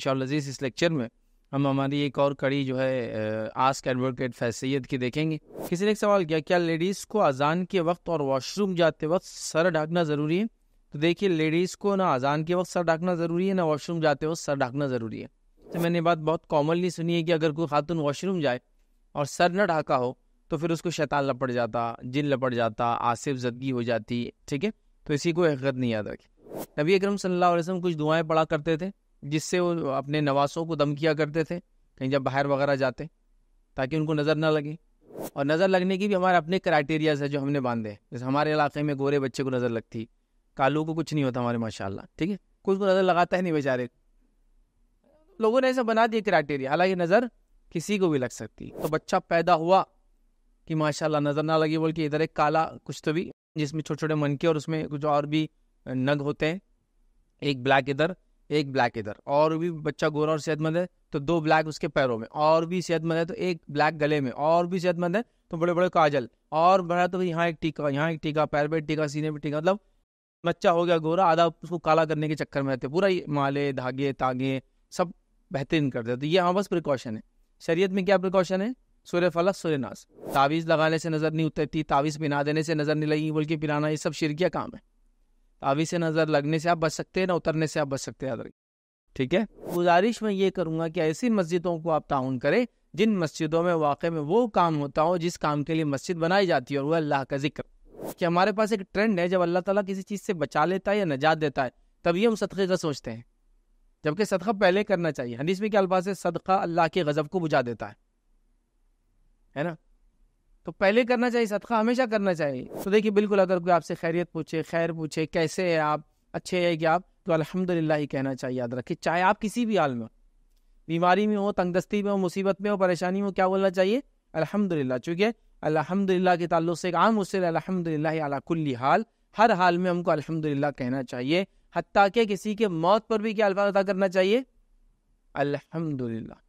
शाजीज़ इस लेक्चर में हम हमारी एक और कड़ी जो है आस्क एडवोकेट फैसद की देखेंगे किसी ने एक सवाल किया क्या लेडीज़ को अजान के वक्त और वॉशरूम जाते वक्त सर ढकना ज़रूरी है तो देखिए लेडीज़ को ना अजान के वक्त सर ढकना ज़रूरी है ना वॉशरूम जाते वक्त सर ढकना ज़रूरी है तो मैंने बात बहुत कॉमनली सुनी है कि अगर कोई खातून वॉशरूम जाए और सर न ढाका हो तो फिर उसको शैतान लपट जाता जिन लपट जाता आसिफ जदगी हो जाती ठीक है तो इसी को हकीकत नहीं याद रखी नबी अक्रम सल्लल्लाहु अलैहि वसल्लम कुछ दुआएं पढ़ा करते थे जिससे वो अपने नवासों को दम किया करते थे कहीं जब बाहर वगैरह जाते ताकि उनको नज़र ना लगे और नज़र लगने की भी हमारे अपने क्राइटेरियाज है जो हमने बांधे जैसे हमारे इलाके में गोरे बच्चे को नज़र लगती कालू को कुछ नहीं होता हमारे माशाला ठीक है कुछ को नज़र लगाता है नहीं बेचारे लोगों ने ऐसा बना दिया क्राइटेरिया हालांकि नज़र किसी को भी लग सकती तो बच्चा पैदा हुआ कि माशाला नज़र ना लगी बोल के इधर एक काला कुछ तो भी जिसमें छोटे छोटे मनके और उसमें कुछ और भी नग होते हैं एक ब्लैक इधर एक ब्लैक इधर और भी बच्चा गोरा और सेहतमंद है तो दो ब्लैक उसके पैरों में और भी सेहतमंद है तो एक ब्लैक गले में और भी सेहतमंद है तो बड़े बड़े काजल और बड़ा तो यहाँ एक टीका यहाँ एक टीका पैर पे टीका सीने पर टीका मतलब बच्चा हो गया गोरा आधा उसको काला करने के चक्कर में रहते पूरा माले धागे तागे सब बेहतरीन कर देते तो ये हाँ बस प्रिकॉशन है शरीयत में क्या प्रिकॉशन है सूर्य फलक सूर्य नाश तावीज़ लगाने से नज़र नहीं उतरती तावीज़ पिना देने से नज़र नहीं लगी बल्कि पिलाना ये सब शिरकिया काम है तावी से नज़र लगने से आप बच सकते हैं ना उतरने से आप बच सकते हैं याद ठीक है गुजारिश में ये करूंगा कि ऐसी मस्जिदों को आप ताउन करें जिन मस्जिदों में वाक़ में वो काम होता हो जिस काम के लिए मस्जिद बनाई जाती है और वह अल्लाह का जिक्र कि हमारे पास एक ट्रेंड है जब अल्लाह ताला किसी चीज़ से बचा लेता है या नजात देता है तभी हम सदक़े का सोचते हैं जबकि सदका पहले करना चाहिए हदीस में क्या अल्फाज है सदका अल्लाह के गज़ब को बुझा देता है है ना तो पहले करना चाहिए सदका हमेशा करना चाहिए तो देखिए बिल्कुल अगर कोई आपसे खैरियत पूछे खैर पूछे कैसे है आप अच्छे है कि आप तो अलहमदिल्ला ही कहना चाहिए याद रखिए चाहे आप किसी भी हाल में बीमारी में हो तंगदस्ती में हो मुसीबत में हो परेशानी में हो क्या बोलना चाहिए अलहमदिल्ला चूँकि अलहमदिल्ला के तल्लु से एक आम उससे अल्हम्दुलिल्लाह अला कुल्ली हाल हर हाल में हमको अलहमदिल्ला कहना चाहिए हती के किसी के मौत पर भी क्या अल्फाज अदा करना चाहिए अलहमदिल्ला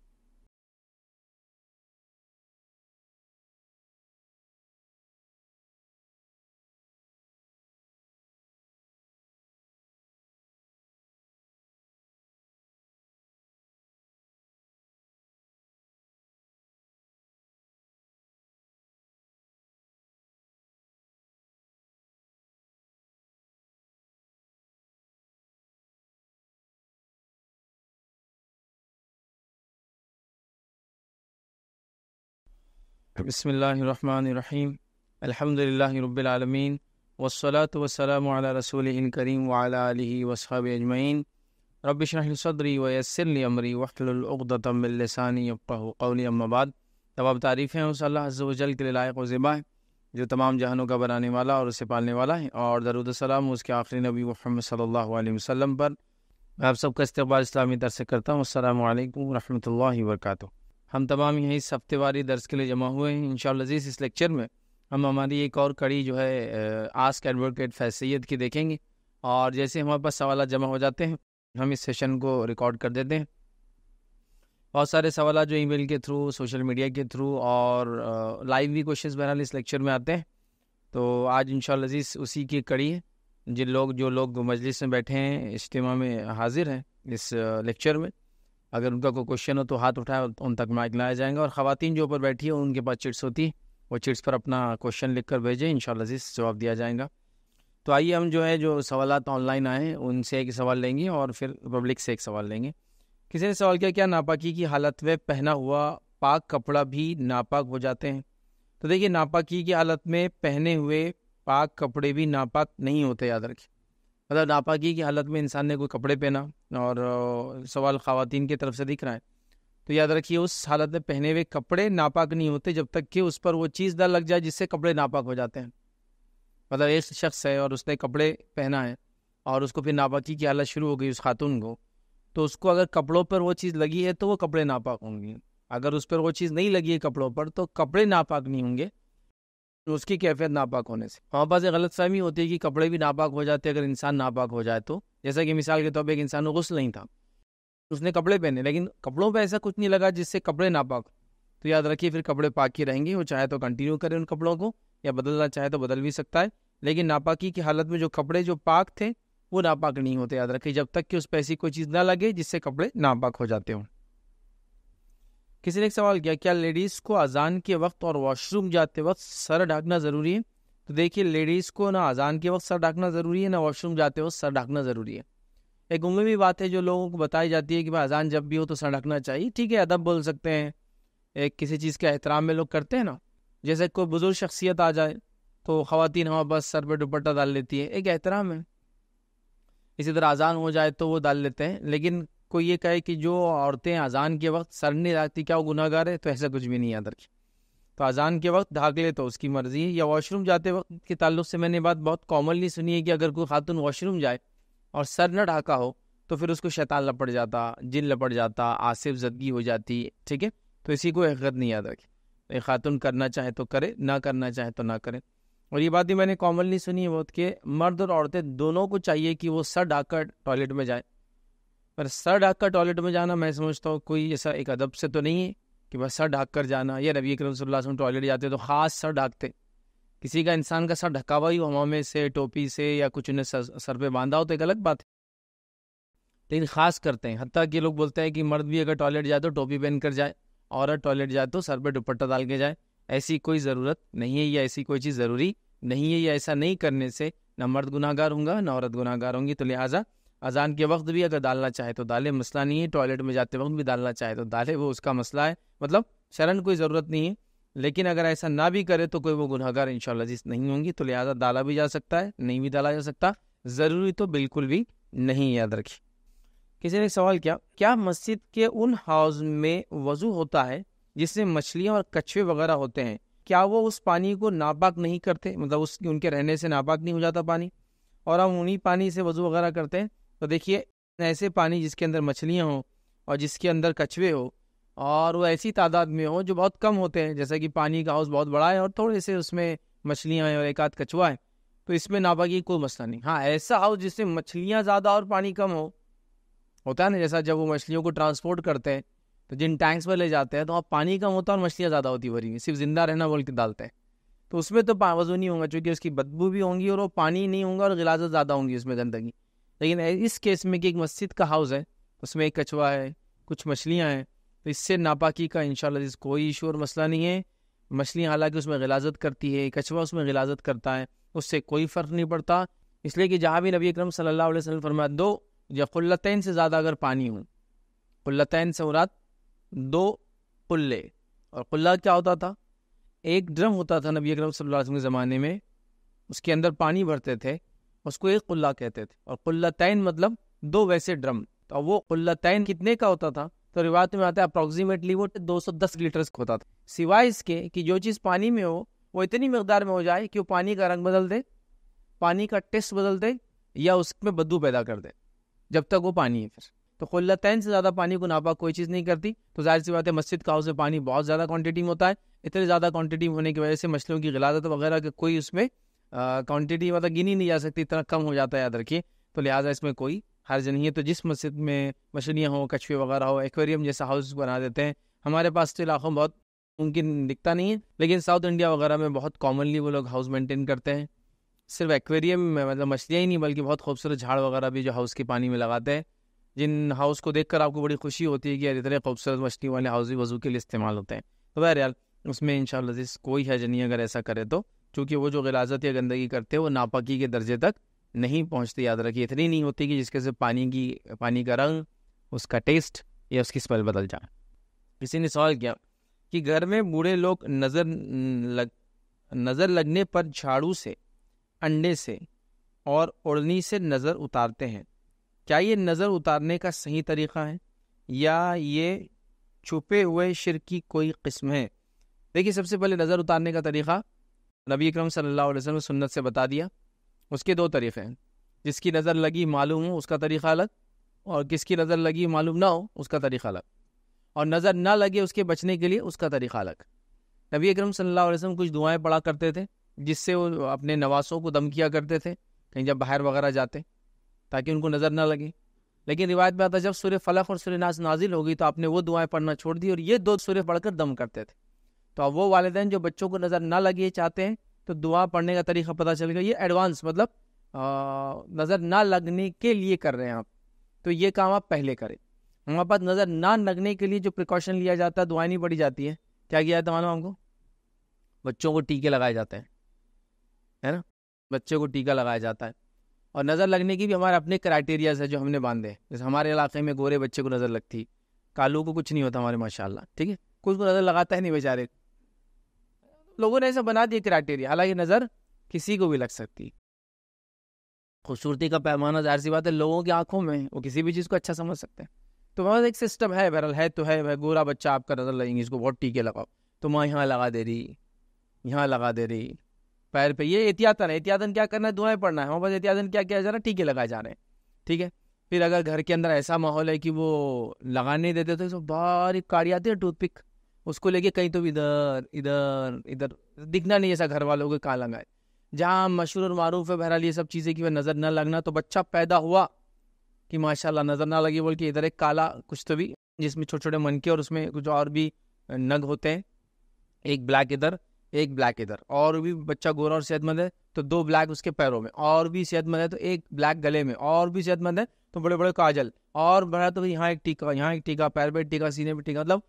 बसमीम अल्हम्दुलिल्लाह रब्बिल आलमीन वस्सलातु वस्सलामु करीम व अला अजमैन वसहब अजमईन रब्बि शरह लि सदरी व यस्सिर अमरी वहलुल उक़दतम मिन लिसानी यफ्क़हु कौली अम्मा बाद के लिए लायक व ज़िबा है जो तमाम जहानों का बनाने वाला और उसे पालने वाला है और दरुद उसके आखिरी नबी मोहम्मद सल्लल्लाहु अलैहि पर मैं आप सबका इस्तेबाल इस्लामी दर से करता हूँ असल वरहमल वर्का हम तमाम यहीं हफ्तेवारी दर्ज के लिए जमा हुए हैं इन अजीज़ इस लेक्चर में हम हमारी एक और कड़ी जो है आस्क एडवोकेट फैसद की देखेंगे और जैसे हमारे पास सवाल जमा हो जाते हैं हम इस सेशन को रिकॉर्ड कर देते हैं बहुत सारे सवाल जो ईमेल के थ्रू सोशल मीडिया के थ्रू और लाइव भी क्वेश्चंस बहरहाल इस लेक्चर में आते हैं तो आज इन अजीज़ उसी की कड़ी है जिन लोग जो लोग मजलिस में बैठे हैं इज्तम में हाजिर हैं इस लेक्चर में अगर उनका कोई क्वेश्चन हो तो हाथ उठाए उन तक माइक लाया जाएंगे और ख़वान जो ऊपर बैठी है उनके पास चिट्स होती वो चिट्स पर अपना क्वेश्चन लिख कर भेजें इन शजीज जवाब दिया जाएगा तो आइए हम जो है जो सवाल ऑनलाइन आए उनसे एक सवाल लेंगे और फिर पब्लिक से एक सवाल लेंगे किसी ने सवाल किया क्या नापाकी की हालत में पहना हुआ पाक कपड़ा भी नापाक हो जाते हैं तो देखिए नापाकी की हालत में पहने हुए पाक कपड़े भी नापाक नहीं होते याद रखें मतलब नापाकी की हालत में इंसान ने कोई कपड़े पहना और सवाल ख़वान की तरफ से दिख रहा है तो याद रखिए उस हालत में पहने हुए कपड़े नापाक नहीं होते जब तक कि उस पर वो चीज़ ना लग जाए जिससे कपड़े नापाक हो जाते हैं मतलब एक शख्स है और उसने कपड़े पहना है और उसको फिर नापाकी की हालत शुरू हो गई उस खातून को तो उसको अगर कपड़ों पर वो चीज़ लगी है तो वो कपड़े नापाक होंगे अगर उस पर वो चीज़ नहीं लगी है कपड़ों पर तो कपड़े नापाक नहीं होंगे तो उसकी कैफियत नापाक होने से वहाँ पास एक गलत फहमी होती है कि कपड़े भी नापाक हो जाते हैं अगर इंसान नापाक हो जाए तो जैसा कि मिसाल के तौर पर एक इंसान को गुस्ल नहीं था उसने कपड़े पहने लेकिन कपड़ों पर ऐसा कुछ नहीं लगा जिससे कपड़े नापाक तो याद रखिए फिर कपड़े पाक ही रहेंगे वो चाहे तो कंटिन्यू करें उन कपड़ों को या बदलना चाहे तो बदल भी सकता है लेकिन नापाकी की हालत में जो कपड़े जो पाक थे वो नापाक नहीं होते याद रखिए जब तक कि उस पर ऐसी कोई चीज़ ना लगे जिससे कपड़े नापाक हो जाते हों किसी ने एक सवाल किया क्या लेडीज़ को अजान के वक्त और वॉशरूम जाते वक्त सर ढकना ज़रूरी है तो देखिए लेडीज़ को ना अजान के वक्त सर ढकना ज़रूरी है ना वॉशरूम जाते वक्त सर ढकना ज़रूरी है एक उम्मीवी बात है जो लोगों को बताई जाती है कि भाई अजान जब भी हो तो सर ढकना चाहिए ठीक है अदब बोल सकते हैं एक किसी चीज़ के एहतराम में लोग करते हैं ना जैसे कोई बुज़ुर्ग शख्सियत आ जाए तो ख़वान हमारे बस सर पर दुपट्टा डाल लेती है एक एहतराम है इसी तरह अजान हो जाए तो वो डाल लेते हैं लेकिन को ये कहे कि जो औरतें अजान के वक्त सर नहीं रखती क्या वो गुनागार है तो ऐसा कुछ भी नहीं याद रखी तो अजान के वक्त ढाक ले तो उसकी मर्ज़ी है या वॉशरूम जाते वक्त के ताल्लुक से मैंने बात बहुत कॉमनली सुनी है कि अगर कोई खातून वॉशरूम जाए और सर न ढाका हो तो फिर उसको शैतान लपट जाता जिन लपट जाता आसिफ जदगी हो जाती ठीक है तो इसी को हकीकत नहीं याद रखी तो एक खातून करना चाहे तो करे ना करना चाहे तो ना करे और ये बात भी मैंने कॉमनली सुनी है बहुत कि मर्द और औरतें दोनों को चाहिए कि वो सर ढाकर टॉयलेट में जाए पर सर ढाक कर टॉयलेट में जाना मैं समझता हूँ कोई ऐसा एक अदब से तो नहीं है कि बस सर ढाक कर जाना या रबी करम वसल्लम टॉयलेट जाते तो ख़ास सर ढाकते किसी का इंसान का सर ढका हुआ ही हमामे से टोपी से या कुछ उन्हें सर, सर पे बांधा हो तो एक अलग बात है लेकिन ख़ास करते हैं हती कि लोग बोलते हैं कि मर्द भी अगर टॉयलेट जाए तो टोपी पहन कर जाए औरत टॉयलेट जाए तो सर पर दुपट्टा डाल के जाए ऐसी कोई ज़रूरत नहीं है या ऐसी कोई चीज़ ज़रूरी नहीं है या ऐसा नहीं करने से ना मर्द गुनाहगार होंगे ना औरत गुनागार होंगी तो लिहाजा अजान के वक्त भी अगर डालना चाहे तो डाले मसला नहीं है टॉयलेट में जाते वक्त भी डालना चाहे तो डाले वो उसका मसला है मतलब शरण कोई ज़रूरत नहीं है लेकिन अगर ऐसा ना भी करे तो कोई वो गुनहगार इन शजीज नहीं होंगी तो लिहाजा डाला भी जा सकता है नहीं भी डाला जा सकता ज़रूरी तो बिल्कुल भी नहीं याद रखी किसी ने सवाल किया क्या मस्जिद के उन हाउस में वजू होता है जिसमें मछलियाँ और कछुए वगैरह होते हैं क्या वो उस पानी को नापाक नहीं करते मतलब उस उनके रहने से नापाक नहीं हो जाता पानी और हम उन्हीं पानी से वजू वगैरह करते हैं तो देखिए ऐसे पानी जिसके अंदर मछलियाँ हों और जिसके अंदर कछुए हो और वो ऐसी तादाद में हो जो बहुत कम होते हैं जैसा कि पानी का हाउस बहुत बड़ा है और थोड़े से उसमें मछलियाँ हैं और एक आध कछुआ है तो इसमें नापाकी कोई मसला नहीं हाँ ऐसा हाउस जिसमें मछलियाँ ज़्यादा और पानी कम हो होता है ना जैसा जब वो मछलियों को ट्रांसपोर्ट करते हैं तो जिन टैंक्स पर ले जाते हैं तो वहाँ पानी कम होता है और मछलियाँ ज़्यादा होती भरी हुई सिर्फ ज़िंदा रहना बोल के डालते हैं तो उसमें तो वजू नहीं होगा चूँकि उसकी बदबू भी होंगी और वो पानी नहीं होगा और गिलाजत ज़्यादा होंगी उसमें गंदगी लेकिन इस केस में कि एक मस्जिद का हाउस है उसमें एक कछुआ है कुछ मछलियाँ हैं तो इससे नापाकी का इन कोई इशू और मसला नहीं है मछलियाँ हालांकि उसमें गलाजत करती है कछुआ उसमें गिलाजत करता है उससे कोई फ़र्क नहीं पड़ता इसलिए कि जहाँ भी नबी अक्रम सल्ला फरमा दो या कुल्लतैन से ज़्यादा अगर पानी हो कुल्लतैन से उरात दो कुल्ले और कुल्ला क्या होता था एक ड्रम होता था नबी अक्रम सल्लल्लाहु अलैहि वसल्लम के ज़माने में उसके अंदर पानी भरते थे उसको एक कुल्ला कहते थे और तैन मतलब दो वैसे ड्रम तो वो तैन कितने का होता था तो रिवायत में आता है अप्रोक्सीमेटली वो 210 लीटर का होता था सिवाय इसके कि जो चीज़ पानी में हो वो इतनी मकदार में हो जाए कि वो पानी का रंग बदल दे पानी का टेस्ट बदल दे या उसमें बदबू पैदा कर दे जब तक वो पानी है फिर तो तैन से ज़्यादा पानी को नापा कोई चीज़ नहीं करती तो जाहिर सी बात है मस्जिद का उसमें पानी बहुत ज़्यादा क्वान्टिटी में होता है इतने ज़्यादा क्वान्टिटी में होने की वजह से मछलियों की गलादत वगैरह का कोई उसमें क्वांटिटी मतलब गिनी नहीं जा सकती इतना कम हो जाता है याद रखिए तो लिहाजा इसमें कोई हर्ज नहीं है तो जिस मस्जिद में मछलियाँ हों कछुए वगैरह हो एक्वेरियम जैसा हाउस बना देते हैं हमारे पास तो इलाकों में बहुत मुमकिन दिखता नहीं है लेकिन साउथ इंडिया वगैरह में बहुत कॉमनली वो लोग हाउस मेंटेन करते हैं सिर्फ एक्वेरियम में मतलब मछलियाँ ही नहीं बल्कि बहुत खूबसूरत झाड़ वगैरह भी जो हाउस के पानी में लगाते हैं जिन हाउस को देख आपको बड़ी खुशी होती है कि यार इतने खूबसूरत मछली वाले हाउस भी वजू के लिए इस्तेमाल होते हैं तो बहरहाल उसमें इन शजीज़ कोई हज नहीं अगर ऐसा करे तो चूँकि वो जो गिलाजत या गंदगी करते हैं वो नापाकी के दर्जे तक नहीं पहुँचते याद रखिए इतनी नहीं होती कि जिसके से पानी की पानी का रंग उसका टेस्ट या उसकी स्मेल बदल जाए किसी ने सवाल किया कि घर में बूढ़े लोग नज़र लग नज़र लगने पर झाड़ू से अंडे से और उड़नी से नज़र उतारते हैं क्या ये नज़र उतारने का सही तरीक़ा है या ये छुपे हुए शिर की कोई किस्म है देखिए सबसे पहले नज़र उतारने का तरीक़ा नबी अक्रम सल्लल्लाहु वसम ने सुन्नत से बता दिया उसके दो तरीक़े हैं जिसकी नज़र लगी मालूम हो उसका तरीक़ा अलग और किसकी नज़र लगी मालूम ना हो उसका तरीक़ा अलग और नज़र ना लगे उसके बचने के लिए उसका तरीक़ा अलग नबी अक्रम सल्लल्लाहु कुछ दुआएँ पढ़ा करते थे जिससे वो अपने नवासों को दम किया करते थे कहीं जब बाहर वगैरह जाते ताकि उनको नज़र ना लगे लेकिन रिवायत में आता जब सूर्य फलक और सूर्य नाज नाजिल हो गई तो आपने वो दुआएं पढ़ना छोड़ दी और ये दो सूर्य पढ़कर दम करते थे तो अब वो वालदेन जो बच्चों को नज़र ना लगे चाहते हैं तो दुआ पढ़ने का तरीका पता चल गया ये एडवांस मतलब नज़र ना लगने के लिए कर रहे हैं आप तो ये काम आप पहले करें हमारे पास नज़र ना लगने के लिए जो प्रिकॉशन लिया जाता है दुआएं नहीं पड़ी जाती है क्या किया जाता है मानो हमको बच्चों को टीके लगाए जाते हैं है ना बच्चे को टीका लगाया जाता है और नज़र लगने की भी हमारे अपने क्राइटेरियाज है जो हमने बांधे हैं जैसे हमारे इलाके में गोरे बच्चे को नज़र लगती कालू को कुछ नहीं होता हमारे माशाला ठीक है कुछ को नज़र लगाता है नहीं बेचारे लोगों ने ऐसा बना दिया क्राइटेरिया हालांकि नज़र किसी को भी लग सकती खूबसूरती का पैमाना जाहिर सी बात है लोगों की आंखों में वो किसी भी चीज़ को अच्छा समझ सकते हैं तो वहाँ एक सिस्टम है बहरल है तो है भाई गोरा बच्चा आपका नज़र लगेंगे इसको बहुत टीके लगाओ तो माँ यहाँ लगा दे रही यहाँ लगा दे रही पैर पे ये एहतियातन है एहतियातन क्या करना है दुआएं पढ़ना है वहाँ पास एहतियातन क्या किया जा रहा है टीके लगाए जा रहे हैं ठीक है फिर अगर घर के अंदर ऐसा माहौल है कि वो लगा नहीं देते तो बारीक काड़ी आती है टूथपिक उसको लेके कहीं तो इधर इधर इधर दिखना नहीं ऐसा घर वालों के कहाँ लगाए जहाँ मशहूर और मरूफ है बहरहाल ये सब चीज़ें की वह नज़र ना लगना तो बच्चा पैदा हुआ कि माशाल्लाह नज़र ना लगी बोल के इधर एक काला कुछ तो भी जिसमें छोटे छोटे मनके और उसमें कुछ और भी नग होते हैं एक ब्लैक इधर एक ब्लैक इधर और भी बच्चा गोरा और सेहतमंद है तो दो ब्लैक उसके पैरों में और भी सेहतमंद है तो एक ब्लैक गले में और भी सेहतमंद है तो बड़े बड़े काजल और बड़ा तो यहाँ एक टीका यहाँ एक टीका पैर पर टीका सीने पर टीका मतलब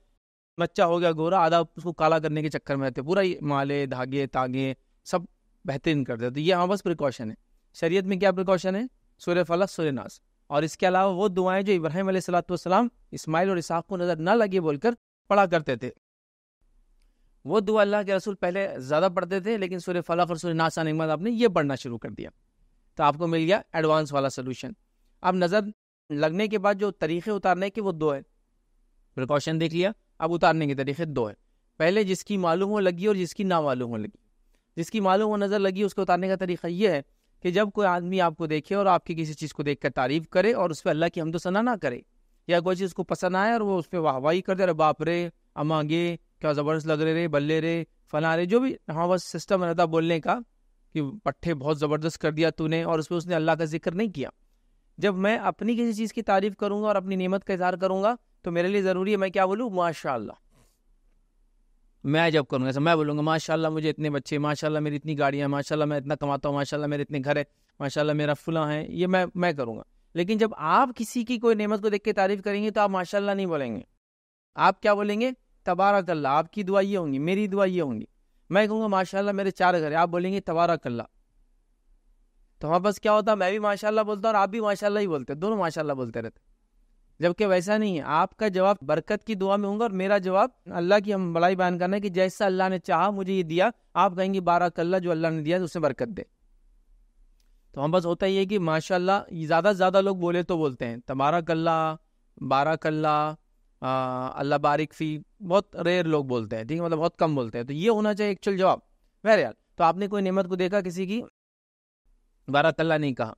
बच्चा हो गया गोरा आधा उसको काला करने के चक्कर में रहते पूरा माले धागे तागे सब बेहतरीन कर देते तो ये हमारे पास प्रिकॉशन है शरीयत में क्या प्रिकॉशन है सूर्य फलक सूर्य और इसके अलावा वो दुआएं जो इब्राहिम सलाम इस्माइल और इसहाक को नज़र न लगे बोलकर पढ़ा करते थे वो दुआ अल्लाह के रसूल पहले ज़्यादा पढ़ते थे लेकिन सूर्य फलक और सूर्य नाश आने के बाद आपने ये पढ़ना शुरू कर दिया तो आपको मिल गया एडवांस वाला सोल्यूशन अब नज़र लगने के बाद जो तरीके उतारने के वो दो है प्रिकॉशन देख लिया अब उतारने के तरीके दो है पहले जिसकी मालूम हो लगी और जिसकी ना मालूम हो लगी जिसकी मालूम हो नज़र लगी उसको उतारने का तरीका यह है कि जब कोई आदमी आपको देखे और आपकी किसी चीज़ को देख कर तारीफ करे और उस पर अल्लाह की हमदोसना ना करे या कोई चीज़ उसको पसंद आए और वो उस पर वाहवाही कर दे रहे बाप रे अमांगे क्या ज़बरदस्त लग रहे रे बल्ले रे फला रे जो भी हाँ बस सिस्टम रहता बोलने का कि पट्ठे बहुत ज़बरदस्त कर दिया तूने और उस पर उसने अल्लाह का जिक्र नहीं किया जब मैं अपनी किसी चीज़ की तारीफ करूँगा और अपनी नियमत का इजहार करूँगा तो मेरे लिए ज़रूरी है मैं क्या बोलूँ माशा मैं जब करूँगा मैं बोलूँगा माशा मुझे इतने बच्चे माशा मेरी इतनी गाड़ियाँ माशा मैं इतना कमाता हूँ माशा मेरे इतने घर है माशा मेरा फुला है ये मैं मैं करूँगा लेकिन जब आप किसी की कोई नेमत को देख के तारीफ करेंगे तो आप माशाला नहीं बोलेंगे आप क्या बोलेंगे तबारा कल्ला आपकी दुआ ये होंगी मेरी दुआ ये होंगी मैं कहूँगा माशाला मेरे चार घर है आप बोलेंगे तबारा कल्ला तो हमारे पास क्या होता मैं भी माशाला बोलता और आप भी माशाला ही बोलते दोनों माशाला बोलते रहते जबकि वैसा नहीं है आपका जवाब बरकत की दुआ में होंगे और मेरा जवाब अल्लाह की हम बड़ाई बयान करना है कि जैसा अल्लाह ने चाहा मुझे ये दिया आप कहेंगे बारह अल्लाह जो अल्लाह ने दिया उसे बरकत दे तो हम बस होता ही है कि माशाला ज़्यादा से ज़्यादा लोग बोले तो बोलते हैं तबारा कल्ला बारा कल्ला अल्लाह बारिक फी बहुत रेयर लोग बोलते हैं ठीक है मतलब बहुत कम बोलते हैं तो ये होना चाहिए एक्चुअल जवाब यार तो आपने कोई नेमत को देखा किसी की बारह कल्ला नहीं कहा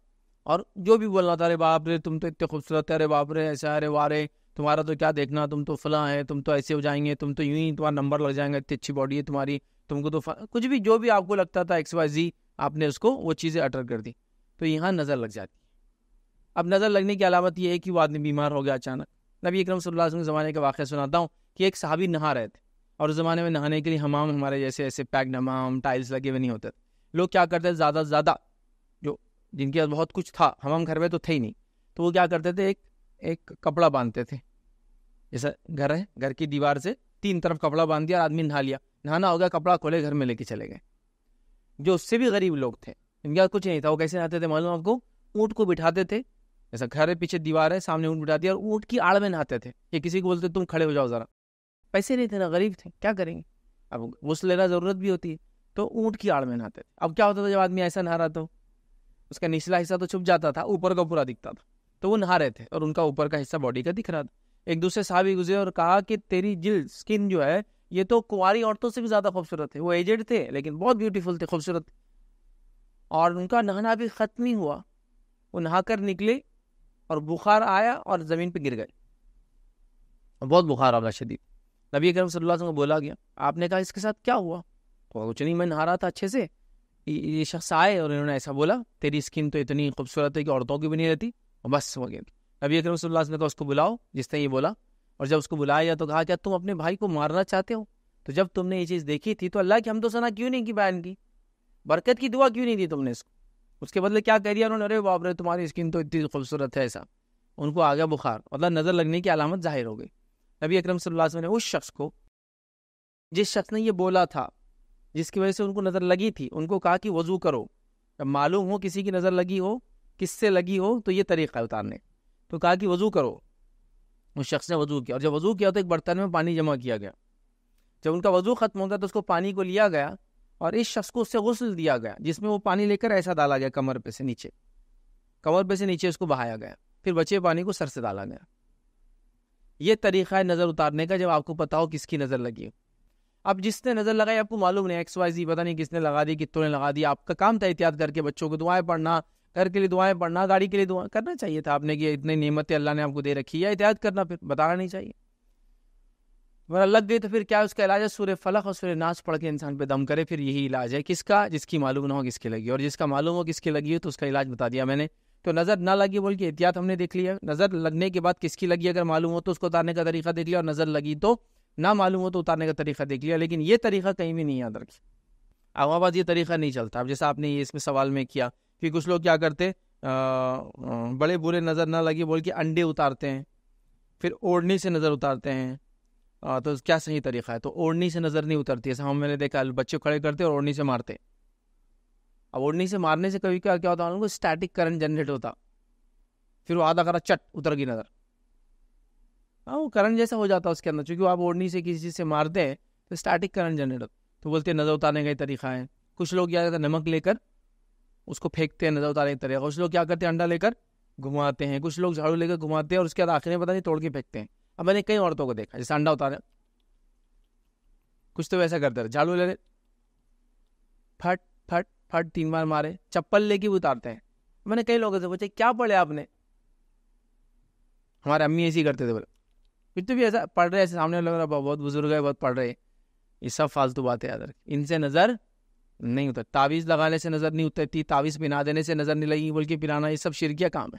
और जो भी बोलना था अरे बाप रे तुम तो इतने खूबसूरत है अरे बाप रे ऐसा अरे वारे तुम्हारा तो क्या देखना तुम तो फला है तुम तो ऐसे हो जाएंगे तुम तो यूं ही तुम्हारा नंबर लग जाएंगे इतनी अच्छी बॉडी है तुम्हारी तुमको तो कुछ भी जो भी आपको लगता था एक्स वाई जी आपने उसको वो चीज़ें अटर कर दी तो यहाँ नज़र लग जाती है अब नज़र लगने की अलामत यह है कि वो आदमी बीमार हो गया अचानक नबी इक्रम सल्लल्लाहु अलैहि के ज़माने का वाक़ सुनाता हूँ कि एक साहबी नहा रहे थे और उस ज़माने में नहाने के लिए हमाम हमारे जैसे ऐसे पैक्ड हमाम टाइल्स लगे हुए नहीं होते थे लोग क्या करते ज़्यादा से ज़्यादा जिनके पास बहुत कुछ था हम हम घर में तो थे ही नहीं तो वो क्या करते थे एक एक कपड़ा बांधते थे जैसा घर है घर की दीवार से तीन तरफ कपड़ा बांध दिया और आदमी नहा लिया नहाना हो गया कपड़ा खोले घर में लेके चले गए जो उससे भी गरीब लोग थे इनके पास कुछ नहीं था वो कैसे नहाते थे मालूम आपको ऊँट को बिठाते थे जैसा घर है पीछे दीवार है सामने ऊँट बिठा दिया और ऊँट की आड़ में नहाते थे ये किसी को बोलते तुम खड़े हो जाओ ज़रा पैसे नहीं थे ना गरीब थे क्या करेंगे अब उस लेना ज़रूरत भी होती है तो ऊँट की आड़ में नहाते थे अब क्या होता था जब आदमी ऐसा नहा रहा था उसका निचला हिस्सा तो छुप जाता था ऊपर का पूरा दिखता था तो वो नहा रहे थे और उनका ऊपर का हिस्सा बॉडी का दिख रहा था एक दूसरे साहबी गुजरे और कहा कि तेरी जिल स्किन जो है ये तो कुंवारी औरतों से भी ज़्यादा खूबसूरत है वो एजेड थे लेकिन बहुत ब्यूटीफुल थे खूबसूरत और उनका नहाना भी ख़त्म ही हुआ वो नहाकर निकले और बुखार आया और ज़मीन पर गिर गए बहुत बुखार आ गया शदीद नबी करम सल्लल्लाहु अलैहि वसल्लम को बोला गया आपने कहा इसके साथ क्या हुआ तो कुछ नहीं मैं नहा रहा था अच्छे से ये शख्स आए और इन्होंने ऐसा बोला तेरी स्किन तो इतनी खूबसूरत है कि औरतों की भी नहीं रहती और बस हो गया नबी अकरम ने कहा उसको बुलाओ जिसने ये बोला और जब उसको बुलाया तो कहा क्या तुम अपने भाई को मारना चाहते हो तो जब तुमने ये चीज़ देखी थी तो अल्लाह की हम तो सना क्यों नहीं की बयान की बरकत की दुआ क्यों नहीं दी तुमने इसको उसके बदले क्या कह दिया उन्होंने अरे बाप रे तुम्हारी स्किन तो इतनी खूबसूरत है ऐसा उनको आ गया बुखार मतलब नज़र लगने की अलामत जाहिर हो गई नबी अक्रम सल्लल्लाहु अलैहि वसल्लम ने उस शख्स को जिस शख्स ने ये बोला था जिसकी वजह से उनको नज़र लगी थी उनको कहा कि वज़ू करो जब मालूम हो किसी की नज़र लगी हो किससे लगी हो तो ये तरीक़ा है उतारने तो कहा कि वज़ू करो उस शख्स ने वज़ू किया और जब वज़ू किया तो एक बर्तन में पानी जमा किया गया जब उनका वज़ू ख़त्म होता तो उसको पानी को लिया गया और इस शख्स को उससे गसल दिया गया जिसमें वो पानी लेकर ऐसा डाला गया कमर पे से नीचे कमर पे से नीचे उसको बहाया गया फिर बचे पानी को सर से डाला गया ये तरीक़ा है नज़र उतारने का जब आपको पता हो किसकी नज़र लगी अब जिसने नज़र लगाई आपको मालूम नहीं एक्स वाई जी पता नहीं किसने लगा दी कितों ने लगा दी आपका काम था एहतियात करके बच्चों को दुआएं पढ़ना घर के लिए दुआएं पढ़ना गाड़ी के लिए दुआ करना चाहिए था आपने कि इतनी नियमतें अल्लाह ने आपको दे रखी है एहतियात करना फिर बताना नहीं चाहिए वरना लग गई तो फिर क्या उसका इलाज है सूर्य फलक और सूर्य नाच पढ़ के इंसान पे दम करे फिर यही इलाज है किसका जिसकी मालूम ना हो किसकी लगी और जिसका मालूम हो किसकी लगी हो तो उसका इलाज बता दिया मैंने तो नज़र ना लगी बोल के एहतियात हमने देख लिया नज़र लगने के बाद किसकी लगी अगर मालूम हो तो उसको उतारने का तरीका देख लिया और नज़र लगी तो ना मालूम हो तो उतारने का तरीका देख लिया लेकिन ये तरीका कहीं भी नहीं याद रखें अब बाद ये तरीका नहीं चलता अब जैसा आपने ये इसमें सवाल में किया कि कुछ लोग क्या करते बड़े बुरे नज़र ना लगे बोल के अंडे उतारते हैं फिर ओढ़नी से नज़र उतारते हैं आ, तो क्या सही तरीका है तो ओढ़नी से नज़र नहीं उतरती ऐसा हम मैंने देखा बच्चे खड़े करते और ओढ़नी से मारते अब ओढ़नी से मारने से कभी क्या क्या होता है उनको स्टैटिक करंट जनरेट होता फिर वो आधा करा चट उतर गई नज़र हाँ वो करंट जैसा हो जाता है उसके अंदर क्योंकि आप ओढ़नी से किसी चीज़ से मारते हैं तो स्टैटिक करंट जनरेट तो बोलते हैं नज़र उतारने का ही तरीका है कुछ लोग क्या करते हैं नमक लेकर उसको फेंकते हैं नज़र उतारने का तरीका कुछ लोग क्या करते हैं अंडा लेकर घुमाते हैं कुछ लोग झाड़ू लेकर घुमाते हैं और उसके बाद आखिर में पता नहीं तोड़ के फेंकते हैं अब मैंने कई औरतों को देखा जैसे अंडा उतारे कुछ तो वैसा करते रहे झाड़ू ले रहे फट फट फट तीन बार मारे चप्पल लेके भी उतारते हैं मैंने कई लोगों से पूछा क्या पढ़े आपने हमारे अम्मी ऐसे ही करते थे बोले कुछ तो भी ऐसा पढ़ रहे ऐसे सामने लग रहा बहुत बुजुर्ग है बहुत पढ़ रहे ये सब फालतू बातें याद रख इनसे नज़र नहीं उतर तावीज़ लगाने से नज़र नहीं उतरती तावीज़ पिना देने से नज़र नहीं लगी बोल के पिनाना ये सब शिरकिया काम है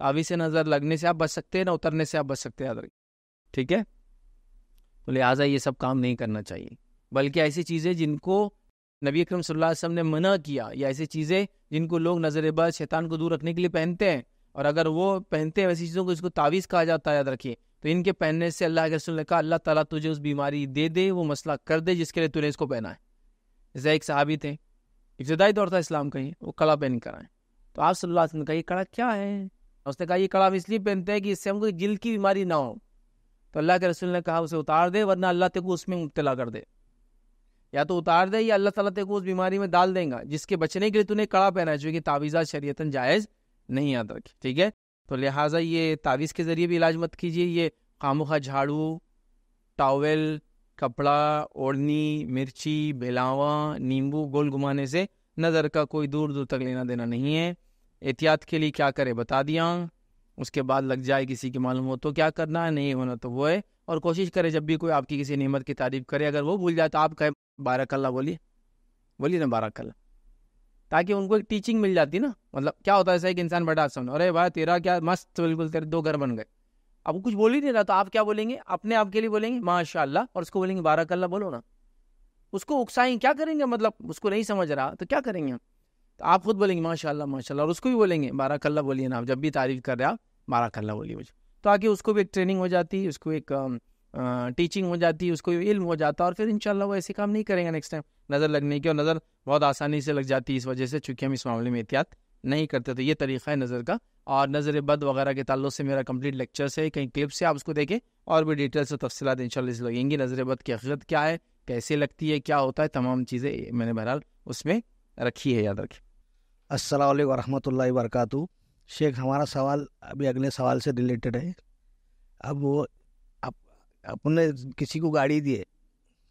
तावीज़ से नज़र लगने से आप बच सकते हैं ना उतरने से आप बच सकते हैं याद रखिए ठीक है तो लिहाजा ये सब काम नहीं करना चाहिए बल्कि ऐसी चीज़ें जिनको नबी अक्रम सम ने मना किया या ऐसी चीज़ें जिनको लोग नजरबाज शैतान को दूर रखने के लिए पहनते हैं और अगर वो पहनते हैं वैसी चीज़ों को इसको तावीज़ कहा जाता है याद रखिए तो इनके पहनने से अल्लाह के रसूल ने कहा अल्लाह ताला तुझे उस बीमारी दे दे वो मसला कर दे जिसके लिए तूने इसको पहना है जैसे एक साहबी थे इब्तदाई दौर था इस्लाम का ही वो कड़ा पहन कर आए तो आप सल्लल्लाहु अलैहि वसल्लम ये कड़ा क्या है उसने कहा ये कड़ा हम इसलिए पहनते हैं कि इससे हमको दिल की बीमारी ना हो तो अल्लाह के रसूल ने कहा उसे उतार दे वरना अल्लाह तेको उसमें मुबतला कर दे या तो उतार दे या अल्लाह ताला तेको उस बीमारी में डाल देगा जिसके बचने के लिए तूने कड़ा पहना है जो कि तावीज़ा शरीयतन जायज़ नहीं याद रखी ठीक है तो लिहाजा ये तावीज़ के ज़रिए भी इलाज मत कीजिए ये खामोखा झाड़ू टावल कपड़ा ओढ़नी मिर्ची बेलावा नींबू गोल घुमाने से नज़र का कोई दूर दूर तक लेना देना नहीं है एहतियात के लिए क्या करें बता दिया उसके बाद लग जाए किसी की मालूम हो तो क्या करना है नहीं होना तो वो है और कोशिश करें जब भी कोई आपकी किसी नेमत की तारीफ़ करे अगर वो भूल जाए तो आप कहें बारह कल्ला बोलिए बोलिए ना बारह कल्ला ताकि उनको एक टीचिंग मिल जाती ना मतलब क्या होता है ऐसा एक इंसान बड़ा सुन अरे भाई तेरा क्या मस्त बिल्कुल तेरे दो घर बन गए अब कुछ बोल ही नहीं रहा तो आप क्या बोलेंगे अपने आप के लिए बोलेंगे माशाला और उसको बोलेंगे बाराकल्ला बोलो ना उसको उकसाएंगे क्या करेंगे मतलब उसको नहीं समझ रहा तो क्या करेंगे तो आप खुद बोलेंगे माशाला माशा और उसको भी बोलेंगे बाराकल्ला बोलिए ना आप जब भी तारीफ कर रहे आप बाराकल्ला बोलिए मुझे तो आगे उसको भी एक ट्रेनिंग हो जाती है उसको एक टीचिंग हो जाती है उसको इल्म हो जाता है और फिर इनशाला वो ऐसे काम नहीं करेंगे नेक्स्ट टाइम नज़र लगने की और नज़र बहुत आसानी से लग जाती है इस वजह से चूँकि हम इस मामले में एहतियात नहीं करते तो ये तरीका है नज़र का और नज़र बद वगैरह के ताल्लुक से मेरा कंप्लीट लेक्चर से कहीं क्लिप से आप उसको देखें और भी डिटेल से तफसीत इन से लगेंगी नज़र बद की हकीकत क्या है कैसे लगती है क्या होता है तमाम चीज़ें मैंने बहरहाल उसमें रखी है याद रखें असल वरहमल वरक शेख हमारा सवाल अभी अगले सवाल से रिलेटेड है अब वो अपन ने किसी को गाड़ी दिए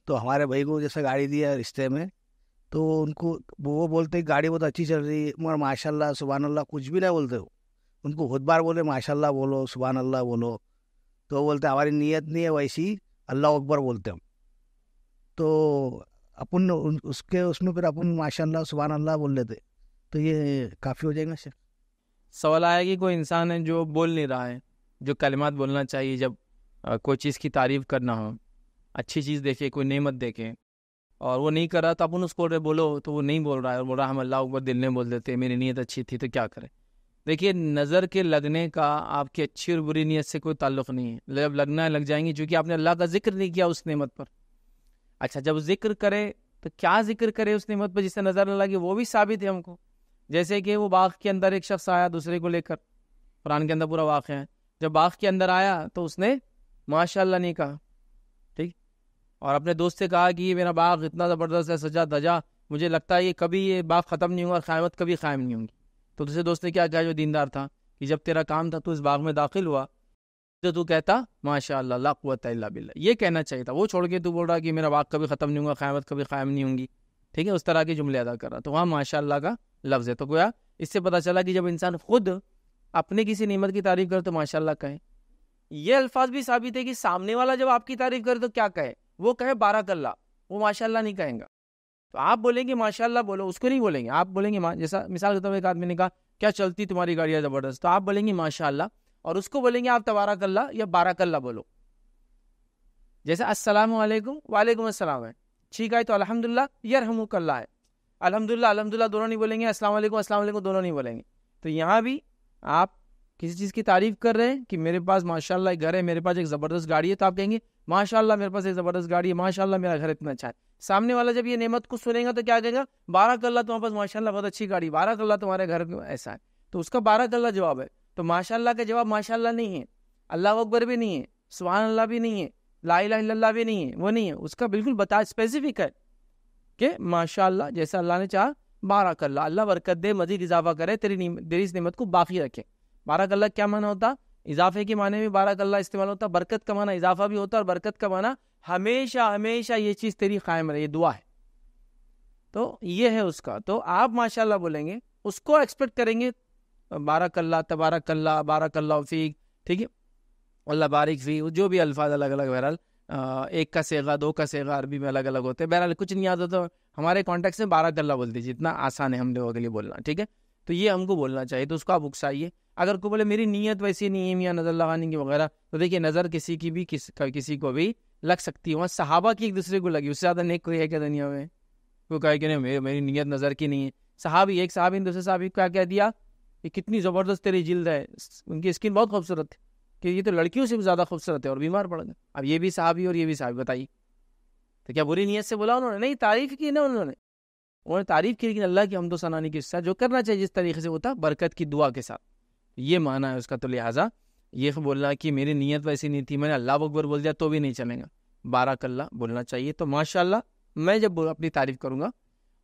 तो हमारे भाई को जैसे गाड़ी दिया रिश्ते में तो उनको वो बोलते गाड़ी बहुत अच्छी चल रही है मगर माशाल्लाह सुबहान अल्लाह कुछ भी नहीं बोलते हो उनको खुद बार बोले माशाल्लाह बोलो सुबहान अल्लाह बोलो तो बोलते हमारी नीयत नहीं है वैसी अल्लाह अकबर बोलते हम तो अपन उसके उसमें फिर अपन माशाल्लाह सुबहान अल्लाह बोल लेते तो ये काफ़ी हो जाएगा सर सवाल आया कि कोई इंसान है जो बोल नहीं रहा है जो कलमात बोलना चाहिए जब कोई चीज़ की तारीफ करना हो अच्छी चीज़ देखे कोई नेमत देखे और वो नहीं कर रहा तो आप उन उसको बोलो तो वो नहीं बोल रहा है और बोल रहा हम अल्लाह ऊपर दिल ने बोल देते मेरी नीयत अच्छी थी तो क्या करें देखिए नज़र के लगने का आपकी अच्छी और बुरी नीयत से कोई ताल्लुक़ नहीं है जब लगना लग जाएंगी क्योंकि आपने अल्लाह का जिक्र नहीं किया उस नेमत पर अच्छा जब जिक्र करे तो क्या जिक्र करे उस नेमत पर जिससे नज़र न लगे वो भी साबित है हमको जैसे कि वो बाग के अंदर एक शख्स आया दूसरे को लेकर कुरान के अंदर पूरा वाक़ है जब बाग के अंदर आया तो उसने माशाल्लाह नहीं कहा ठीक और अपने दोस्त से कहा कि ये मेरा बाग इतना ज़बरदस्त है सजा धजा मुझे लगता है ये कभी ये बाग ख़त्म नहीं होगा क़्यामत कभी क़ायम नहीं होगी तो दूसरे दोस्त ने क्या कहा जो दीनदार था कि जब तेरा काम था तो इस बाग में दाखिल हुआ तो तू कहता माशा लाकुत बिल्ला ये कहना चाहिए था वो छोड़ के तू बोल रहा कि मेरा बाग कभी ख़त्म नहीं होगा क़्यामत कभी क़ायम नहीं होगी ठीक है उस तरह के जुमले अदा कर रहा तो वहाँ माशा का लफ्ज़ है तो गोया इससे पता चला कि जब इंसान खुद अपने किसी नियमत की तारीफ करे तो माशाला कहें ये अल्फाज भी साबित है कि सामने वाला जब आपकी तारीफ करे तो क्या कहे वो कहे बारह कल्ला वो माशाल्लाह नहीं कहेगा तो आप बोलेंगे माशाल्लाह बोलो उसको नहीं बोलेंगे आप बोलेंगे जैसा मिसाल के तौर पर एक आदमी ने कहा क्या चलती तुम्हारी गाड़ियाँ ज़बरदस्त तो आप बोलेंगे माशाल्लाह और उसको बोलेंगे आप तबारा कल्ला या बारह कल्ला बोलो जैसे अस्सलाम वालेकुम वालेकुम अस्सलाम है ठीक है तो अल्हम्दुलिल्लाह यरहमुकल्ला है अलहमदिल्ला अल्हम्दुलिल्लाह दोनों नहीं बोलेंगे अस्सलाम वालेकुम अस्सलाम वालेकुम दोनों नहीं बोलेंगे तो यहाँ भी आप किसी चीज़ की तारीफ कर रहे हैं कि मेरे पास माशाल्लाह एक घर है मेरे पास एक ज़बरदस्त गाड़ी है तो आप कहेंगे माशाल्लाह मेरे पास एक ज़बरदस्त गाड़ी है माशाल्लाह मेरा घर इतना अच्छा है सामने वाला जब ये नेमत को सुनेगा तो क्या कहेगा बारह कल्ला तुम्हारे पास माशाला बहुत अच्छी गाड़ी बारह कल्ला तुम्हारे घर में ऐसा है तो उसका बारह कल्ला जवाब है तो माशाला का जवाब माशाला नहीं है अल्लाह अकबर भी नहीं है सुबहान अल्लाह भी नहीं है ला भी नहीं है वो नहीं है उसका बिल्कुल बता स्पेसिफिक है कि माशाला जैसा अल्लाह ने चाहा बारह कल्ला अल्लाह बरकत दे मजीद इजाफा करे तेरी तेरी इस निमत को बाकी रखे बारह कल्ला क्या माना होता इजाफे के माने में बारह कल्ला इस्तेमाल होता बरकत का माना इजाफा भी होता और बरकत का माना हमेशा हमेशा ये चीज़ तेरी कायम रहे ये दुआ है तो ये है उसका तो आप माशा बोलेंगे उसको एक्सपेक्ट करेंगे बारह कल्ला तबारा कल्ला बारह कल्ला फ़ीक ठीक है अल्लाह बारिक फ़ी जो भी अल्फाज अलग अलग बहरहाल एक का सेगा दो का सेगा अरबी में अलग अलग होते हैं बहरहाल कुछ नहीं आता तो हमारे कॉन्टेक्ट में बारह कल्ला बोल दीजिए इतना आसान है हम लोगों के लिए बोलना ठीक है तो ये हमको बोलना चाहिए तो उसको आप उकसाइए अगर को बोले मेरी नीयत वैसी नहीं है मियाँ नज़र लगाने की वगैरह तो देखिए नज़र किसी की भी किस किसी को भी लग सकती है वहाँ सहाबा की एक दूसरे को लगी उससे ज़्यादा नेक कोई है क्या दुनिया में वो कहे कि नहीं मेरी नीयत नज़र की नहीं है सहाबी एक साहबी दूसरे साहबी को क्या कह दिया कि कितनी ज़बरदस्त तेरी जिल्द है उनकी स्किन बहुत खूबसूरत है कि ये तो लड़कियों से भी ज़्यादा खूबसूरत है और बीमार पड़ गए अब ये भी साहबी और ये भी साहबी बताइए तो क्या बुरी नीयत से बोला उन्होंने नहीं तारीफ की ना उन्होंने उन्होंने तारीफ की लेकिन अल्लाह की हमदो सनानी के साथ जो करना चाहिए जिस तरीके से होता बरकत की दुआ के साथ ये माना है उसका तो लिहाजा ये बोलना कि मेरी नीयत वैसी नहीं थी मैंने अल्लाह अकबर बोल दिया तो भी नहीं चलेगा बाराकल्ला बोलना चाहिए तो माशा मैं जब अपनी तारीफ करूँगा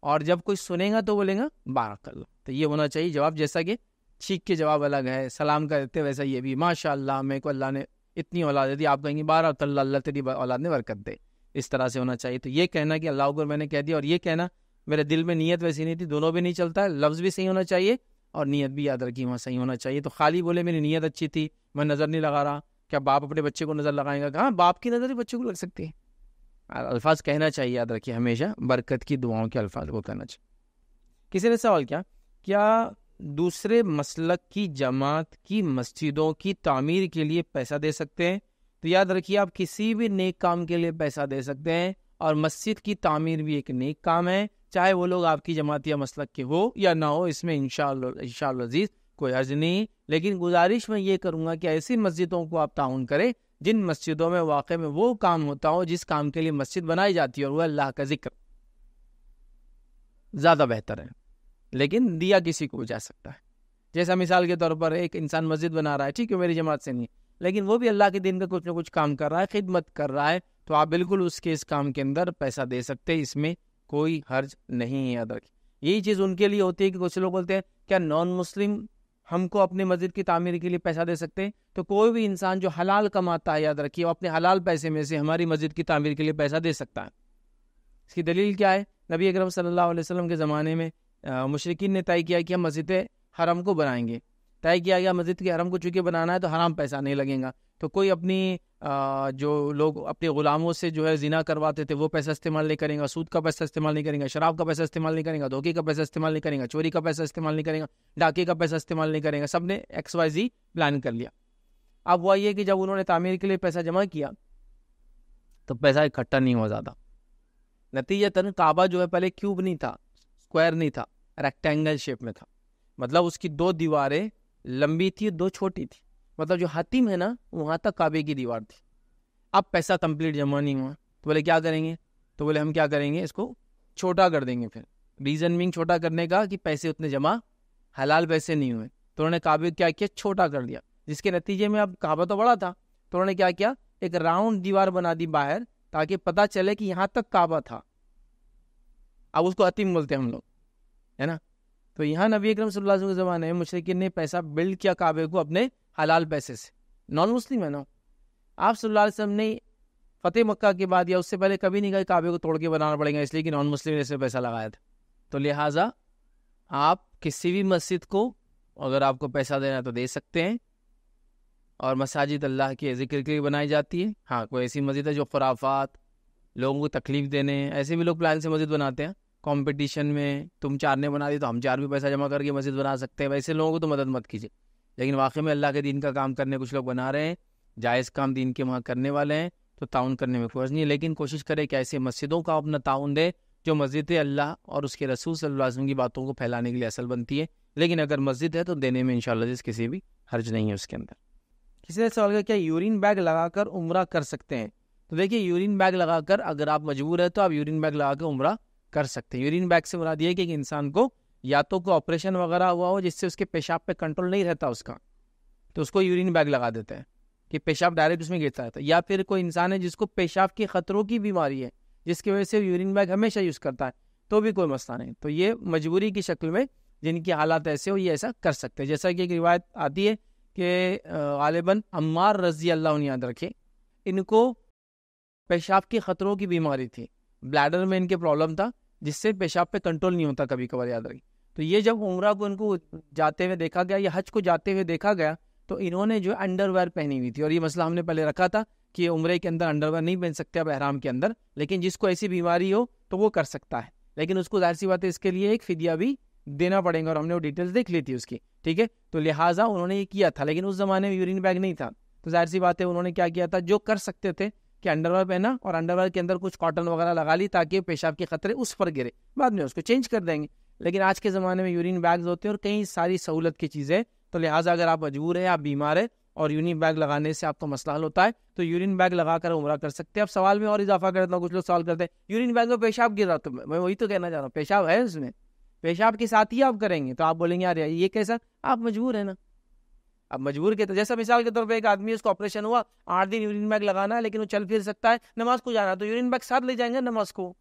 और जब कोई सुनेगा तो बोलेगा बाराकल्ला तो ये होना चाहिए जवाब जैसा कि छीक के जवाब अलग है सलाम कर देते वैसा ये भी माशाला मेरे को अल्लाह ने इतनी औलाद दी आप कहेंगे बाराकल्ला अल्लाह तेरी औलाद ने बरकत दे इस तरह से होना चाहिए तो ये कहना कि अल्लाह अकबर मैंने कह दिया और ये कहना मेरे दिल में नीयत वैसी नहीं थी दोनों भी नहीं चलता है लफ्ज़ भी सही होना चाहिए और नीयत भी याद रखी वहाँ सही होना चाहिए तो खाली बोले मेरी नीयत अच्छी थी मैं नज़र नहीं लगा रहा क्या बाप अपने बच्चे को नज़र लगाएगा कहाँ बाप की नज़र ही बच्चे को लग सकती है अल्फाज कहना चाहिए याद रखिए हमेशा बरकत की दुआओं के अल्फाज को कहना चाहिए किसी ने सवाल किया क्या दूसरे मसलक की जमात की मस्जिदों की तामीर के लिए पैसा दे सकते हैं तो याद रखिए आप किसी भी नेक काम के लिए पैसा दे सकते हैं और मस्जिद की तामीर भी एक नेक काम है चाहे वो लोग आपकी जमात या मसलक के हो या ना हो इसमें इनशा अजीज कोई अर्ज नहीं लेकिन गुजारिश मैं ये करूँगा कि ऐसी मस्जिदों को आप ताउन करें जिन मस्जिदों में वाक़ में वो काम होता हो जिस काम के लिए मस्जिद बनाई जाती है और वह अल्लाह का जिक्र ज़्यादा बेहतर है लेकिन दिया किसी को जा सकता है जैसा मिसाल के तौर पर एक इंसान मस्जिद बना रहा है ठीक है मेरी जमात से नहीं लेकिन वो भी अल्लाह के दिन का कुछ ना कुछ काम कर रहा है खिदमत कर रहा है तो आप बिल्कुल उसके इस काम के अंदर पैसा दे सकते हैं इसमें कोई हर्ज नहीं है याद रखिए यही चीज़ उनके लिए होती है कि कुछ लोग बोलते हैं क्या नॉन मुस्लिम हमको अपने मस्जिद की तामीर के लिए पैसा दे सकते हैं तो कोई भी इंसान जो हलाल कमाता है याद रखिए वो अपने हलाल पैसे में से हमारी मस्जिद की तामीर के लिए पैसा दे सकता है इसकी दलील क्या है नबी अकरम सल्लल्लाहु अलैहि वसल्लम के ज़माने में मुशरकिन ने तय किया कि हम मस्जिद हरम को बनाएंगे तय किया गया मस्जिद के हरम को चूँकि बनाना है तो हराम पैसा नहीं लगेगा तो कोई अपनी जो लोग अपने ग़ुलामों से जो है जिना करवाते थे वो पैसा इस्तेमाल नहीं करेंगे सूद का पैसा इस्तेमाल नहीं करेंगे शराब का पैसा इस्तेमाल नहीं करेंगे धोखे का पैसा इस्तेमाल नहीं करेंगे चोरी का पैसा इस्तेमाल नहीं करेंगे डाके का पैसा इस्तेमाल नहीं करेंगे सब ने एक्स वाई जी प्लान कर लिया अब हुआ ये कि जब उन्होंने तामीर के लिए पैसा जमा किया तो पैसा इकट्ठा नहीं हुआ ज़्यादा नतीजतन काबा जो है पहले क्यूब नहीं था स्क्वायर नहीं था रेक्टेंगल शेप में था मतलब उसकी दो दीवारें लंबी थी दो छोटी थी मतलब जो हतीम है ना वहाँ तक काबे की दीवार थी अब पैसा कंप्लीट जमा नहीं हुआ तो बोले क्या करेंगे तो बोले हम क्या करेंगे इसको छोटा कर देंगे फिर रीज़न बिंग छोटा करने का कि पैसे उतने जमा हलाल पैसे नहीं हुए तो उन्होंने काबे क्या किया छोटा कर दिया जिसके नतीजे में अब काबा तो बड़ा था तो उन्होंने क्या किया एक राउंड दीवार बना दी बाहर ताकि पता चले कि यहाँ तक काबा था अब उसको अतिम बोलते हैं हम लोग है ना तो यहाँ नबी अक्रम सल्ला के ज़माने में मुशरकिन ने पैसा बिल्ड किया काबे को अपने हलाल पैसे से नॉन मुस्लिम है ना आप सल्ला वसम ने फतेह मक्का के बाद या उससे पहले कभी नहीं गए काबे को तोड़ के बनाना पड़ेगा इसलिए कि नॉन मुस्लिम ने इसमें पैसा लगाया था तो लिहाजा आप किसी भी मस्जिद को अगर आपको पैसा देना है तो दे सकते हैं और मसाजिद अल्लाह के जिक्र के लिए बनाई जाती है हाँ कोई ऐसी मस्जिद है जो खुराफात लोगों को तकलीफ़ देने ऐसे भी लोग प्लान से मस्जिद बनाते हैं कंपटीशन में तुम चार ने बना दी तो हम चार भी पैसा जमा करके मस्जिद बना सकते हैं वैसे लोगों को तो मदद मत कीजिए लेकिन वाकई में अल्लाह के दिन का काम करने कुछ लोग बना रहे हैं जायज़ काम दिन के वहाँ करने वाले हैं तो ताउन करने में फर्ज नहीं है लेकिन कोशिश करें कि ऐसे मस्जिदों का अपना ताउन दे जो मस्जिद अल्लाह और उसके रसूल सल्लल्लाहु की बातों को फैलाने के लिए असल बनती है लेकिन अगर मस्जिद है तो देने में इंशाल्लाह जिस किसी भी हर्ज नहीं है उसके अंदर किसी ने सवाल किया क्या यूरिन बैग लगाकर उम्र कर सकते हैं तो देखिए यूरिन बैग लगाकर अगर आप मजबूर है तो आप यूरिन बैग लगाकर उम्र कर सकते हैं यूरिन बैग से मुराद ये कि इंसान को या तो कोई ऑपरेशन वगैरह हुआ हो जिससे उसके पेशाब पे कंट्रोल नहीं रहता उसका तो उसको यूरिन बैग लगा देते हैं कि पेशाब डायरेक्ट उसमें गिरता रहता है या फिर कोई इंसान है जिसको पेशाब के खतरों की बीमारी है जिसकी वजह से यूरिन बैग हमेशा यूज़ करता है तो भी कोई मसला नहीं तो ये मजबूरी की शक्ल में जिनकी हालात ऐसे हो ये ऐसा कर सकते हैं जैसा कि एक रिवायत आती है कि गालिबा अम्मार रजी अल्लाह याद रखे इनको पेशाब के ख़तरों की बीमारी थी ब्लैडर में इनके प्रॉब्लम था जिससे पेशाब पे कंट्रोल नहीं होता कभी कभार याद रखिए तो ये जब उमरा को इनको जाते हुए देखा गया या हज को जाते हुए देखा गया तो इन्होंने जो अंडरवेयर पहनी हुई थी और ये मसला हमने पहले रखा था कि उम्र के अंदर अंडरवेयर नहीं पहन सकते अब एहराम के अंदर लेकिन जिसको ऐसी बीमारी हो तो वो कर सकता है लेकिन उसको जाहिर सी बात है इसके लिए एक फिदिया भी देना पड़ेगा और हमने वो डिटेल्स देख ली थी उसकी ठीक है तो लिहाजा उन्होंने ये किया था लेकिन उस जमाने में यूरिन बैग नहीं था तो जाहिर सी बात है उन्होंने क्या किया था जो कर सकते थे कि अंडरवेयर पहना और अंडरवेयर के अंदर कुछ कॉटन वगैरह लगा ली ताकि पेशाब के खतरे उस पर गिरे बाद में उसको चेंज कर देंगे लेकिन आज के ज़माने में यूरिन बैग्स होते हैं और कई सारी सहूलत की चीज़ें तो लिहाजा अगर आप मजबूर हैं आप बीमार हैं और यूरिन बैग लगाने से आपको मसला हल होता है तो यूरिन बैग लगा कर उम्र कर सकते हैं अब सवाल में और इजाफा करता हूँ कुछ लोग सवाल करते हैं यूरिन बैग में पेशाब गिर रहा तो मैं वही तो कहना चाह रहा हूँ पेशाब है उसमें पेशाब के साथ ही आप करेंगे तो आप बोलेंगे यार ये कैसा आप मजबूर है ना अब मजबूर के तो जैसा मिसाल के तौर पर एक आदमी उसको ऑपरेशन हुआ आठ दिन यूरिन बैग लगाना है लेकिन वो चल फिर सकता है नमाज को जाना तो यूरिन बैग साथ ले जाएंगे नमाज को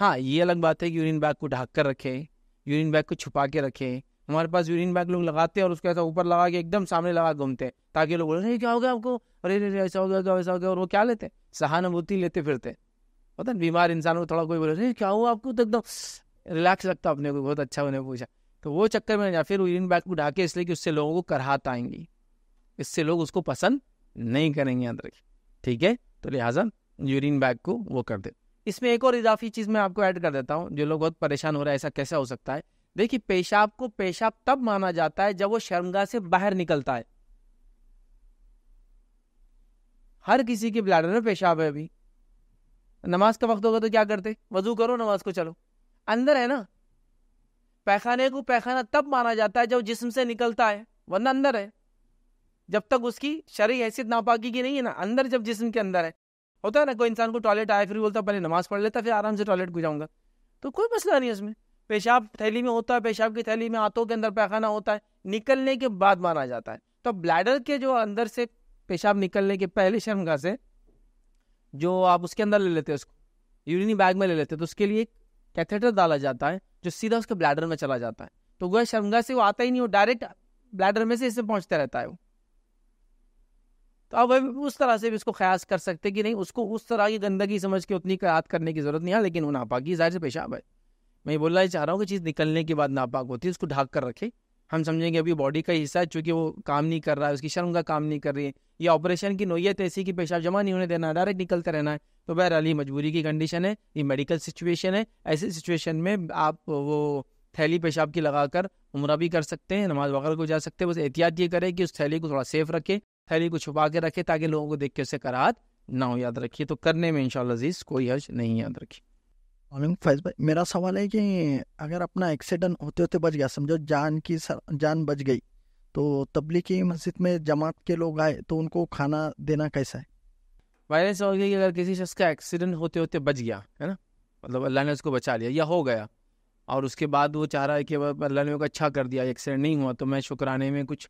हाँ ये अलग बात है कि यूरिन बैग को ढाक कर रखें यूरिन बैग को छुपा के रखें हमारे पास यूरिन बैग लोग लगाते हैं और उसके ऐसा ऊपर लगा के एकदम सामने लगा घूमते हैं ताकि लोग बोले क्या हो गया आपको अरे अरे ऐसा हो गया क्या ऐसा हो गया और वो क्या लेते सहानुभूति लेते फिरते पता बीमार इंसान को थोड़ा कोई बोले क्या हुआ आपको तो एकदम रिलैक्स लगता अपने को बहुत अच्छा उन्हें पूछा तो वो चक्कर में या फिर यूरिन बैग को ढाके इसलिए कि उससे लोगों को करहात आएंगी इससे लोग उसको पसंद नहीं करेंगे याद ठीक है तो लिहाजा यूरिन बैग को वो कर दे इसमें एक और इजाफी चीज़ मैं आपको ऐड कर देता हूँ जो लोग बहुत परेशान हो रहा है ऐसा कैसा हो सकता है देखिए पेशाब को पेशाब तब माना जाता है जब वो शर्मगा से बाहर निकलता है हर किसी के ब्लैडर में पेशाब है अभी नमाज का वक्त होगा तो क्या करते वजू करो नमाज को चलो अंदर है ना पैखाने को पैखाना तब माना जाता है जब जिस्म से निकलता है वरना अंदर है जब तक उसकी शरीर हैसियत नापाकी की नहीं है ना अंदर जब जिस्म के अंदर है होता है ना कोई इंसान को टॉयलेट आया फिर बोलता पहले नमाज पढ़ लेता फिर आराम से टॉयलेट को जाऊँगा तो कोई मसला नहीं उसमें पेशाब थैली में होता है पेशाब की थैली में हाथों के अंदर पैखाना होता है निकलने के बाद माना जाता है तो ब्लैडर के जो अंदर से पेशाब निकलने के पहले शर्मगा से जो आप उसके अंदर ले लेते हैं उसको यूरिनी बैग में ले लेते हैं तो उसके लिए कैथेटर डाला जाता है जो सीधा उसके ब्लैडर में चला जाता है तो गोया शर्मगा से वो आता ही नहीं वो डायरेक्ट ब्लैडर में से इसे पहुंचता रहता है वो तो अब उस तरह से भी इसको ख्यास कर सकते कि नहीं उसको उस तरह की गंदगी समझ के उतनी याद करने की ज़रूरत नहीं है लेकिन वो नापाकी जाहिर से पेशाब है मैं बोलना ही चाह रहा हूँ कि चीज़ निकलने के बाद नापाक होती है उसको ढाक कर रखे हम समझेंगे अभी बॉडी का हिस्सा है चूंकि वो काम नहीं कर रहा है उसकी शर्म का काम नहीं कर रही है या ऑपरेशन की नोयत ऐसी कि पेशाब जमा नहीं होने देना डायरेक्ट निकलते रहना है तो बहरहाल ये मजबूरी की कंडीशन है ये मेडिकल सिचुएशन है ऐसी सिचुएशन में आप वो थैली पेशाब की लगाकर उम्र भी कर सकते हैं नमाज वगैरह को जा सकते हैं बस एहतियात ये करें कि उस थैली को थोड़ा सेफ रखें थैली को छुपा के रखें ताकि लोगों को देख के उससे कराहत ना हो याद रखिए तो करने में इन अजीज़ कोई हर्ज नहीं याद रखिए फैज भाई मेरा सवाल है कि अगर अपना एक्सीडेंट होते होते बच गया समझो जान की सर, जान बच गई तो तबलीगी मस्जिद में जमात के लोग आए तो उनको खाना देना कैसा है वायरस हो गया कि अगर किसी शख्स का एक्सीडेंट होते होते बच गया है ना मतलब अल्लाह ने उसको बचा लिया या हो गया और उसके बाद वो चाह रहा है कि अल्लाह ने अच्छा कर दिया एक्सीडेंट नहीं हुआ तो मैं शुक्राने में कुछ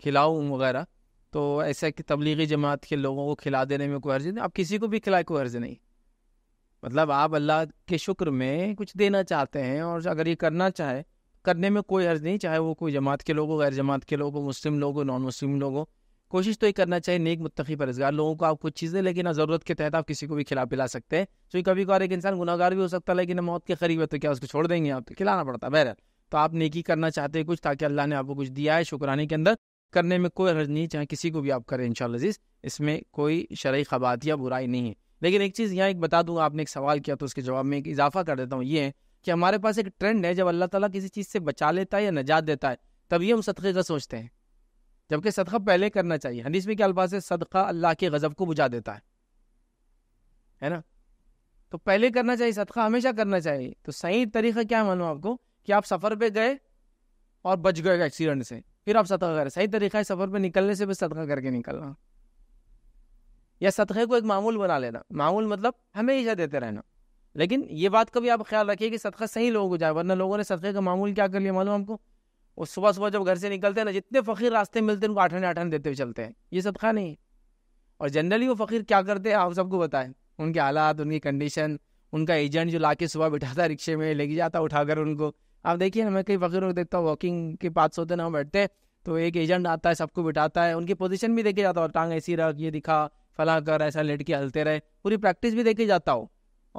खिलाऊँ वगैरह तो ऐसा कि तबलीगी जमात के लोगों को खिला देने में कोई अर्ज़ नहीं आप किसी को भी खिलाए कोई अर्ज़ नहीं मतलब आप अल्लाह के शुक्र में कुछ देना चाहते हैं और अगर ये करना चाहे करने में कोई अर्ज़ नहीं चाहे वो कोई जमात के लोग हो गैर जमात के लोग हो मुस्लिम लोग हो नॉन मुस्लिम लोग हो कोशिश तो ये करना चाहिए नेक मुतफ़ी परहेजगार लोगों को आप कुछ चीज़ें लेकिन ना ज़रूरत के तहत आप किसी को भी खिला पिला सकते हैं क्योंकि तो कभी कभार एक इंसान गुनागार भी हो सकता है लेकिन मौत के करीब है तो क्या उसको छोड़ देंगे आप तो खिलाना पड़ता है बहर तो आप नेकी करना चाहते हैं कुछ ताकि अल्लाह ने आपको कुछ दिया है शुक्राने के अंदर करने में कोई हर्ज नहीं चाहे किसी को भी आप करें इन इसमें कोई शरा खबात या बुराई नहीं है लेकिन एक चीज़ यहाँ एक बता दूँ आपने एक सवाल किया तो उसके जवाब में एक इजाफा कर देता हूँ ये है कि हमारे पास एक ट्रेंड है जब अल्लाह ताला किसी चीज़ से बचा लेता है या नजात देता है तभी हम सदक़े का सोचते हैं जबकि सदका पहले करना चाहिए हदीस में क्या अल्फाज है सदका अल्लाह के गज़ब को बुझा देता है है ना तो पहले करना चाहिए सदका हमेशा करना चाहिए तो सही तरीका क्या मालूम आपको कि आप सफ़र पे गए और बच गए एक्सीडेंट से फिर आप सदका करें सही तरीका है सफ़र पे निकलने से भी सदका करके निकलना या सदक़े को एक मामूल बना लेना मामूल मतलब हमेशा देते रहना लेकिन ये बात का भी आप ख्याल रखिए कि सदका सही लोगों को जाए वरना लोगों ने सदक़े का मामूल क्या कर लिया मालूम आपको वो सुबह सुबह जब घर से निकलते हैं ना जितने फ़कीर रास्ते मिलते हैं उनको आठने आठन देते हुए चलते हैं ये सब खा नहीं और जनरली वो फ़कीर क्या करते हैं आप सबको बताएं उनके हालात उनकी कंडीशन उनका एजेंट जो ला के सुबह बिठाता है रिक्शे में लेके जाता उठाकर उनको आप देखिए ना मैं कई फ़कीर को देखता हूँ वॉकिंग के पास होते ना बैठते तो एक एजेंट आता है सबको बिठाता है उनकी पोजिशन भी देखे जाता हो टांग ऐसी रख ये दिखा फला कर ऐसा लेट के हलते रहे पूरी प्रैक्टिस भी देखे जाता हो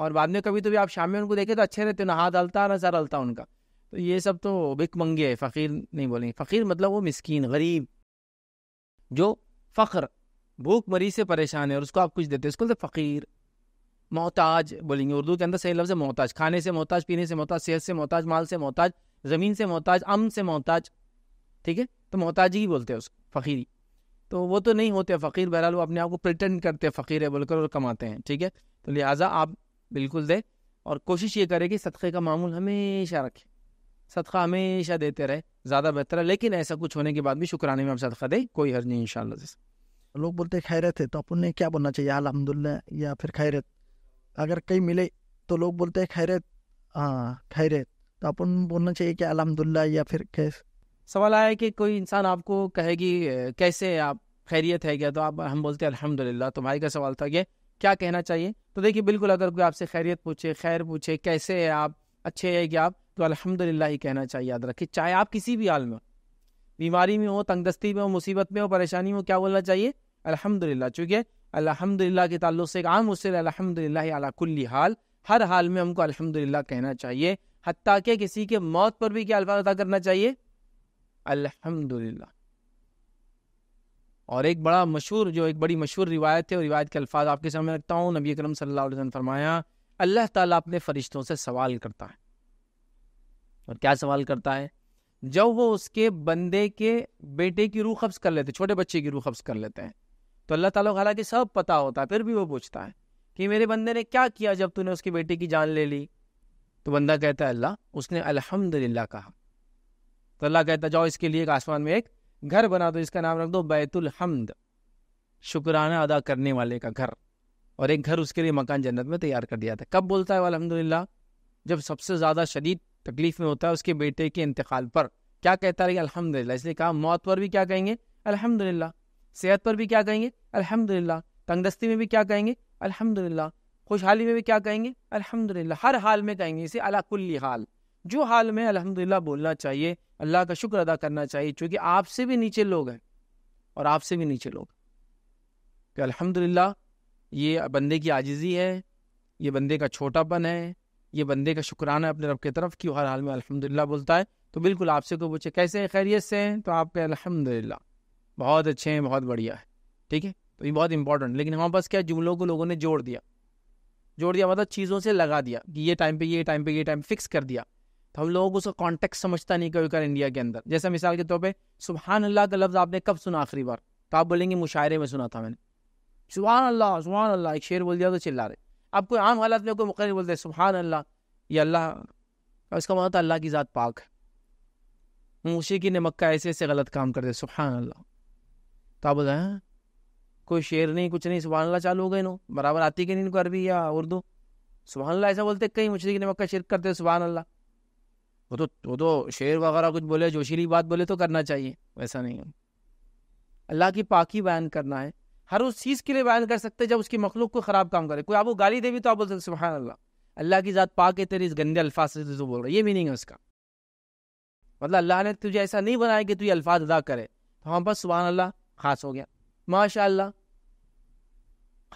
और बाद में कभी तो भी आप शाम में उनको देखे तो अच्छे रहते हो ना हाथ हलता ना सर हलता उनका तो ये सब तो मंगे है फ़कीर नहीं बोलेंगे फ़कीर मतलब वो मिसकीन गरीब जो फ़ख्र भूख मरी से परेशान है और उसको आप कुछ देते हैं उसको बोलते फ़कीर मोहताज बोलेंगे उर्दू के अंदर सही लफ्ज़ है मोहताज खाने से मोहताज पीने से मोहताज सेहत से मोहताज माल से मोहताज ज़मीन से मोहताज अम से मोहताज ठीक है तो मोहताजी ही बोलते हैं उसको फ़कीरी तो वो तो नहीं होते फ़कीर बहरहाल वो अपने आप को प्रिटेंड करते हैं फ़कीर है बोलकर और कमाते हैं ठीक है तो लिहाजा आप बिल्कुल दें और कोशिश ये करें कि सदक़े का मामूल हमेशा रखें सदका हमेशा देते रहे ज़्यादा बेहतर है लेकिन ऐसा कुछ होने के बाद भी शुक्राने में आप सदका दें कोई हर्ज नहीं इन लोग बोलते खैरत है तो अपन ने क्या बोलना चाहिए अलहमदुल्ला या फिर खैरत अगर कहीं मिले तो लोग बोलते हैं खैरत हाँ खैरत तो अपन बोलना चाहिए कि अलहमदुल्ला या फिर कैस सवाल आया कि कोई इंसान आपको कहेगी कैसे आप खैरियत है क्या तो आप हम बोलते हैं अलहमदिल्ला तुम्हारी का सवाल था कि क्या कहना चाहिए तो देखिए बिल्कुल अगर कोई आपसे खैरियत पूछे खैर पूछे कैसे है आप अच्छे है कि आप तो अलहमदिल्ला ही कहना चाहिए याद रखें चाहे आप किसी भी हाल में बीमारी में हो तंगदस्ती में हो मुसीबत में हो परेशानी में हो क्या बोलना चाहिए अलहमदिल्ला चूँकि अलहमदिल्ला के तल्लु से एक आम मुस्ल अलहमदिल्ला अला कुल्ली हाल हर हाल में हमको अलहमदिल्ला कहना चाहिए हती के किसी के मौत पर भी क्या अल्फाज अदा करना चाहिए अलहमदिल्ला और एक बड़ा मशहूर जो एक बड़ी मशहूर रिवायत है और रिवायत के अल्फाज आपके सामने रखता हूँ नबी करम सल्लल्लाहु अलैहि वसल्लम फरमाया अल्लाह ताला अपने फरिश्तों से सवाल करता है और क्या सवाल करता है जब वो उसके बंदे के बेटे की रूह कब्ज कर लेते छोटे बच्चे की रूह कब्ज कर लेते हैं तो अल्लाह ताला हालांकि सब पता होता है फिर भी वो पूछता है कि मेरे बंदे ने क्या किया जब तूने उसके बेटे की जान ले ली तो बंदा कहता है अल्लाह उसने अल्हम्दुलिल्लाह कहा तो अल्लाह कहता जाओ इसके लिए एक आसमान में एक घर बना दो इसका नाम रख दो बैतुल हमद शुक्राना अदा करने वाले का घर और एक घर उसके लिए मकान जन्नत में तैयार कर दिया था कब बोलता है अलहमदिल्ला जब सबसे ज़्यादा शदीद तकलीफ़ में होता है उसके बेटे के इंतकाल पर क्या कहता रही अल्हम्दुलिल्लाह इसलिए कहा मौत पर भी क्या कहेंगे ला सेहत पर भी क्या कहेंगे अल्हम्दुलिल्लाह तंगदस्ती में भी क्या कहेंगे अल्हम्दुलिल्लाह खुशहाली में भी क्या कहेंगे अल्हम्दुलिल्लाह हर हाल में कहेंगे इसे अला हाल जो हाल में अलहमदिल्ला बोलना चाहिए अल्लाह का शुक्र अदा करना चाहिए क्योंकि आपसे भी नीचे लोग हैं और आपसे भी नीचे लोग कि ये बंदे की आजिज़ी है ये बंदे का छोटापन है ये बंदे का शुक्राना है अपने रब की तरफ कि हर हाल में अल्हम्दुलिल्लाह बोलता है तो बिल्कुल आपसे कोई पूछे कैसे हैं खैरियत से हैं तो आपके ला बहुत अच्छे हैं बहुत बढ़िया है ठीक है तो ये बहुत इंपॉर्टेंट लेकिन हमारे पास क्या जुमलों को लोगों ने जोड़ दिया जोड़ दिया मतलब चीज़ों से लगा दिया कि ये टाइम पे ये टाइम पे ये टाइम फिक्स कर दिया तो हम लोगों को उसका कॉन्टेक्ट समझता नहीं कभी कर इंडिया के अंदर जैसे मिसाल के तौर पर सुबहान अल्लाह का लफ्ज़ आपने कब सुना आखिरी बार तो आप बोलेंगे मुशायरे में सुना था मैंने सुबहान अल्लाह सुबहान अल्लाह एक शेर बोल दिया तो चिल्ला रहे अब कोई आम हालात में कोई मुकर बोलते सुबहान अल्लाह ये अल्लाह इसका मतलब तो अल्लाह की ज़ात पाक है मुशीकी ने मक्का ऐसे ऐसे गलत काम कर दिया सुबहान अल्लाह तो आप बताएं कोई शेर नहीं कुछ नहीं सुबह अल्लाह चालू हो गए नो बराबर आती कि नहीं इनको अरबी या उर्दू सुबह अल्लाह ऐसा बोलते कहीं मुशरक ने मक्का शिरक करते सुबह अल्लाह वो तो वो तो शेर वगैरह कुछ बोले जोशीली बात बोले तो करना चाहिए वैसा नहीं है अल्लाह की पाकी बयान करना है हर उस चीज़ के लिए बयान कर सकते हैं जब उसकी मखलूक को ख़राब काम करे कोई आपको गाली दे भी तो आप बोल सकते सुबहान अल्लाह अल्लाह की ज़ात पा के तेरे इस गंदे अल्फाज से जो बोल रहा है ये मीनिंग है उसका मतलब अल्लाह ने तुझे ऐसा नहीं बनाया कि तू ये अल्फाज अदा करे तो हम हाँ बस सुबहान अल्लाह खास हो गया माशा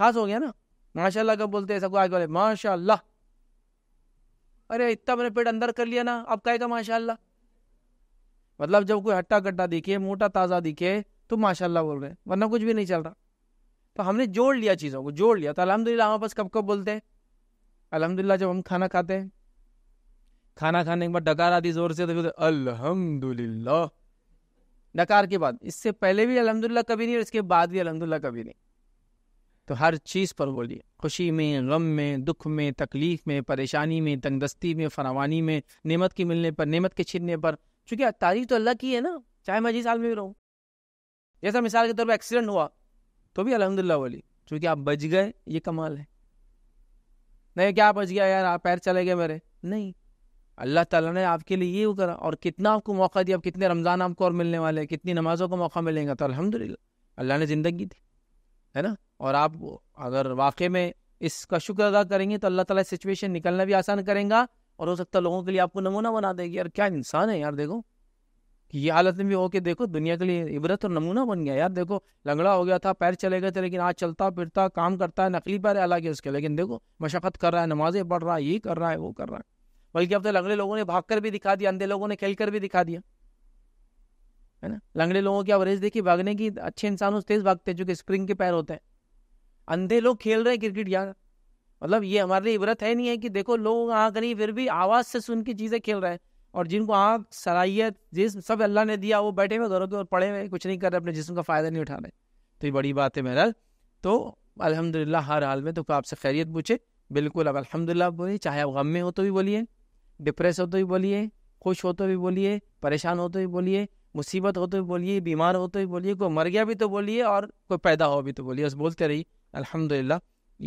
खास हो गया ना माशा कब बोलते हैं सबको आज बोले माशा अरे इतना मैंने पेट अंदर कर लिया ना अब कहेगा माशा मतलब जब कोई हट्टा कट्टा दिखे मोटा ताज़ा दिखे तो माशाल्लाह बोल रहे हैं वरना कुछ भी नहीं चल रहा तो हमने जोड़ लिया चीज़ों को जोड़ लिया तो अलहमदिल्ला हमारे पास कब कब बोलते हैं अलहमदिल्ला जब हम खाना खाते हैं खाना खाने के बाद डकार आती जोर से तो फिर अलहमदुल्ला डकार के बाद इससे पहले भी अलहमदिल्ला कभी नहीं और इसके बाद भी अलहमदिल्ला कभी नहीं तो हर चीज़ पर बोलिए खुशी में गम में दुख में तकलीफ़ में परेशानी में तंगदस्ती में फरावानी में नेमत के मिलने पर नेमत के छीनने पर चूंकि तारीफ तो अल्लाह की है ना चाहे मैं जिस साल में भी रहूँ जैसा मिसाल के तौर पर एक्सीडेंट हुआ तो भी अलहमदिल्ला वाली चूंकि आप बच गए ये कमाल है नहीं क्या बच गया यार आप पैर चले गए मेरे नहीं अल्लाह ताला ने आपके लिए ये वो करा और कितना आपको मौका दिया आप कितने रमज़ान आपको और मिलने वाले हैं कितनी नमाज़ों का मौका मिलेगा तो अलहमदिल्ला अल्लाह ने ज़िंदगी दी है ना और आप अगर वाक़ई में इसका शुक्र अदा करेंगे तो अल्लाह ताला सिचुएशन निकलना भी आसान करेगा और हो सकता है लोगों के लिए आपको नमूना बना देगी यार क्या इंसान है यार देखो कि ये हालत में भी होके देखो दुनिया के लिए इबरत और नमूना बन गया यार देखो लंगड़ा हो गया था पैर चले गए थे लेकिन आज चलता फिरता काम करता है नकली पैर अलग है उसके लेकिन देखो मशक्क़त कर रहा है नमाजें पढ़ रहा है ये कर रहा है वो कर रहा है बल्कि अब तो लंगड़े लोगों ने भाग कर भी दिखा दिया अंधे लोगों ने खेल कर भी दिखा दिया है ना लंगड़े लोगों की अवरेज देखी भागने की अच्छे इंसानों से तेज भागते हैं जो कि स्प्रिंग के पैर होते हैं अंधे लोग खेल रहे हैं क्रिकेट यार मतलब ये हमारे लिए इबरत है नहीं है कि देखो लोग यहाँ कहीं फिर भी आवाज़ से सुन के चीज़ें खेल रहे हैं और जिनको आँख सलाहियत जिसम सब अल्लाह ने दिया वो बैठे हुए घरों के और पड़े हुए कुछ नहीं कर रहे अपने जिसम का फ़ायदा नहीं उठा रहे तो ये बड़ी बात है महरल तो अलहमदिल्ला हर हाल में तो कोई आपसे खैरियत पूछे बिल्कुल अब अलहमदिल्ला बोलिए चाहे आप गम में हो तो भी बोलिए डिप्रेस हो तो भी बोलिए खुश हो तो भी बोलिए परेशान हो तो भी बोलिए मुसीबत हो तो भी बोलिए बीमार हो तो भी बोलिए कोई मर गया भी तो बोलिए और कोई पैदा हो भी तो बोलिए बस बोलते रहिए अलहमदिल्ला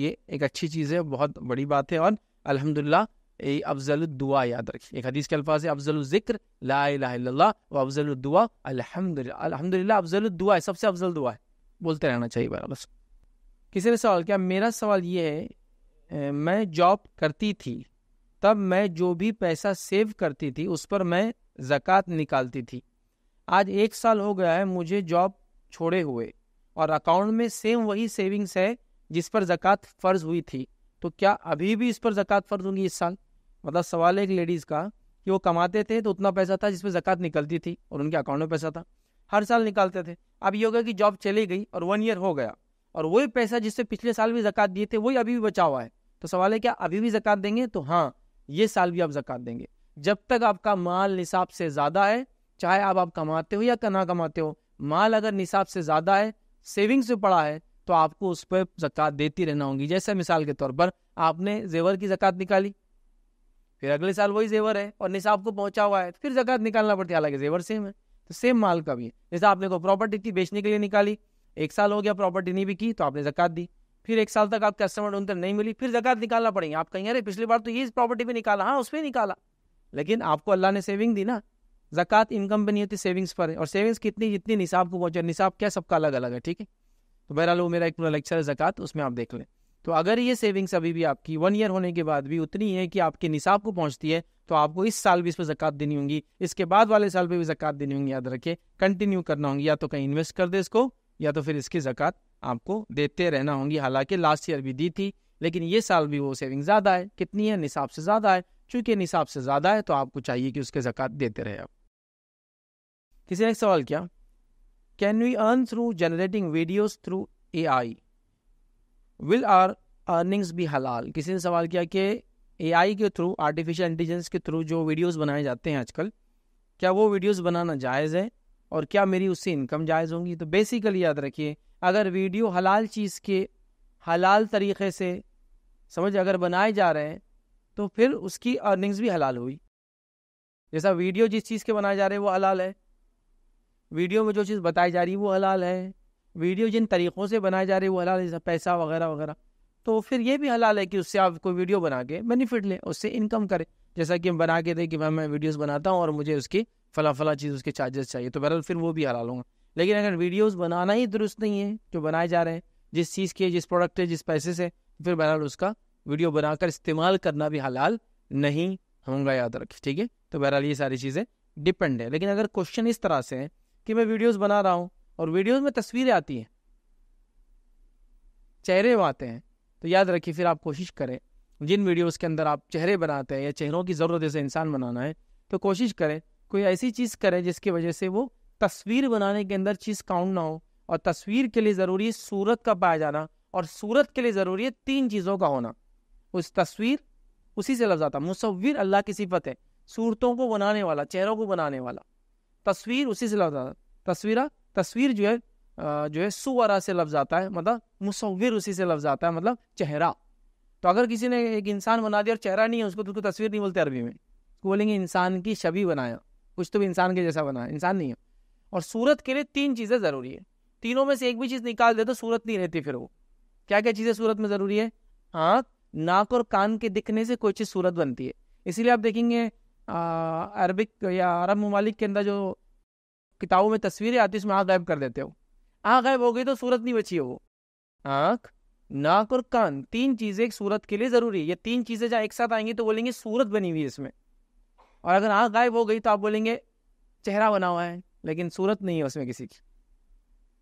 ये एक अच्छी चीज़ है बहुत बड़ी बात है और अलहमदिल्ला अफजल दुआ याद रखिए एक हदीस के अल्फाज है अफजल जिक्र ला व अफजल अफजलदुआ अलहमदिल्ला दुआ है सबसे अफजल दुआ है बोलते रहना चाहिए बार बस किसी ने सवाल किया मेरा सवाल ये है मैं जॉब करती थी तब मैं जो भी पैसा सेव करती थी उस पर मैं जक़ात निकालती थी आज एक साल हो गया है मुझे जॉब छोड़े हुए और अकाउंट में सेम वही सेविंग्स है जिस पर जक़ात फ़र्ज़ हुई थी तो क्या अभी भी इस पर जक़ात फ़र्ज़ होंगी इस साल मतलब सवाल है एक लेडीज़ का कि वो कमाते थे तो उतना पैसा था जिसमें जक़ात निकलती थी और उनके अकाउंट में पैसा था हर साल निकालते थे अब ये हो गया कि जॉब चली गई और वन ईयर हो गया और वही पैसा जिससे पिछले साल भी जक़ात दिए थे वही अभी भी बचा हुआ है तो सवाल है क्या अभी भी जक़ात देंगे तो हाँ ये साल भी आप जक़ात देंगे जब तक आपका माल निसाब से ज़्यादा है चाहे आप आप कमाते हो या ना कमाते हो माल अगर निसाब से ज़्यादा है सेविंग्स से पड़ा है तो आपको उस पर जक़ात देती रहना होगी जैसे मिसाल के तौर पर आपने जेवर की जक़ात निकाली फिर अगले साल वही जेवर है और निसाब को पहुंचा हुआ है तो फिर जक़ात निकालना पड़ती है हालांकि जेवर सेम है तो सेम माल का भी है जैसे आपने को प्रॉपर्टी थी बेचने के लिए निकाली एक साल हो गया प्रॉपर्टी नहीं बिकी तो आपने जक़ात दी फिर एक साल तक आप कस्टमर उन तक नहीं मिली फिर जक़ात निकालना पड़ेगी आप कहीं अरे पिछली बार तो ये प्रॉपर्टी पर निकाला हाँ उस पर निकाला लेकिन आपको अल्लाह ने सेविंग दी ना जक़ात इनकम पर नहीं होती सेविंग्स पर है और सेविंग्स कितनी जितनी निसाब को पहुंचे निशाब क्या सबका अलग अलग है ठीक है तो बहरहाल वो मेरा एक पूरा लेक्चर है जक़ात उसमें आप देख लें तो अगर ये सेविंग्स अभी भी आपकी वन ईयर होने के बाद भी उतनी है कि आपके निसाब को पहुंचती है तो आपको इस साल भी इस पर जक़ात देनी होगी इसके बाद वाले साल पर भी जक़ात देनी होगी याद रखे कंटिन्यू करना होगी या तो कहीं इन्वेस्ट कर दे इसको या तो फिर इसकी जक़ात आपको देते रहना होगी हालांकि लास्ट ईयर भी दी थी लेकिन ये साल भी वो सेविंग ज़्यादा है कितनी है निसाब से ज़्यादा है चूंकि निसाब से ज़्यादा है तो आपको चाहिए कि उसके जक़ात देते रहे आप किसी ने सवाल किया can we earn through generating videos through A I will our earnings भी हलाल किसी ने सवाल किया कि ए के थ्रू आर्टिफिशियल इंटेलिजेंस के थ्रू जो वीडियोज़ बनाए जाते हैं आजकल क्या वो वीडियोज़ बनाना जायज़ है और क्या मेरी उससे इनकम जायज़ होंगी तो बेसिकली याद रखिए अगर वीडियो हलाल चीज़ के हलाल तरीके से समझ अगर बनाए जा रहे हैं तो फिर उसकी अर्निंग्स भी हलाल हुई जैसा वीडियो जिस चीज़ के बनाए जा रहे हैं वो हलाल है वीडियो में जो चीज़ बताई जा रही है वो हलाल है वीडियो जिन तरीक़ों से बनाए जा रहे वो हलाल है पैसा वगैरह वगैरह तो फिर ये भी हलाल है कि उससे आप कोई वीडियो बना के बेनिफिट लें उससे इनकम करें जैसा कि हम बना के दें कि मैं मैं वीडियोज़ बनाता हूँ और मुझे उसकी फला फला चीज़ उसके चार्जेस चाहिए तो बहरहाल फिर वो भी हलाल होगा लेकिन अगर वीडियोज़ बनाना ही दुरुस्त नहीं है जो बनाए जा रहे हैं जिस चीज़ के जिस प्रोडक्ट है जिस पैसे से फिर बहरहाल उसका वीडियो बनाकर इस्तेमाल करना भी हलाल नहीं होगा याद रखें ठीक है तो बहरहाल ये सारी चीज़ें डिपेंड है लेकिन अगर क्वेश्चन इस तरह से है कि मैं वीडियोज़ बना रहा हूँ और वीडियोस में तस्वीरें आती हैं चेहरे आते हैं तो याद रखिए फिर आप कोशिश करें जिन वीडियोस के अंदर आप चेहरे बनाते हैं या चेहरों की ज़रूरत जैसे इंसान बनाना है तो कोशिश करें कोई ऐसी चीज़ करें जिसकी वजह से वो तस्वीर बनाने के अंदर चीज़ काउंट ना हो और तस्वीर के लिए ज़रूरी है सूरत का पाया जाना और सूरत के लिए ज़रूरी है तीन चीज़ों का होना उस तस्वीर उसी से लफ जाता मुसविर अल्लाह की सिफत है सूरतों को बनाने वाला चेहरों को बनाने वाला तस्वीर उसी से लफ जाता तस्वीरा तस्वीर जो है जो है सुवरा से लफ्ज आता है मतलब मुसविर उसी से लफ्ज आता है मतलब चेहरा तो अगर किसी ने एक इंसान बना दिया और चेहरा नहीं है उसको तो उसको तस्वीर नहीं बोलते अरबी में उसको बोलेंगे इंसान की छवि बनाया कुछ तो भी इंसान के जैसा बनाया इंसान नहीं है और सूरत के लिए तीन चीज़ें ज़रूरी है तीनों में से एक भी चीज़ निकाल दे तो सूरत नहीं रहती फिर वो क्या क्या चीज़ें सूरत में ज़रूरी है आँख नाक और कान के दिखने से कोई चीज़ सूरत बनती है इसीलिए आप देखेंगे अरबिक या अरब ममालिक के अंदर जो किताबों में तस्वीरें आती उसमें आप गायब कर देते हो आँख गायब हो गई तो सूरत नहीं बची है वो आँख नाक और कान तीन चीज़ें एक सूरत के लिए ज़रूरी है ये तीन चीज़ें जहाँ एक साथ आएंगी तो बोलेंगे सूरत बनी हुई है इसमें और अगर आँख गायब हो गई तो आप बोलेंगे चेहरा बना हुआ है लेकिन सूरत नहीं है उसमें किसी की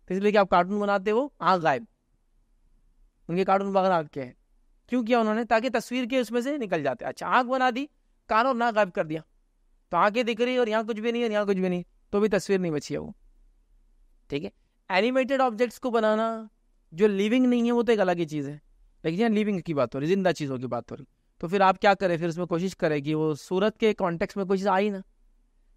तो इसलिए कि आप कार्टून बनाते हो आँख गायब उनके कार्टून बगैर आँख के हैं क्यों किया उन्होंने ताकि तस्वीर के उसमें से निकल जाते अच्छा आँख बना दी कान और नाक गायब कर दिया तो आँखें दिख रही और यहाँ कुछ भी नहीं और यहाँ कुछ भी नहीं तो भी तस्वीर नहीं बची है वो ठीक है एनिमेटेड ऑब्जेक्ट्स को बनाना जो लिविंग नहीं है वो तो एक अलग ही चीज़ है लेकिन यहाँ लिविंग की बात हो रही जिंदा चीज़ों की बात हो रही तो फिर आप क्या करें फिर उसमें कोशिश करें कि वो सूरत के कॉन्टेक्स्ट में कोई चीज़ आई ना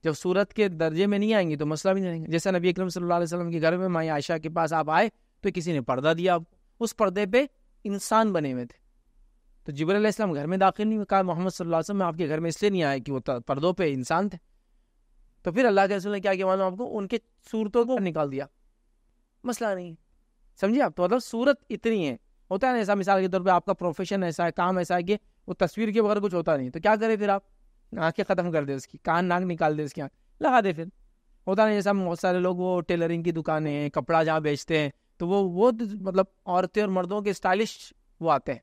जब सूरत के दर्जे में नहीं आएंगी तो मसला भी नहीं आएंगे जैसे नबी अकरम सल्लल्लाहु अलैहि वसल्लम के घर में माई आयशा के पास आप आए तो किसी ने पर्दा दिया आपको उस पर्दे पे इंसान बने हुए थे तो जबर घर में दाखिल नहीं कहा मोहम्मद सल्लल्लाहु अलैहि वसल्लम आपके घर में इसलिए नहीं आया कि वो पर्दों पे इंसान थे तो फिर अल्लाह के रसूल ने क्या किया मालूम आपको उनके सूरतों को निकाल दिया मसला नहीं समझिए आप तो मतलब सूरत इतनी है होता है ना ऐसा मिसाल के तौर पर आपका प्रोफेशन ऐसा है काम ऐसा है कि वो तस्वीर के बगैर कुछ होता नहीं तो क्या करें फिर आप आँखें ख़त्म कर दे उसकी कान नाक निकाल दे उसकी आँख लगा दे फिर होता नहीं जैसा बहुत सारे लोग वो टेलरिंग की दुकानें हैं कपड़ा जहाँ बेचते हैं तो वो वो मतलब औरतें और मर्दों के स्टाइलिश वो आते हैं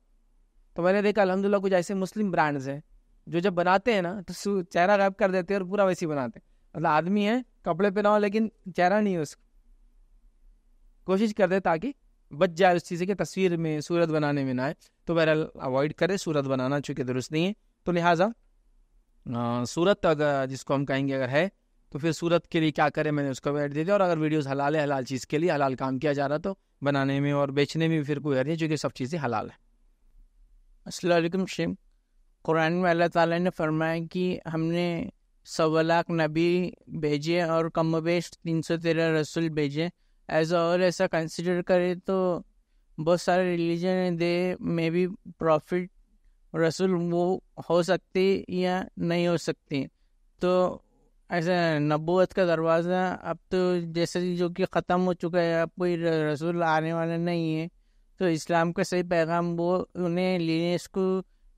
तो मैंने देखा अलहमदिल्ला कुछ ऐसे मुस्लिम ब्रांड्स हैं जो जब बनाते हैं ना तो चेहरा गायब कर देते हैं और पूरा वैसे ही बनाते हैं मतलब आदमी है कपड़े पहनाओ लेकिन चेहरा नहीं है उसका कोशिश कर दे ताकि बच जाए उस चीज़ की तस्वीर में सूरत बनाने में ना आए तो बहरहाल अवॉइड करे सूरत बनाना चूँकि दुरुस्त नहीं है तो लिहाजा सूरत अगर जिसको हम कहेंगे अगर है तो फिर सूरत के लिए क्या करें मैंने उसको बैठ दे दिया और अगर वीडियोस हलाल है हलाल चीज़ के लिए हलाल काम किया जा रहा तो बनाने में और बेचने में भी फिर कोई नहीं चूँकि सब चीज़ें हलाल है असलम शेम कुरान में अल्लाह ताला ने फरमाया कि हमने सवा लाख नबी भेजे और कम बेश तीन सौ तेरह रसूल भेजे एज और ऐसा कंसिडर करें तो बहुत सारे रिलीजन दे में भी प्रॉफिट रसूल वो हो सकती या नहीं हो सकते तो ऐसा नबूत का दरवाज़ा अब तो जैसे जो कि ख़त्म हो चुका है अब कोई रसूल आने वाला नहीं है तो इस्लाम का सही पैगाम वो उन्हें लेने इसको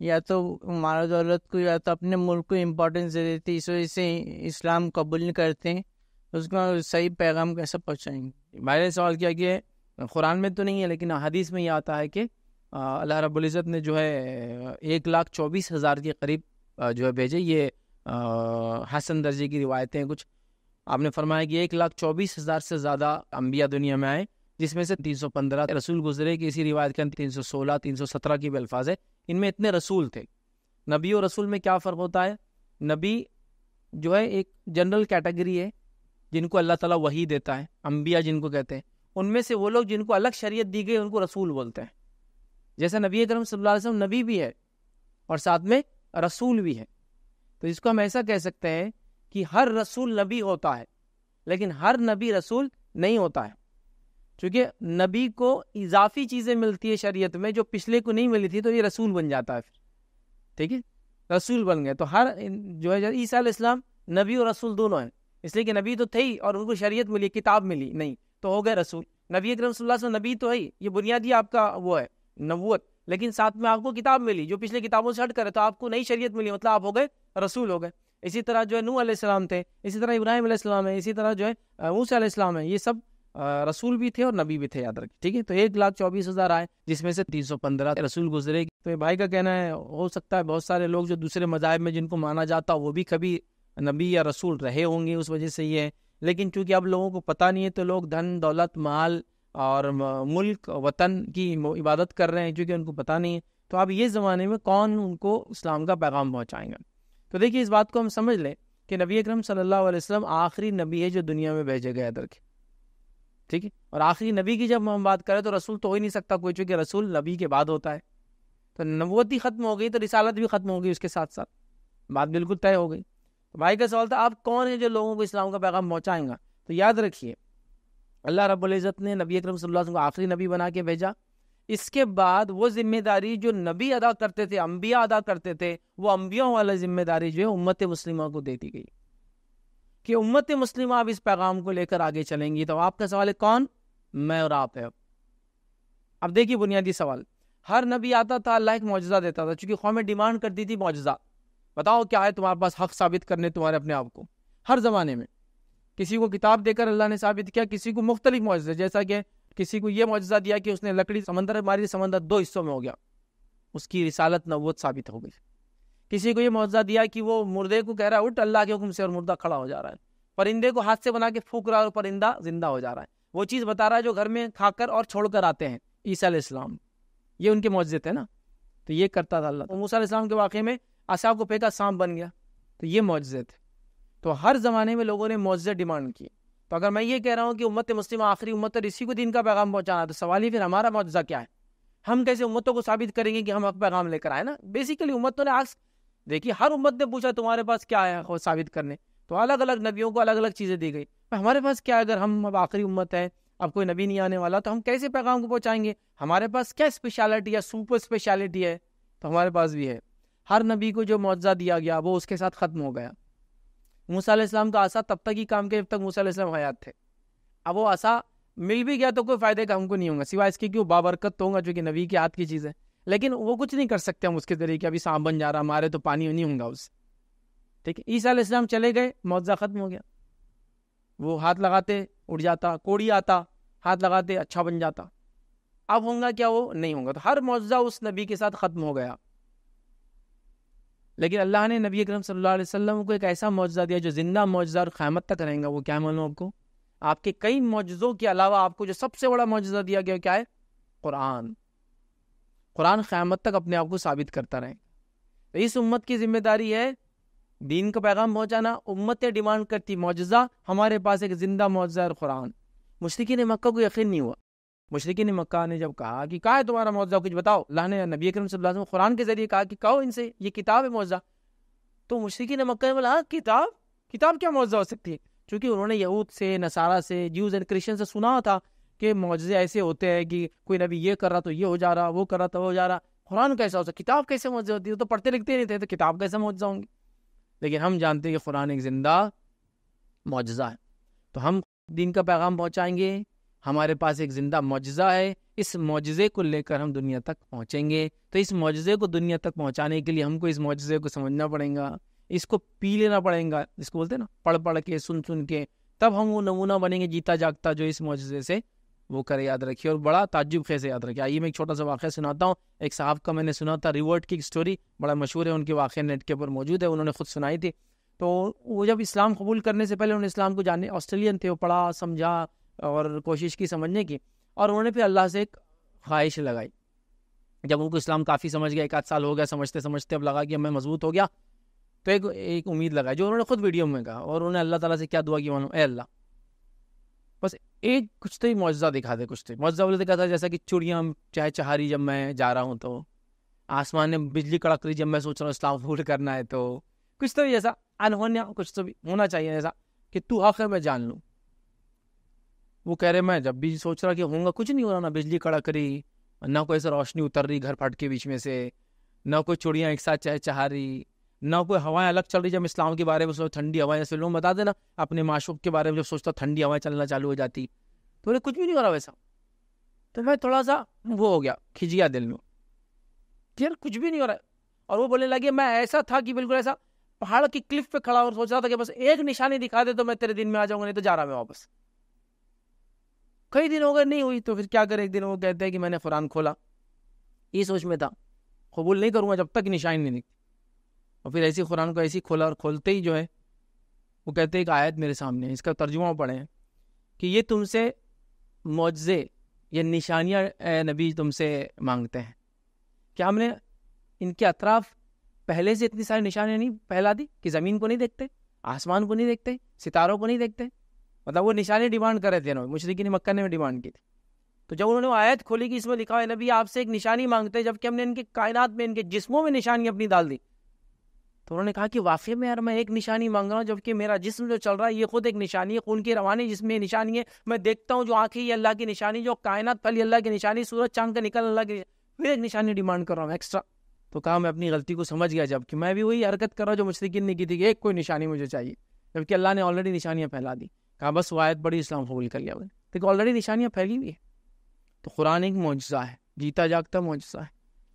या तो मारो दौलत को या तो अपने मुल्क को इम्पोर्टेंस दे देते इस वजह से इस्लाम कबूल नहीं करते हैं उसको सही पैगाम कैसे पहुँचाएंगे भाई सवाल किया कि कुरान में तो नहीं है लेकिन हदीस में ये आता है कि अल्लाह रबुल्ज़त ने जो है एक लाख चौबीस हज़ार के करीब जो है भेजे ये हसन दर्जे की रिवायतें कुछ आपने फरमाया कि एक लाख चौबीस हज़ार से ज़्यादा अम्बिया दुनिया में आए जिसमें से तीन सौ पंद्रह रसूल गुजरे की इसी रिवायत के अंदर तीन सौ सोलह तीन सौ सत्रह की भी अल्फाज है इनमें इतने रसूल थे नबी और रसूल में क्या फ़र्क होता है नबी जो है एक जनरल कैटेगरी है जिनको अल्लाह ताला वही देता है अम्बिया जिनको कहते हैं उनमें से वो लोग जिनको अलग शरीयत दी गई उनको रसूल बोलते हैं जैसे नबी करम सल्लल्लाहु अलैहि वसल्लम नबी भी है और साथ में रसूल भी है तो इसको हम ऐसा कह सकते हैं कि हर रसूल नबी होता है लेकिन हर नबी रसूल नहीं होता है चूँकि नबी को इजाफी चीज़ें मिलती है शरीयत में जो पिछले को नहीं मिली थी तो ये रसूल बन जाता है फिर ठीक है रसूल बन गए तो हर जो है ईसा इस्लाम नबी और रसूल दोनों हैं इसलिए कि नबी तो थे ही और उनको शरीयत मिली किताब मिली नहीं तो हो गए रसूल नबी अक्रम नबी तो है ही ये बुनियादी आपका वो है नबूत लेकिन साथ में आपको किताब मिली जो पिछले किताबों से हट करे तो आपको नई शरीयत मिली मतलब आप हो गए रसूल हो गए इसी तरह जो है नू आसमाम थे इसी तरह इब्राहिम आसमाम है इसी तरह जो है मूसा आसमाम है ये सब रसूल भी थे और नबी भी थे याद रखें ठीक है तो एक लाख चौबीस हज़ार आए जिसमें से तीन सौ पंद्रह रसूल गुजरे तो भाई का कहना है हो सकता है बहुत सारे लोग जो दूसरे मजाहब में जिनको माना जाता वो भी कभी नबी या रसूल रहे होंगे उस वजह से ये है लेकिन चूंकि अब लोगों को पता नहीं है तो लोग धन दौलत माल और मुल्क वतन की इबादत कर रहे हैं चूंकि उनको पता नहीं है तो अब ये ज़माने में कौन उनको इस्लाम का पैगाम पहुँचाएंगा तो देखिए इस बात को हम समझ लें कि नबी अकरम सल्लल्लाहु अलैहि वसल्लम आखिरी नबी है जो दुनिया में भेजे गए दरखे ठीक है और आखिरी नबी की जब हम बात करें तो रसूल तो हो ही नहीं सकता कोई चूँकि रसूल नबी के बाद होता है तो नबूत ही ख़त्म हो गई तो रिसालत भी ख़त्म हो गई उसके साथ साथ बात बिल्कुल तय हो गई तो भाई का सवाल था आप कौन है जो लोगों को इस्लाम का पैगाम पहुँचाएंगा तो याद रखिए अल्लाह रब्ज़त ने नबी अकरम सल्लल्लाहु अलैहि वसल्लम को आखिरी नबी बना के भेजा इसके बाद वो जिम्मेदारी जो नबी अदा करते थे अम्बिया अदा करते थे वो अम्बियों वाला जिम्मेदारी जो है उम्मत मुस्लिमों को दे दी गई कि उम्मत मुस्लिम आप इस पैगाम को लेकर आगे चलेंगी तो आपका सवाल है कौन मैं और आप है अब देखिए बुनियादी सवाल हर नबी आता था अल्लाह एक मुआजा देता था चूंकि कौमें डिमांड करती थी मुआजा बताओ क्या है तुम्हारे पास हक साबित करने तुम्हारे अपने आप को हर ज़माने में किसी को किताब देकर अल्लाह ने साबित किया किसी को मुख्तलिफ मुआजे जैसा कि किसी को यह मुआजा दिया कि उसने लकड़ी समंदर मारी समंदर दो हिस्सों में हो गया उसकी रिसालत नवत साबित हो गई किसी को ये मुआवजा दिया कि वो मुर्दे को कह रहा है उठ अल्लाह के हुक्म से और मुर्दा खड़ा हो जा रहा है परिंदे को हाथ से बना के फूक रहा है और परिंदा जिंदा हो जा रहा है वो चीज़ बता रहा है जो घर में खाकर और छोड़कर आते हैं ईसा इस्लाम ये उनके मुआवजे थे ना तो ये करता था अल्लाह तो मूसा इस्लाम के वाक़े में असाब को फेंका सांप बन गया तो ये मुआवजे थे तो हर ज़माने में लोगों ने मुआवजे डिमांड किए तो अगर मैं ये कह रहा हूँ कि उम्मत मुस्लिम आखिरी उम्मत और इसी को दिन का पैगाम पहुँचाना तो सवाल ही फिर हमारा मुआवजा क्या है हम कैसे उम्मतों को साबित करेंगे कि हम अब पैगाम लेकर आए ना बेसिकली उम्मतों ने आज देखिए हर उम्मत ने पूछा तुम्हारे पास क्या आया साबित करने तो अलग अलग नबियों को अलग अलग चीज़ें दी गई हमारे पास क्या अगर हम अब आखिरी उम्मत है अब कोई नबी नहीं आने वाला तो हम कैसे पैगाम को पहुँचाएंगे हमारे पास क्या स्पेशलिटी या सुपर स्पेशलिटी है तो हमारे पास भी है हर नबी को जो मुआवजा दिया गया वो उसके साथ ख़त्म हो गया मूसा इस्लाम का तो आसा तब तक ही काम के जब तक मूसा इस्लाम हयात थे अब वो आसा मिल भी गया तो कोई फ़ायदे का हमको नहीं होगा सिवाय इसके कि वो बाबरकत तो होगा जो कि नबी के हाथ की चीज़ है लेकिन वो कुछ नहीं कर सकते हम उसके जरिए कि अभी सांप बन जा रहा हमारे तो पानी नहीं होगा उससे ठीक है ईसा इस्लाम चले गए मुआवजा ख़त्म हो गया वो हाथ लगाते उड़ जाता कोड़ी आता हाथ लगाते अच्छा बन जाता अब होगा क्या वो नहीं होगा तो हर मुआवजा उस नबी के साथ ख़त्म हो गया लेकिन अल्लाह ने नबी अकरम सल्लल्लाहु अलैहि वसल्लम को एक ऐसा मुआवजा दिया जो ज़िंदा मुआवजा और क़्यामत तक रहेगा वो क्या मालूम आपको आपके कई मुआवज़ों के अलावा आपको जो सबसे बड़ा मुआवजा दिया गया क्या है कुरान कुरान क़्यामत तक अपने आप को साबित करता रहे तो इस उम्मत की जिम्मेदारी है दीन का पैगाम पहुँचाना उम्मतें डिमांड करती मुआजा हमारे पास एक ज़िंदा मुआजा और कुरान ने मक्का को यकीन नहीं हुआ ने मक्का ने जब कहा कि कहा है तुम्हारा मुआवजा कुछ बताओ अल्लाह ने नबी करम सल्लल्लाहु कुरान के जरिए कहा कि कहो इनसे ये किताब है मुआवजा तो ने मक्का ने बोला हाँ, किताब किताब क्या मुआवजा हो सकती है क्योंकि उन्होंने यहूद से नसारा से ज्यूज एंड क्रिश्चन से सुना था कि मुआजे ऐसे होते हैं कि कोई नबी ये कर रहा तो ये हो जा रहा वो कर रहा तो वो हो जा रहा कुरान कैसा होता किताब कैसे मौजे होती है तो पढ़ते लिखते नहीं थे तो किताब कैसे मुआवजा होंगी लेकिन हम जानते हैं कि कुरान एक ज़िंदा मुआजा है तो हम दीन का पैगाम पहुँचाएंगे हमारे पास एक ज़िंदा मुआजा है इस मुआजे को लेकर हम दुनिया तक पहुँचेंगे तो इस मुआजे को दुनिया तक पहुँचाने के लिए हमको इस मुआजे को समझना पड़ेगा इसको पी लेना पड़ेगा इसको बोलते हैं ना पढ़ पढ़ के सुन सुन के तब हम वो नमूना बनेंगे जीता जागता जो इस मुआजे से वो करें याद रखिए और बड़ा ताजुब खेज याद रखिए आइए मैं एक छोटा सा वाक़ सुनाता हूँ एक साहब का मैंने सुना था रिवर्ट की स्टोरी बड़ा मशहूर है उनके वाक़ नेट के ऊपर मौजूद है उन्होंने खुद सुनाई थी तो वो जब इस्लाम कबूल करने से पहले उन्होंने इस्लाम को जाने ऑस्ट्रेलियन थे वो पढ़ा समझा और कोशिश की समझने की और उन्होंने फिर अल्लाह से एक ख्वाहिश लगाई जब उनको इस्लाम काफ़ी समझ गया एक आध साल हो गया समझते समझते अब लगा कि मैं मजबूत हो गया तो एक एक उम्मीद लगाई जो उन्होंने खुद वीडियो में कहा और उन्होंने अल्लाह ताला से क्या दुआ की मालूम ए अल्लाह बस एक कुछ तो दिखा मुआवजा कुछ तो मुआवजा बोले दिखाता तो जैसा कि चुड़िया चाहे चहारी जब मैं जा रहा हूँ तो आसमान ने बिजली कड़क रही जब मैं सोच रहा हूँ इस्लाम फूल करना है तो कुछ तो भी जैसा अनहोन्या कुछ तो भी होना चाहिए जैसा कि तू आखिर मैं जान लूँ वो कह रहे मैं जब भी सोच रहा कि होगा कुछ नहीं हो रहा ना बिजली कड़क रही ना कोई ऐसा रोशनी उतर रही घर फट के बीच में से ना कोई चुड़ियाँ एक साथ चाहे चहा रही ना कोई हवाएं अलग चल रही जब इस्लाम के बारे में सोच ठंडी हवाएं ऐसे लोग बता देना अपने माशूक के बारे में जब सोचता ठंडी हवाएं चलना चालू हो जाती तो कुछ भी नहीं हो रहा वैसा तो मैं थोड़ा सा वो हो गया खिंच गया दिल में यार कुछ भी नहीं हो रहा है और वो बोलने लगे मैं ऐसा था कि बिल्कुल ऐसा पहाड़ की क्लिफ पे खड़ा और सोच रहा था कि बस एक निशानी दिखा दे तो मैं तेरे दिन में आ जाऊंगा नहीं तो जा रहा मैं वापस कई दिन हो गए नहीं हुई तो फिर क्या करें एक दिन वो कहते हैं कि मैंने फुरान खोला ये सोच में था कबूल नहीं करूंगा जब तक निशानी नहीं दिखती और फिर ऐसी कुरान को ऐसी खोला और खोलते ही जो है वो कहते हैं एक आयत मेरे सामने इसका तर्जुमा पढ़े कि ये तुमसे मुआजे या निशानियाँ नबी तुमसे मांगते हैं क्या हमने इनके अतराफ़ पहले से इतनी सारी निशानियाँ नहीं फैला दी कि ज़मीन को नहीं देखते आसमान को नहीं देखते सितारों को नहीं देखते मतलब वो निशानियाँ डिमांड कर रहे थे ना मुशरकी ने मक्का ने डिमांड की थी तो जब उन्होंने आयत खोली कि इसमें लिखा है नबी आपसे एक निशानी मांगते हैं जबकि हमने इनके कायनात में इनके जिस्मों में निशानी अपनी डाल दी तो उन्होंने कहा कि वाकई में यार मैं एक निशानी मांग रहा हूँ जबकि मेरा जिसम जो चल रहा है ये खुद एक निशानी है खून की रवानी जिसमें निशानी है मैं देखता हूँ जो आंखें ये अल्लाह की निशानी जो कायनात फली अल्लाह की निशानी सूरज चांद का निकल अल्लाह की फिर एक निशानी डिमांड कर रहा हूँ एक्स्ट्रा तो कहा मैं अपनी गलती को समझ गया जबकि मैं भी वही हरकत कर रहा हूँ जो मुश्किन ने की थी कि एक कोई निशानी मुझे चाहिए जबकि अल्लाह ने ऑलरेडी निशानियाँ फैला दी कहा बस वायद बड़ी इस्लाम कबूल कर लिया मैंने देखो ऑलरेडी निशानियाँ फैली हुई है तो कुरान एक मुआजा है जीता जागता मुआजा है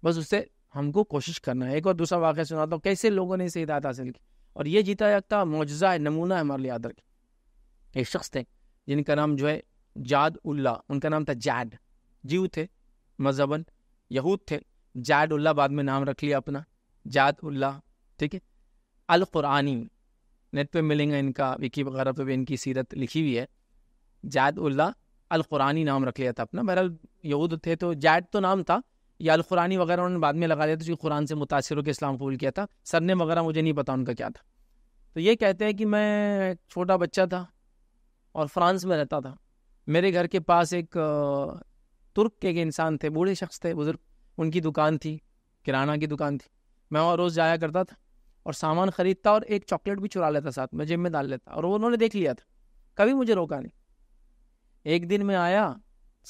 बस उसे हमको कोशिश करना है एक और दूसरा वाक्य सुनाता हूँ कैसे लोगों ने इसे हिदायत हासिल की और ये जीता जाता मुआजा है नमूना है हमारे लिए आदर के एक शख्स थे जिनका नाम जो है जाद उल्ला उनका नाम था जैड जीव थे मजहबन यहूद थे जैड उल्ला बाद में नाम रख लिया अपना जाद उल्ला ठीक है अल कुरानी नेट पे मिलेंगे इनका विकी वगैरह पे भी इनकी सीरत लिखी हुई है जैद उल्ला अल कुरानी नाम रख लिया था अपना बहरहाल यहूद थे तो जैड तो नाम था या अलुरानी वगैरह उन्होंने बाद में लगा दिया था जो कुरान से मुतासर होकर इस्लाम कबूल किया था सर ने वगैरह मुझे नहीं पता उनका क्या था तो ये कहते हैं कि मैं छोटा बच्चा था और फ्रांस में रहता था मेरे घर के पास एक तुर्क के एक इंसान थे बूढ़े शख्स थे बुज़ुर्ग उनकी दुकान थी किराना की दुकान थी मैं वहाँ रोज़ जाया करता था और सामान ख़रीदता और एक चॉकलेट भी चुरा लेता साथ में जेब में डाल लेता और वो उन्होंने देख लिया था कभी मुझे रोका नहीं एक दिन मैं आया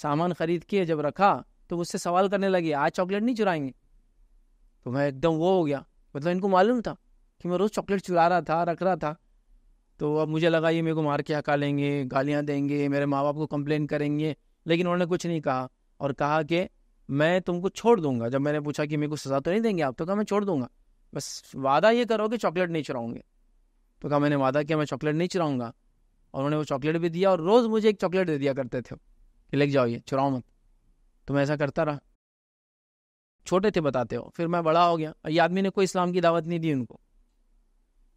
सामान ख़रीद के जब रखा तो मुझसे सवाल करने लगे आज चॉकलेट नहीं चुराएंगे तो मैं एकदम वो हो गया मतलब इनको मालूम था कि मैं रोज़ चॉकलेट चुरा रहा था रख रहा था तो अब मुझे लगा ये मेरे को मार के हका लेंगे गालियाँ देंगे मेरे माँ बाप को कंप्लेन करेंगे लेकिन उन्होंने कुछ नहीं कहा और कहा कि मैं तुमको छोड़ दूंगा जब मैंने पूछा कि मेरे को सज़ा तो नहीं देंगे आप तो कहा मैं छोड़ दूंगा बस वादा ये करो कि चॉकलेट नहीं चुराऊंगे तो कहा मैंने वादा किया मैं चॉकलेट नहीं चुराऊंगा और उन्होंने वो चॉकलेट भी दिया और रोज़ मुझे एक चॉकलेट दे दिया करते थे कि लग जाओ ये चुराओ मत तो मैं ऐसा करता रहा छोटे थे बताते हो फिर मैं बड़ा हो गया ये आदमी ने कोई इस्लाम की दावत नहीं दी उनको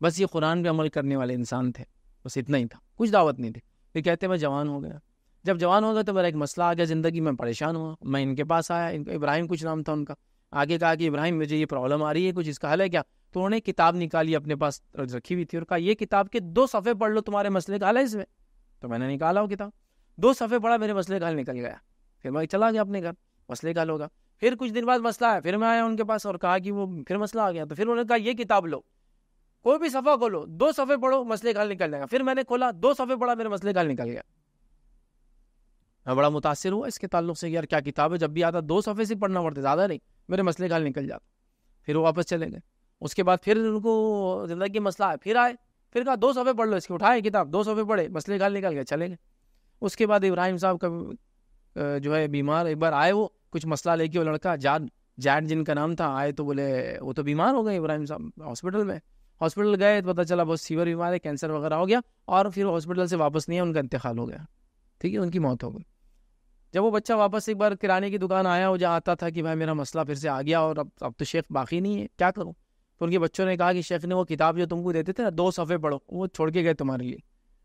बस ये कुरान पे अमल करने वाले इंसान थे बस इतना ही था कुछ दावत नहीं थी फिर कहते मैं जवान हो गया जब जवान हो गया तो मेरा एक मसला आ गया ज़िंदगी में परेशान हुआ मैं इनके पास आया इनका इब्राहिम कुछ नाम था उनका आगे कहा कि इब्राहिम मुझे ये प्रॉब्लम आ रही है कुछ इसका हल है क्या तो उन्होंने किताब निकाली अपने पास रखी हुई थी और कहा ये किताब के दो सफ़े पढ़ लो तुम्हारे मसले का हल है इसमें तो मैंने निकाला वो किताब दो सफ़े पढ़ा मेरे मसले का हल निकल गया फिर भाई चला गया अपने घर मसले का होगा फिर कुछ दिन बाद मसला आया फिर मैं आया उनके पास और कहा कि वो फिर मसला आ गया तो फिर उन्होंने कहा ये किताब लो कोई भी सफ़ा खोलो दो सफ़े पढ़ो मसले का निकल जाएगा फिर मैंने खोला दो सफ़े पढ़ा मेरे मसले का निकल गया मैं बड़ा मुतासर हुआ इसके ताल्लुक से यार क्या किताब है जब भी आता दो सफ़े से पढ़ना पड़ता ज़्यादा नहीं मेरे मसले का निकल जाता फिर वो वापस चले गए उसके बाद फिर उनको ज़िंदगी मसला आया फिर आए फिर कहा दो सफ़े पढ़ लो इसके उठाए किताब दो सफ़े पढ़े मसले का निकल गए चले गए उसके बाद इब्राहिम साहब का जो है बीमार एक बार आए वो कुछ मसला लेके वो लड़का जान जैन जिनका नाम था आए तो बोले वो तो बीमार हो गए इब्राहिम साहब हॉस्पिटल में हॉस्पिटल गए तो पता चला बहुत सीवर बीमार है कैंसर वगैरह हो गया और फिर हॉस्पिटल से वापस नहीं है उनका इंतकाल हो गया ठीक है उनकी मौत हो गई जब वो बच्चा वापस एक बार किराने की दुकान आया वो जहाँ आता था कि भाई मेरा मसला फिर से आ गया और अब अब तो शेख बाकी नहीं है क्या करूँ तो उनके बच्चों ने कहा कि शेख ने वो किताब जो तुमको देते थे ना दो सफ़े पढ़ो वो छोड़ के गए तुम्हारे लिए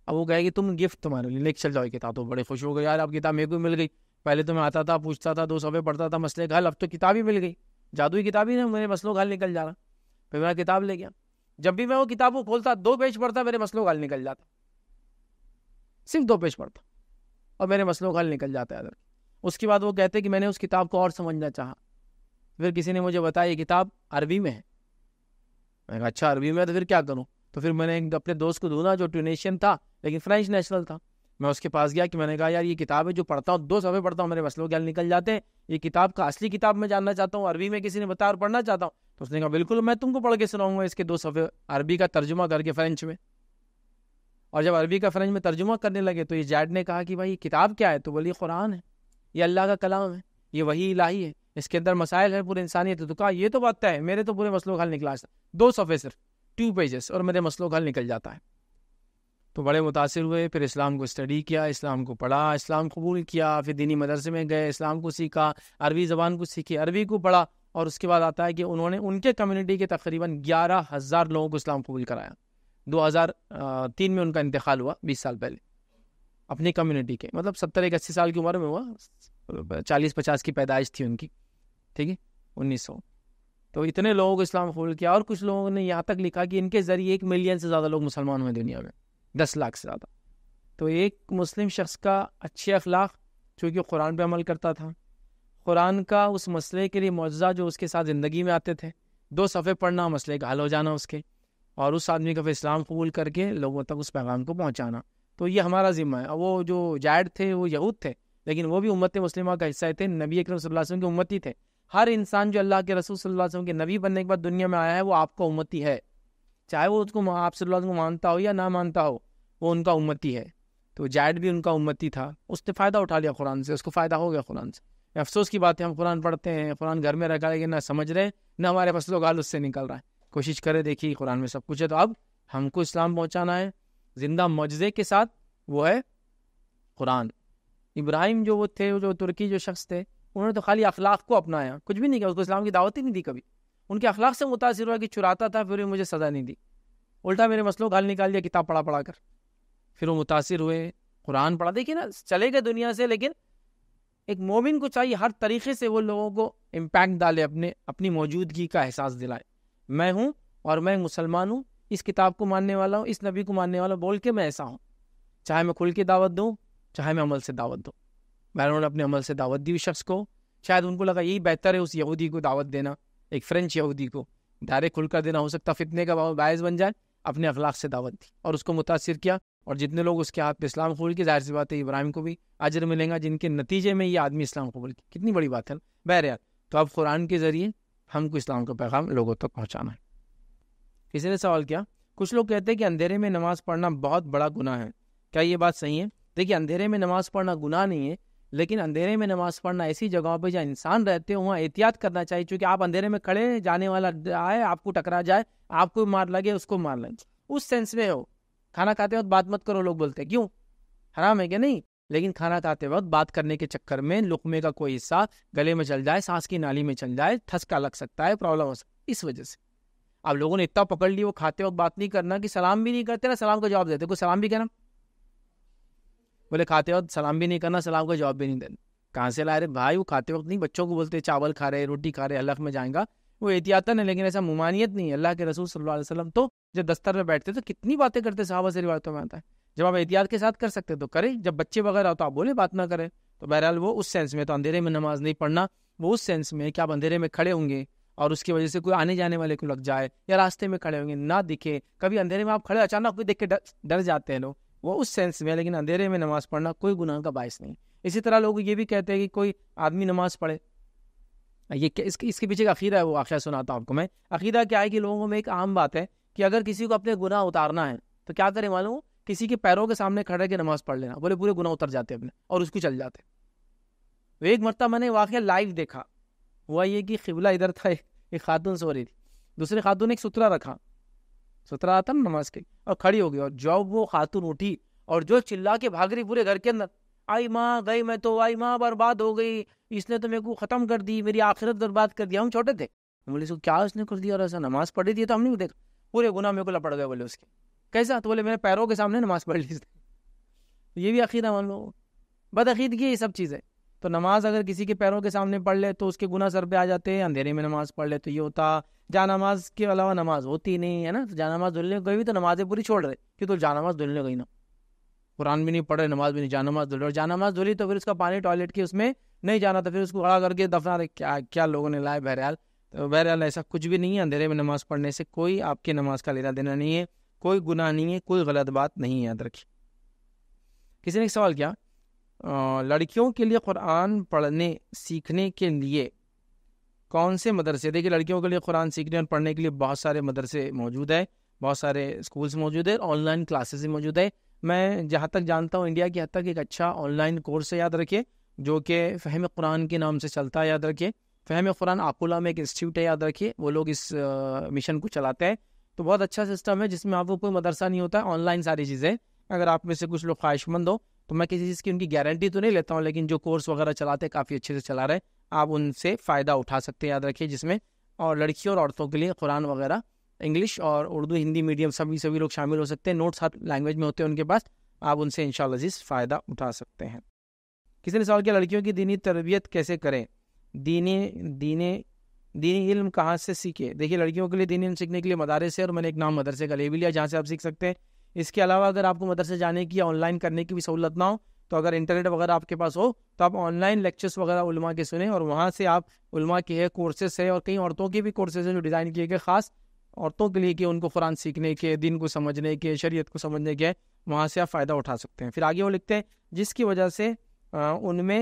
अब वो कहेगी तुम गिफ्ट तुम्हारे लिए लेके चल जाओ किताब तो बड़े खुश हो गए यार अब किताब मेरे को मिल गई पहले तो मैं आता था पूछता था दो सफ़े पढ़ता था मसले का हल अब तो किताब ही मिल गई जादुई किताब ही ना मेरे मसलों का हल निकल जा रहा फिर मेरा किताब ले गया जब भी मैं वो किताब को खोलता दो पेज पढ़ता मेरे मसलों का हल निकल जाता सिर्फ दो पेज पढ़ता और मेरे मसलों का हल निकल जाता है अदर उसके बाद वो कहते कि मैंने उस किताब को और समझना चाहा फिर किसी ने मुझे बताया ये किताब अरबी में है मैंने कहा अच्छा अरबी में तो फिर क्या करूँ तो फिर मैंने एक अपने दोस्त को ढूंढा जो ट्यूनेशियन था लेकिन फ्रेंच नेशनल था मैं उसके पास गया कि मैंने कहा यार ये किताब है जो पढ़ता हूँ दो सफ़े पढ़ता हूँ मेरे मसलों के हल निकल जाते हैं ये किताब का असली किताब मैं जानना चाहता हूँ अरबी में किसी ने बताया और पढ़ना चाहता हूँ तो उसने कहा बिल्कुल मैं तुमको पढ़ के सुनाऊंगा इसके दो सफ़े अरबी का तर्जुमा करके फ्रेंच में और जब अरबी का फ्रेंच में तर्जुमा करने लगे तो ये जैड ने कहा कि भाई ये किताब क्या है तो बोलिए कुरान है ये अल्लाह का कलाम है ये वही इलाही है इसके अंदर मसाइल है पूरे इंसानियत तो कहा ये तो बात है मेरे तो पूरे मसलों का हल निकला दो सफ़े सिर्फ टू पेजेस और मेरे मसलों का हल निकल जाता है तो बड़े मुतासर हुए फिर इस्लाम को स्टडी किया इस्लाम को पढ़ा इस्लाम कबूल किया फिर दीनी मदरसे में गए इस्लाम को सीखा अरबी ज़बान को सीखी अरबी को पढ़ा और उसके बाद आता है कि उन्होंने उनके कम्युनिटी के तकरीबन ग्यारह हज़ार लोगों को इस्लाम कबूल कराया दो हज़ार तीन में उनका इंतकाल हुआ बीस साल पहले अपनी कम्युनिटी के मतलब सत्तर एक अस्सी साल की उम्र में हुआ चालीस पचास की पैदाइश थी उनकी ठीक है उन्नीस सौ तो इतने लोगों को इस्लाम कबूल किया और कुछ लोगों ने यहाँ तक लिखा कि इनके ज़रिए एक मिलियन से ज़्यादा लोग मुसलमान हुए दुनिया में दस लाख से ज़्यादा तो एक मुस्लिम शख्स का अच्छे अखलाक चूँकि कुरान पर अमल करता था कुरान का उस मसले के लिए मुआवजा जो उसके साथ ज़िंदगी में आते थे दो सफ़े पढ़ना मसले का हल हो जाना उसके और उस आदमी का फिर इस्लाम कबूल करके लोगों तक उस पैगाम को पहुँचाना तो ये हमारा ज़िम्मा है और वो जो जायद थे वो यहूद थे लेकिन वो भी उम्मत मुस्लिमा का हिस्सा थे नबी अक्रम सल्लल्लाहु अलैहि वसल्लम की उम्मती थे हर इंसान जो अल्लाह के रसूल सल्लल्लाहु अलैहि वसल्लम के नबी बनने के बाद दुनिया में आया है वो आपका उम्मती है चाहे वो उसको आप सल्लल्लाहु अलैहि को मानता हो या ना मानता हो वो उनका उम्मती है तो जायद भी उनका उम्मती था उसने फ़ायदा उठा लिया कुरान से उसको फ़ायदा हो गया कुरान से अफसोस की बात है हम कुरान पढ़ते हैं कुरान घर में रखा लेकिन ना समझ रहे ना हमारे फसलों गाल उससे निकल रहा है कोशिश करें देखिए कुरान में सब कुछ है तो अब हमको इस्लाम पहुँचाना है जिंदा मज़े के साथ वो है कुरान इब्राहिम जो वो थे जो तुर्की जो शख्स थे उन्होंने तो खाली अखलाक को अपनाया कुछ भी नहीं किया उसको इस्लाम की दावत ही नहीं दी कभी उनके अखलाक से मुतासर हुआ कि चुराता था फिर मुझे सज़ा नहीं दी उल्टा मेरे मसलों को हल निकाल दिया किताब पढ़ा पढ़ा कर फिर वो मुतासर हुए कुरान पढ़ा देखिए ना चले गए दुनिया से लेकिन एक मोमिन को चाहिए हर तरीके से वो लोगों को इम्पैक्ट डाले अपने अपनी मौजूदगी का एहसास दिलाए मैं हूँ और मैं मुसलमान हूँ इस किताब को मानने वाला हूँ इस नबी को मानने वाला बोल के मैं ऐसा हूँ चाहे मैं खुल के दावत दूँ चाहे मैं अमल से दावत दूँ बहर उन्होंने अपने अमल से दावत दी उस शख्स को शायद उनको लगा यही बेहतर है उस यहूदी को दावत देना एक फ्रेंच यहूदी को डायरेक्ट खुल कर देना हो सकता फितने का बायस बन जाए अपने अखलाक से दावत दी और उसको मुतासर किया और जितने लोग उसके हाथ पे इस्लाम कबूल की जाहिर सी बात है इब्राहिम को भी अजर मिलेगा जिनके नतीजे में ये आदमी इस्लाम कबूल की कितनी बड़ी बात है बहर यार तो अब कुरान के ज़रिए हमको इस्लाम का पैगाम लोगों तक पहुँचाना है किसी ने सवाल किया कुछ लोग कहते हैं कि अंधेरे में नमाज़ पढ़ना बहुत बड़ा गुनाह है क्या ये बात सही है देखिए अंधेरे में नमाज़ पढ़ना गुनाह नहीं है लेकिन अंधेरे में नमाज पढ़ना ऐसी जगहों पर जहाँ इंसान रहते हो वहाँ एहतियात करना चाहिए क्योंकि आप अंधेरे में खड़े जाने वाला आए आपको टकरा जाए आपको मार लगे उसको मार लगे उस सेंस में हो खाना खाते वक्त बात मत करो लोग बोलते क्यों हराम है क्या नहीं लेकिन खाना खाते वक्त बात करने के चक्कर में लुकमे का कोई हिस्सा गले में चल जाए सांस की नाली में चल जाए थसका लग सकता है प्रॉब्लम हो सकती इस वजह से अब लोगों ने इतना पकड़ लिया वो खाते वक्त बात नहीं करना कि सलाम भी नहीं करते ना सलाम का जवाब देते कोई सलाम भी करना बोले खाते वक्त सलाम भी नहीं करना सलाम का जवाब भी नहीं देना कहाँ से ला रहे भाई वो खाते वक्त नहीं बच्चों को बोलते चावल खा रहे रोटी खा रहे अलग में जाएगा वो एहतियातन है लेकिन ऐसा मुमानियत नहीं अल्लाह के रसूल सल्लल्लाहु अलैहि वसल्लम तो जब दस्तर में बैठते तो कितनी बातें करते सहाबा से रिवायतों में आता है जब आप एहतियात के साथ कर सकते तो करें जब बच्चे वगैरह हो तो आप बोले बात ना करें तो बहरहाल वो उस सेंस में तो अंधेरे में नमाज नहीं पढ़ना वो उस सेंस में कि आप अंधेरे में खड़े होंगे और उसकी वजह से कोई आने जाने वाले को लग जाए या रास्ते में खड़े होंगे ना दिखे कभी अंधेरे में आप खड़े अचानक कोई देख के डर जाते हैं लोग वो उस सेंस में है लेकिन अंधेरे में नमाज़ पढ़ना कोई गुनाह का बायस नहीं इसी तरह लोग ये भी कहते हैं कि कोई आदमी नमाज़ पढ़े ये इसके इसके पीछे का अकीदा है वो आखिर सुनाता हूँ आपको मैं अकीदा क्या है कि लोगों में एक आम बात है कि अगर किसी को अपने गुनाह उतारना है तो क्या करें मालूम किसी के पैरों के सामने खड़े के नमाज़ पढ़ लेना बोले पूरे गुनाह उतर जाते अपने और उसको चल जाते तो एक मरतब मैंने वाक़ लाइव देखा हुआ ये कि किबला इधर था एक खातून सो रही थी दूसरे खातून ने एक सुथरा रखा सुतरा आता ना नमाज के और खड़ी हो गई और जब वो खातून उठी और जो चिल्ला के भाग रही पूरे घर के अंदर आई माँ गई मैं तो आई माँ बर्बाद हो गई इसने तो मेरे को ख़त्म कर दी मेरी आखिरत बर्बाद कर दिया हम छोटे थे बोले इसको क्या उसने कर दिया और ऐसा नमाज पढ़ी थी तो हमने देखा पूरे गुना मेरे को लपड़ गए बोले उसके कैसा तो बोले मेरे पैरों के सामने नमाज पढ़ ली ये भी अकीदा मान लो बदअीदगी ये सब चीजें तो नमाज अगर किसी के पैरों के सामने पढ़ ले तो उसके गुना सर पे आ जाते हैं अंधेरे में नमाज पढ़ ले तो ये होता जा नमाज के अलावा नमाज होती नहीं है ना तो जा नमाज धुलने गई भी तो नमाजें पूरी छोड़ रहे क्यों तो जा नमाज धुलने गई ना कुरान भी नहीं पढ़ रहे नमाज भी नहीं जा नमाज धुल रहे और जा नमाज धुली तो फिर उसका पानी टॉयलेट के उसमें नहीं जाना तो फिर उसको खड़ा करके दफना रहे क्या क्या लोगों ने लाया बहरहाल तो बहरहाल ऐसा कुछ भी नहीं है अंधेरे में नमाज पढ़ने से कोई आपकी नमाज का लेना देना नहीं है कोई गुनाह नहीं है कोई गलत बात नहीं है याद रखी किसी ने एक सवाल किया लड़कियों के लिए कुरान पढ़ने सीखने के लिए कौन से मदरसे देखिए लड़कियों के लिए कुरान सीखने और पढ़ने के लिए बहुत सारे मदरसे मौजूद हैं बहुत सारे स्कूल्स मौजूद है ऑनलाइन क्लासेस भी मौजूद है मैं जहाँ तक जानता हूँ इंडिया की हद तक एक अच्छा ऑनलाइन कोर्स है याद रखिए जो कि फ़हम कुरान के नाम से चलता है याद रखिए फ़हम कुरान आकुला में एक इंस्टीट्यूट है याद रखिए वो लोग इस मिशन को चलाते हैं तो बहुत अच्छा सिस्टम है जिसमें आपको कोई मदरसा नहीं होता ऑनलाइन सारी चीज़ें अगर आप में से कुछ लोग ख्वाहिशमंद हो तो मैं किसी चीज़ की उनकी गारंटी तो नहीं लेता हूँ लेकिन जो कोर्स वगैरह चलाते हैं काफ़ी अच्छे से चला रहे हैं आप उनसे फ़ायदा उठा सकते हैं याद रखिए जिसमें और लड़कियों और औरतों के लिए कुरान वगैरह इंग्लिश और उर्दू हिंदी मीडियम सभी सभी लोग शामिल हो सकते हैं नोट्स हर लैंग्वेज में होते हैं उनके पास आप उनसे इन शजीज़ फ़ायदा उठा सकते हैं किसी ने सवाल किया लड़कियों की दीनी तरबियत कैसे करें दीनी दीने दीनी इल्म कहाँ से सीखे देखिए लड़कियों के लिए दीनी इल्म सीखने के लिए से और मैंने एक नाम मदरसे का ले भी लिया जहाँ से आप सीख सकते हैं इसके अलावा अगर आपको मदरसे जाने की या ऑनलाइन करने की भी सहूलत ना हो तो अगर इंटरनेट वगैरह आपके पास हो तो आप ऑनलाइन लेक्चर्स वगैरह उलमा के सुने और वहाँ से आप उलमा के है कोर्सेस है और कई औरतों के भी कोर्सेज हैं जो डिज़ाइन किए गए ख़ास औरतों के लिए कि उनको कुरान सीखने के दिन को समझने के शरीयत को समझने के वहाँ से आप फ़ायदा उठा सकते हैं फिर आगे वो लिखते हैं जिसकी वजह से उनमें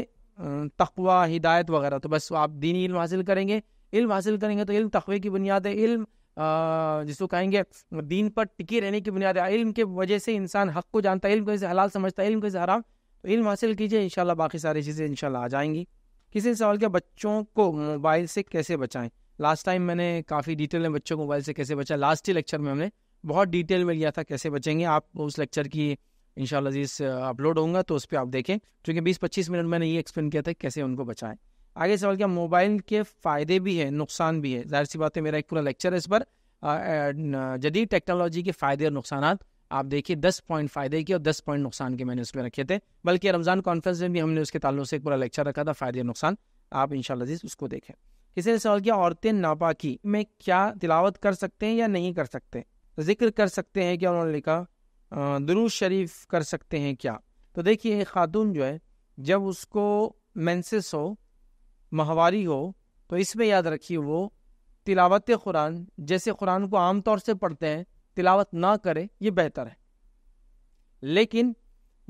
तकवा हिदायत वगैरह तो बस आप दीनी इल्म हासिल करेंगे इल्म हासिल करेंगे तो इल्म तकवे की बुनियाद है इल्म जिसको कहेंगे दीन पर टिकी रहने की बुनियाद है इल्म के वजह से इंसान हक को जानता है इल्म कैसे हलाल समझता है इल्म कैसे हराम तो इल्म हासिल कीजिए इंशाल्लाह बाकी सारी चीज़ें इन आ जाएंगी किसी सवाल के बच्चों को मोबाइल से कैसे बचाएं लास्ट टाइम मैंने काफ़ी डिटेल में बच्चों को मोबाइल से कैसे बचाएं लास्ट ही लेक्चर में हमने बहुत डिटेल में लिया था कैसे बचेंगे आप उस लेक्चर की इन जीज अपलोड होगा तो उस पर आप देखें क्योंकि बीस पच्चीस मिनट मैंने ये एक्सप्लेन किया था कैसे उनको बचाएं आगे सवाल क्या मोबाइल के फ़ायदे भी है नुकसान भी है जाहिर सी बात है मेरा एक पूरा लेक्चर है इस पर जदीद टेक्नोलॉजी के फ़ायदे और नुकसान आप देखिए दस पॉइंट फ़ायदे के और दस पॉइंट नुकसान के मैंने उसमें रखे थे बल्कि रमज़ान कॉन्फ्रेंस में भी हमने उसके ताल्लुक से एक पूरा लेक्चर रखा था फ़ायदे और नुकसान आप इन शजीज़ उसको देखें किसी ने सवाल किया औरतें नापाकी में क्या तिलावत कर सकते हैं या नहीं कर सकते जिक्र कर सकते हैं क्या उन्होंने लिखा दुरू शरीफ कर सकते हैं क्या तो देखिए खातून जो है जब उसको मैंसेस हो माहवारी हो तो इसमें याद रखिए वो तिलावत कुरान जैसे कुरान को आमतौर से पढ़ते हैं तिलावत ना करें ये बेहतर है लेकिन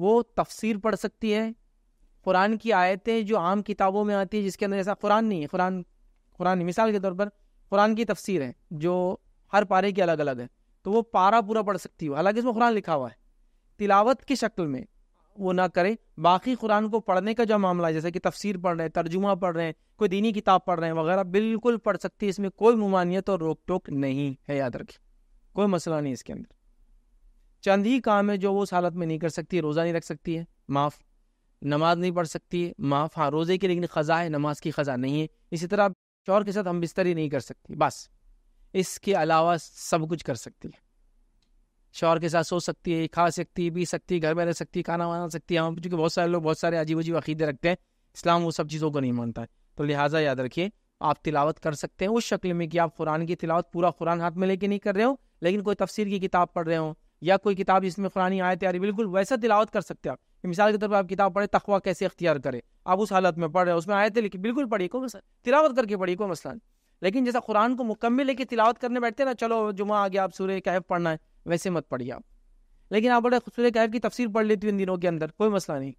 वो तफसीर पढ़ सकती है कुरान की आयतें जो आम किताबों में आती है जिसके अंदर ऐसा कुरान नहीं है कुरान कुरान मिसाल के तौर पर कुरान की तफसीर है जो हर पारे की अलग अलग है तो वो पारा पूरा पढ़ सकती हो हालांकि इसमें कुरान लिखा हुआ है तिलावत की शक्ल में वो ना करें बाकी कुरान को पढ़ने का जो मामला है जैसे कि तफसीर पढ़ रहे हैं तर्जुमा पढ़ रहे हैं कोई दीनी किताब पढ़ रहे हैं वगैरह बिल्कुल पढ़ सकती है इसमें कोई ममानियत और रोक टोक नहीं है याद रखिए कोई मसला नहीं इसके अंदर चंद ही काम है जो वो उस हालत में नहीं कर सकती रोज़ा नहीं रख सकती है माफ़ नमाज नहीं पढ़ सकती है माफ़ हाँ रोज़े की लेकिन ख़ज़ा है नमाज की ख़ज़ा नहीं है इसी तरह शौर के साथ हम बिस्तर ही नहीं कर सकती बस इसके अलावा सब कुछ कर सकती है शौहर के साथ सो सकती है खा सकती है पी सकती है घर में रह सकती है खाना बना सकती है हम क्योंकि बहुत सारे लोग बहुत सारे अजीब अजीब अकीदे रखते हैं इस्लाम वो सब चीज़ों को नहीं मानता है तो लिहाजा याद रखिए आप तिलावत कर सकते हैं उस शक्ल में कि आप कुरान की तिलावत पूरा कुरान हाथ में लेके नहीं कर रहे हो लेकिन कोई तफसीर की किताब पढ़ रहे हो या कोई किताब जिसमें कुरानी आयत रही बिल्कुल वैसा तिलावत कर सकते हैं आप मिसाल के तौर पर आप किताब पढ़े तखवा कैसे अख्तियार करें आप उस हालत में पढ़ रहे हो उसमें आयतें लिखी बिल्कुल पढ़िए कोई तिलावत करके पढ़िए कोई मसला नहीं लेकिन जैसा कुरान को मुकम्मल लेके तिलावत करने बैठते हैं ना चलो जुमा आ गया आप सूर्य कैफ पढ़ना है वैसे मत पढ़िए आप लेकिन आप बड़े सूर्य कैफ की तफसीर पढ़ लेती हूँ इन दिनों के अंदर कोई मसला नहीं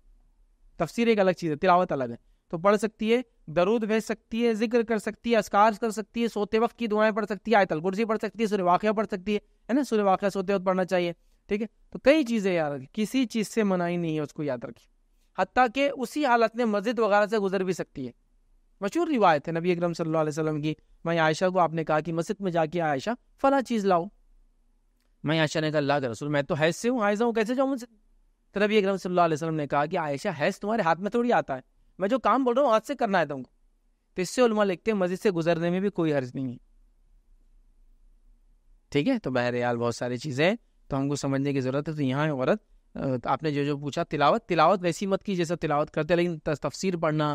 तफसीर एक अलग चीज़ है तिलावत अलग है तो पढ़ सकती है दरूद भेज सकती है जिक्र कर सकती है असकार कर सकती है सोते वक्त की दुआएं पढ़ सकती है आयतल कुर्सी पढ़ सकती है सूर्य वाक़ पढ़ सकती है है ना सूर्य वाक़ सोते वक्त पढ़ना चाहिए ठीक है तो कई चीज़ें याद रखी किसी चीज़ से मनाही नहीं है उसको याद रखी हती कि उसी हालत में मस्जिद वगैरह से गुजर भी सकती है मशहूर रिवायत है नबी अक्रम सल्ला वसलम की मैं आयशा को आपने कहा कि मस्जिद में जाके आयशा फ़ला चीज़ लाओ मैं आयशा ने कहा अल्लाह के रसूल मैं तो हैज से हूँ आयजा हूँ कैसे जाऊँ मुझसे तो नबी अकरम सल्लल्लाहु अलैहि ने कहा कि आयशा हैज तुम्हारे हाथ में थोड़ी आता है मैं जो काम बोल रहा हूँ हाथ से करना है तुमको तो इससे उलमा लिखते हैं मस्जिद से गुजरने में भी कोई हर्ज नहीं है ठीक है तो बहरहाल बहुत सारी चीज़ें तो हमको समझने की ज़रूरत है तो यहाँ औरत आपने जो जो पूछा तिलावत तिलावत वैसी मत की जैसा तिलावत करते लेकिन तफसीर पढ़ना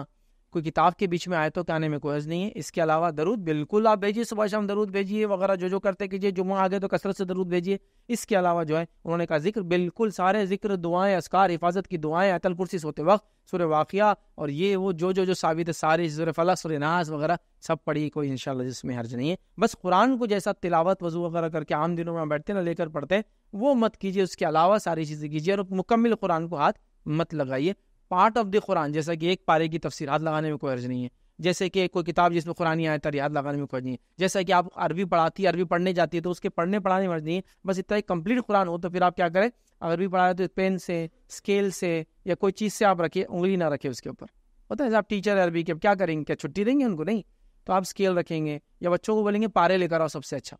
कोई किताब के बीच में आए तो आने में कोई अर्ज नहीं है इसके अलावा दरूद बिल्कुल आप भेजिए सुबह शाम दरूद भेजिए वगैरह जो जो करते कीजिए जुम्मा आ गए तो कसरत से दरूद भेजिए इसके अलावा जो है उन्होंने कहा जिक्र बिल्कुल सारे जिक्र दुआएं असकार हिफाजत की दुआएं अतल कुर्सी सोते वक्त सुर वाक़िया और ये वो जो जो जो साबित है सारे सुर फल सुर नाज वगैरह सब पढ़ी कोई इन जिसमें हर्ज नहीं है बस कुरान को जैसा तिलावत वजू वगैरह करके आम दिनों में बैठते ना लेकर पढ़ते वो मत कीजिए उसके अलावा सारी चीज़ें कीजिए और मुकम्मिल कुरान को हाथ मत लगाइए पार्ट ऑफ द कुरान जैसा कि एक पारे की तफसीरात लगाने में कोई अर्ज नहीं है जैसे कि कोई किताब जिसमें कुरानी आयत याद लगाने में कोई नहीं है जैसा कि आप अरबी पढ़ाती है अरबी पढ़ने जाती है तो उसके पढ़ने पढ़ाने में अर्ज नहीं है बस इतना एक कम्प्लीट कुरान हो तो फिर आप क्या करें अरबी पढ़ा रहे तो पेन से स्केल से या कोई चीज़ से आप रखिए उंगली ना रखें उसके ऊपर होता है आप टीचर अरबी के अब क्या करेंगे क्या छुट्टी देंगे उनको नहीं तो आप स्केल रखेंगे या बच्चों को बोलेंगे पारे लेकर आओ सबसे अच्छा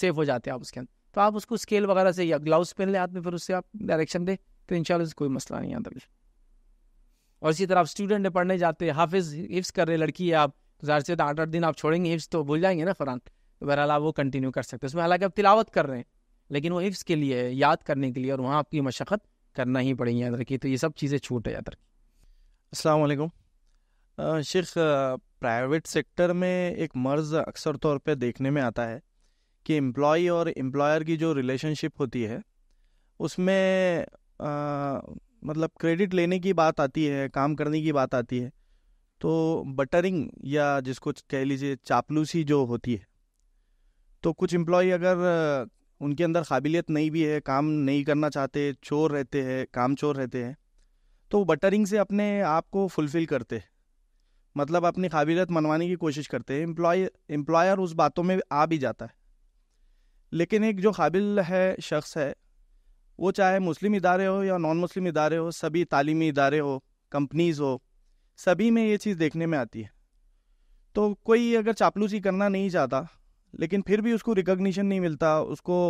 सेफ हो जाते हैं आप उसके अंदर तो आप उसको स्केल वगैरह से या ग्लाउस पहन ले हाथ में फिर उससे आप डायरेक्शन दे तो इन कोई मसला नहीं आता और इसी तरह आप स्टूडेंट है पढ़ने जाते हैं हाफिज हिफ्स कर रहे लड़की है आप तो ज़ाहिर से आठ आठ दिन आप छोड़ेंगे हिफ्स तो भूल जाएंगे ना फ़रान तो बहरहाल आप वो कंटिन्यू कर सकते हैं उसमें हालांकि आप तिलावत कर रहे हैं लेकिन वो हिफ्स के लिए याद करने के लिए और वहाँ आपकी मशक्क़त करना ही पड़ेगी याद रखिए तो ये सब चीज़ें छूट है याद रखिए असलकुम शेख प्राइवेट सेक्टर में एक मर्ज अक्सर तौर पर देखने में आता है कि एम्प्लॉय और एम्प्लॉयर की जो रिलेशनशिप होती है उसमें मतलब क्रेडिट लेने की बात आती है काम करने की बात आती है तो बटरिंग या जिसको कह लीजिए चापलूसी जो होती है तो कुछ एम्प्लॉय अगर उनके अंदर काबिलियत नहीं भी है काम नहीं करना चाहते चोर रहते हैं काम चोर रहते हैं तो बटरिंग से अपने आप को फुलफ़िल करते हैं मतलब अपनी काबिलियत मनवाने की कोशिश करते हैं एम्प्लॉय एम्प्लॉयर उस बातों में आ भी जाता है लेकिन एक जो काबिल है शख्स है वो चाहे मुस्लिम इदारे हो या नॉन मुस्लिम इदारे हो सभी तालीमी इदारे हो कंपनीज़ हो सभी में ये चीज़ देखने में आती है तो कोई अगर चापलूसी करना नहीं चाहता लेकिन फिर भी उसको रिकग्निशन नहीं मिलता उसको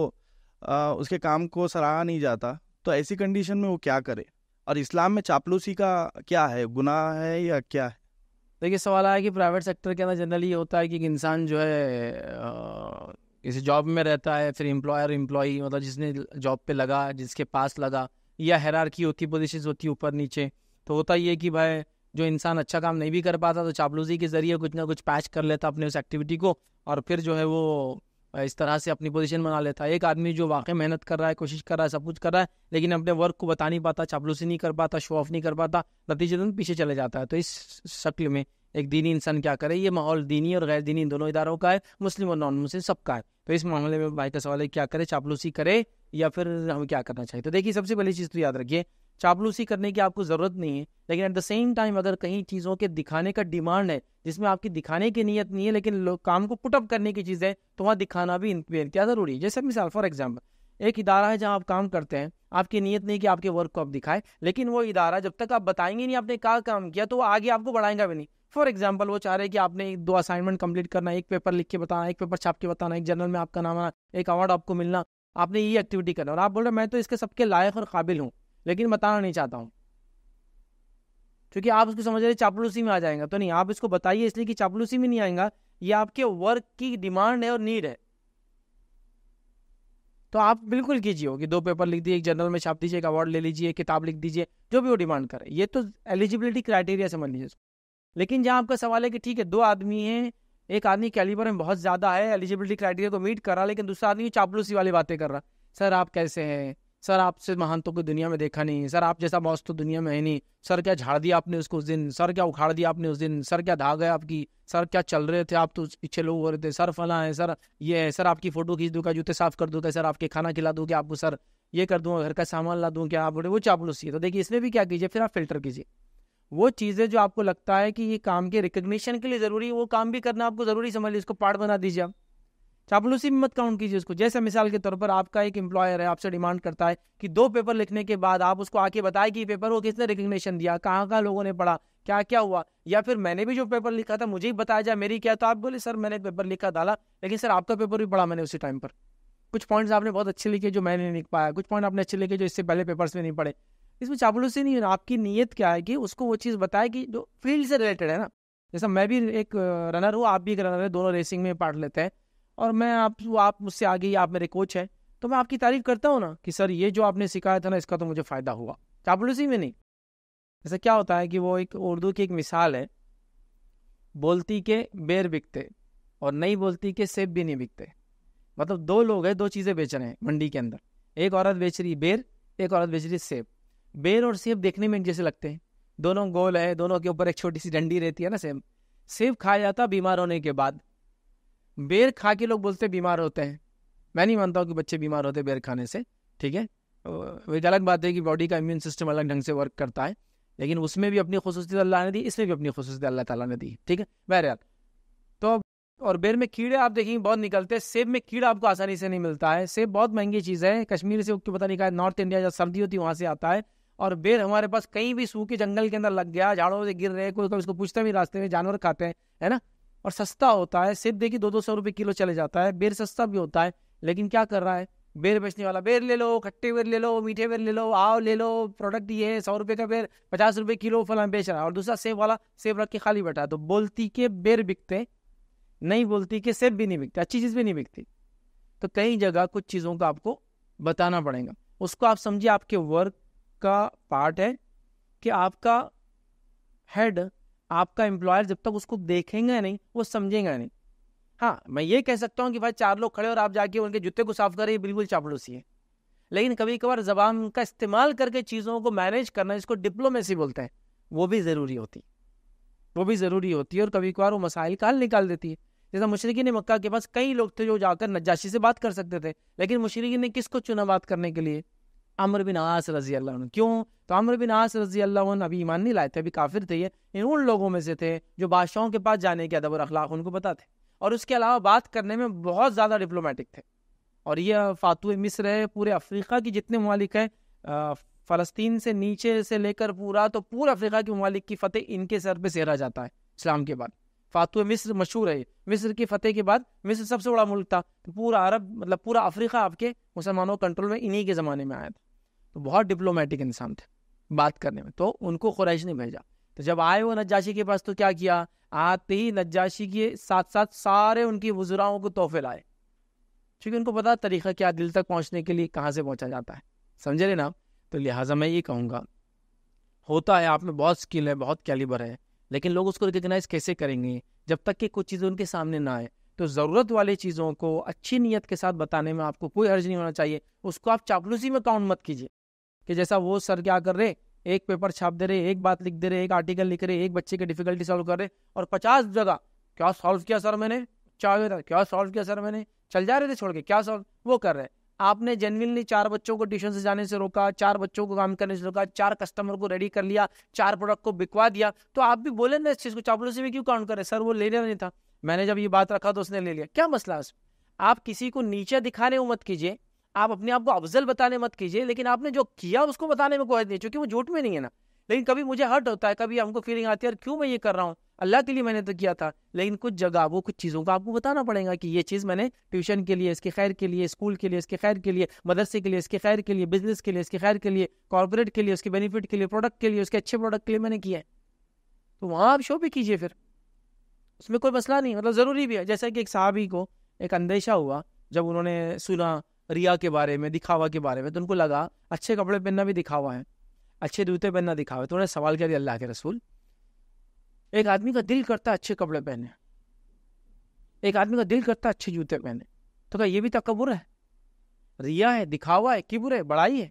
आ, उसके काम को सराहा नहीं जाता तो ऐसी कंडीशन में वो क्या करे और इस्लाम में चापलूसी का क्या है गुनाह है या क्या है देखिए सवाल आया कि प्राइवेट सेक्टर के अंदर जनरली ये होता है कि इंसान जो है आ, किसी जॉब में रहता है फिर एम्प्लॉयर एम्प्लॉई मतलब जिसने जॉब पे लगा जिसके पास लगा या हैरार की होती पोजिशन होती ऊपर नीचे तो होता ये कि भाई जो इंसान अच्छा काम नहीं भी कर पाता तो चापलूसी के ज़रिए कुछ ना कुछ पैच कर लेता अपने उस एक्टिविटी को और फिर जो है वो इस तरह से अपनी पोजीशन बना लेता है एक आदमी जो वाकई मेहनत कर रहा है कोशिश कर रहा है सब कुछ कर रहा है लेकिन अपने वर्क को बता नहीं पाता चापलूसी नहीं कर पाता शो ऑफ नहीं कर पाता नतीजे तो पीछे चले जाता है तो इस शक्ल में एक दीनी इंसान क्या करे ये माहौल दीनी और गैर दीनी दोनों इदारों का है मुस्लिम और नॉन मुस्लिम सबका है तो इस मामले में भाई का सवाल है क्या करे चापलूसी करे या फिर हमें क्या करना चाहिए तो देखिए सबसे पहली चीज़ तो याद रखिए चापलूसी करने की आपको ज़रूरत नहीं है लेकिन एट द सेम टाइम अगर कहीं चीज़ों के दिखाने का डिमांड है जिसमें आपकी दिखाने की नीयत नहीं है लेकिन काम को पुटअप करने की चीज़ है तो वहाँ दिखाना भी क्या ज़रूरी है जैसे मिसाल फॉर एग्जाम्पल एक इदारा है जहाँ आप काम करते हैं आपकी नीयत नहीं कि आपके वर्क को आप दिखाए लेकिन वो इदारा जब तक आप बताएंगे नहीं आपने क्या काम किया तो वो आगे आपको बढ़ाएंगा भी नहीं फॉर एग्जाम्पल वो चाह रहे कि आपने एक दो असाइनमेंट कंप्लीट करना एक पेपर लिख के बताना एक पेपर छाप के बताना एक जर्नल में आपका नाम आना एक अवार्ड आपको मिलना आपने ये एक्टिविटी करना और आप बोल रहे मैं तो इसके सबके लायक और काबिल हूँ लेकिन बताना नहीं चाहता हूँ क्योंकि आप उसको समझ रहे चापलूसी में आ जाएगा तो नहीं आप इसको बताइए इसलिए कि चापलूसी में नहीं आएगा ये आपके वर्क की डिमांड है और नीड है तो आप बिल्कुल कीजिए कि दो पेपर लिख दीजिए एक जर्नल में छाप दीजिए एक अवार्ड ले लीजिए किताब लिख दीजिए जो भी वो डिमांड करे ये तो एलिजिबिलिटी क्राइटेरिया समझ लीजिए लेकिन जहाँ आपका सवाल है कि ठीक है दो आदमी हैं एक आदमी कैलिबर में बहुत ज़्यादा है एलिजिबिलिटी क्राइटेरिया को मीट कर रहा लेकिन दूसरा आदमी चापलूसी वाली बातें कर रहा सर आप कैसे हैं सर आपसे महान तो कोई दुनिया में देखा नहीं सर आप जैसा बॉस तो दुनिया में है नहीं सर क्या झाड़ दिया आपने उसको उस दिन सर क्या उखाड़ दिया आपने उस दिन सर क्या धाग है आपकी सर क्या चल रहे थे आप तो पीछे लोग हो रहे थे सर फला है सर ये है सर आपकी फ़ोटो खींच दूंगा जूते साफ कर दूंगा सर आपके खाना खिला दूँ आपको सर ये कर दूंगा घर का सामान ला दूँ क्या आप बोले वो चापलूसी है तो देखिए इसमें भी क्या कीजिए फिर आप फिल्टर कीजिए वो चीज़ें जो आपको लगता है कि ये काम के रिकग्निशन के लिए ज़रूरी है वो काम भी करना आपको ज़रूरी समझ लीजिए इसको पार्ट बना दीजिए आप चापलूसी तो में मत काउंट कीजिए उसको जैसे मिसाल के तौर पर आपका एक एम्प्लॉयर है आपसे डिमांड करता है कि दो पेपर लिखने के बाद आप उसको आके बताए कि पेपर को किसने रिकग्निशन दिया कहाँ कहाँ लोगों ने पढ़ा क्या क्या हुआ या फिर मैंने भी जो पेपर लिखा था मुझे ही बताया जाए मेरी क्या तो आप बोले सर मैंने पेपर लिखा डाला लेकिन सर आपका पेपर भी पढ़ा मैंने उसी टाइम पर कुछ पॉइंट्स आपने बहुत अच्छे लिखे जो मैंने नहीं लिख पाया कुछ पॉइंट आपने अच्छे लिखे जो इससे पहले पेपर्स में नहीं पढ़े इसमें चापलूसी नहीं आपकी नीयत क्या है कि उसको वो चीज़ बताए कि जो फील्ड से रिलेटेड है ना जैसा मैं भी एक रनर हूँ आप भी एक रनर है दोनों रेसिंग में पार्ट लेते हैं और मैं आप आप मुझसे आगे आप मेरे कोच हैं तो मैं आपकी तारीफ करता हूँ ना कि सर ये जो आपने सिखाया था ना इसका तो मुझे फ़ायदा हुआ चापलूसी में नहीं जैसे क्या होता है कि वो एक उर्दू की एक मिसाल है बोलती के बेर बिकते और नहीं बोलती के सेब भी नहीं बिकते मतलब दो लोग हैं दो चीज़ें बेच रहे हैं मंडी के अंदर एक औरत बेच रही बेर एक औरत बेच रही सेब बेर और सेब देखने में एक जैसे लगते हैं दोनों गोल है दोनों के ऊपर एक छोटी सी डंडी रहती है ना सेब सेब खाया जाता बीमार होने के बाद बेर खा के लोग बोलते बीमार होते हैं मैं नहीं मानता हूँ कि बच्चे बीमार होते बेर खाने से ठीक है वे अलग बात है कि बॉडी का इम्यून सिस्टम अलग ढंग से वर्क करता है लेकिन उसमें भी अपनी खसूसियत अल्लाह ने दी इसमें भी अपनी खसूसियत अल्लाह ताला ने दी ठीक है बहरहाल तो और बेर में कीड़े आप देखेंगे बहुत निकलते हैं सेब में कीड़ा आपको आसानी से नहीं मिलता है सेब बहुत महंगी चीज़ है कश्मीर से पता नहीं कहा नॉर्थ इंडिया जहाँ सर्दी होती है वहाँ से आता है और बेर हमारे पास कहीं भी सूखे जंगल के अंदर लग गया झाड़ों से गिर रहे कोई कभी इसको पूछता भी रास्ते में जानवर खाते हैं है ना और सस्ता होता है सिर्फ देखिए दो दो सौ रुपये किलो चले जाता है बेर सस्ता भी होता है लेकिन क्या कर रहा है बेर बेचने वाला बेर ले लो खट्टे बेर ले लो मीठे बेर ले लो आओ ले लो प्रोडक्ट ये है सौ रुपये का बेर पचास रुपये किलो हम बेच रहा है और दूसरा सेब वाला सेब रख के खाली बैठा है तो बोलती के बेर बिकते नहीं बोलती के सेब भी नहीं बिकते अच्छी चीज़ भी नहीं बिकती तो कई जगह कुछ चीज़ों का आपको बताना पड़ेगा उसको आप समझिए आपके वर्क का पार्ट है कि आपका हेड आपका एम्प्लॉयर जब तक उसको देखेंगे नहीं वो समझेगा नहीं हाँ मैं ये कह सकता हूँ कि भाई चार लोग खड़े और आप जाके उनके जूते को साफ करें बिल्कुल चापड़ोसी है लेकिन कभी कभार जबान का इस्तेमाल करके चीज़ों को मैनेज करना जिसको डिप्लोमेसी बोलते हैं वो भी ज़रूरी होती वो भी ज़रूरी होती है और कभी कभार वो मसाइल का हल निकाल देती है जैसा मुशरकिन मक्का के पास कई लोग थे जो जाकर नजाशी से बात कर सकते थे लेकिन मुशरकिन ने किसको चुना बात करने के लिए अमर बिन आस रजी अल्लाह क्यों तो अमर बिन आस रजी अल्लाह अभी ईमान नहीं लाए थे अभी काफिर थे ये इन उन लोगों में से थे जो बादशाहों के पास जाने के अदब और अखलाक उनको पता थे और उसके अलावा बात करने में बहुत ज़्यादा डिप्लोमेटिक थे और ये फातु मिस्र है पूरे अफ्रीका की जितने ममालिक हैं फ़लस्तीन से नीचे से लेकर पूरा तो पूरा अफ्रीका के ममालिक की फ़तेह इनके सर पर सेहरा जाता है इस्लाम के बाद फ़ातु मिस्र मशहूर है मिस्र की फ़तेह के बाद मिस्र सबसे बड़ा मुल्क था तो पूरा अरब मतलब पूरा अफ्रीका आपके मुसलमानों कंट्रोल में इन्हीं के ज़माने में आया था तो बहुत डिप्लोमेटिक इंसान थे बात करने में तो उनको खुराइश ने भेजा तो जब आए वो नज्जाशी के पास तो क्या किया आते ही नज्जाशी के साथ साथ सारे उनकी वजुराओं को तोहफे लाए क्योंकि उनको पता तरीका क्या दिल तक पहुंचने के लिए कहाँ से पहुंचा जाता है समझे रहे ना तो लिहाजा मैं ये कहूँगा होता है आप में बहुत स्किल है बहुत कैलिबर है लेकिन लोग उसको रिकग्नाइज कैसे करेंगे जब तक कि कुछ चीज़ें उनके सामने ना आए तो ज़रूरत वाली चीज़ों को अच्छी नीयत के साथ बताने में आपको कोई अर्ज नहीं होना चाहिए उसको आप चापलूसी में काउंट मत कीजिए कि जैसा वो सर क्या कर रहे एक पेपर छाप दे रहे एक बात लिख दे रहे एक आर्टिकल लिख रहे एक बच्चे की डिफिकल्टी सॉल्व कर रहे और पचास जगह क्या सॉल्व किया सर मैंने चार था क्या सॉल्व किया सर मैंने चल जा रहे थे छोड़ के क्या सॉल्व वो कर रहे आपने जेनविनली चार बच्चों को ट्यूशन से जाने से रोका चार बच्चों को काम करने से रोका चार कस्टमर को रेडी कर लिया चार प्रोडक्ट को बिकवा दिया तो आप भी बोले ना इस चीज़ को चापलूसी में क्यों काउंट करें सर वो ले लेना नहीं था मैंने जब ये बात रखा तो उसने ले लिया क्या मसला आप किसी को नीचे दिखाने वो मत कीजिए आप अपने आप को अफजल बताने मत कीजिए लेकिन आपने जो किया उसको बताने में कोई नहीं चूंकि वो झूठ में नहीं है ना लेकिन कभी मुझे हर्ट होता है कभी हमको फीलिंग आती है यार क्यों मैं ये कर रहा हूँ अल्लाह के लिए मैंने तो किया था लेकिन कुछ जगह वो कुछ चीज़ों का आपको बताना पड़ेगा कि ये चीज़ मैंने ट्यूशन के लिए इसके खैर के लिए स्कूल के लिए इसके खैर के लिए मदरसे के लिए इसके खैर के लिए बिजनेस के लिए इसके खैर के लिए कॉर्पोरेट के लिए उसके बेनिफिट के लिए प्रोडक्ट के लिए उसके अच्छे प्रोडक्ट के लिए मैंने किया है तो वहाँ आप शो भी कीजिए फिर उसमें कोई मसला नहीं मतलब ज़रूरी भी है जैसे कि एक साहबी को एक अंदेशा हुआ जब उन्होंने सुना रिया के बारे में दिखावा के बारे में तो उनको लगा अच्छे कपड़े पहनना भी दिखावा है अच्छे जूते पहनना दिखावा है तो उन्होंने सवाल किया अल्लाह के रसूल एक आदमी का दिल करता है अच्छे कपड़े पहने एक आदमी का दिल करता है अच्छे जूते पहने तो क्या ये भी तकबर है रिया है दिखावा है किबुर है बड़ाई है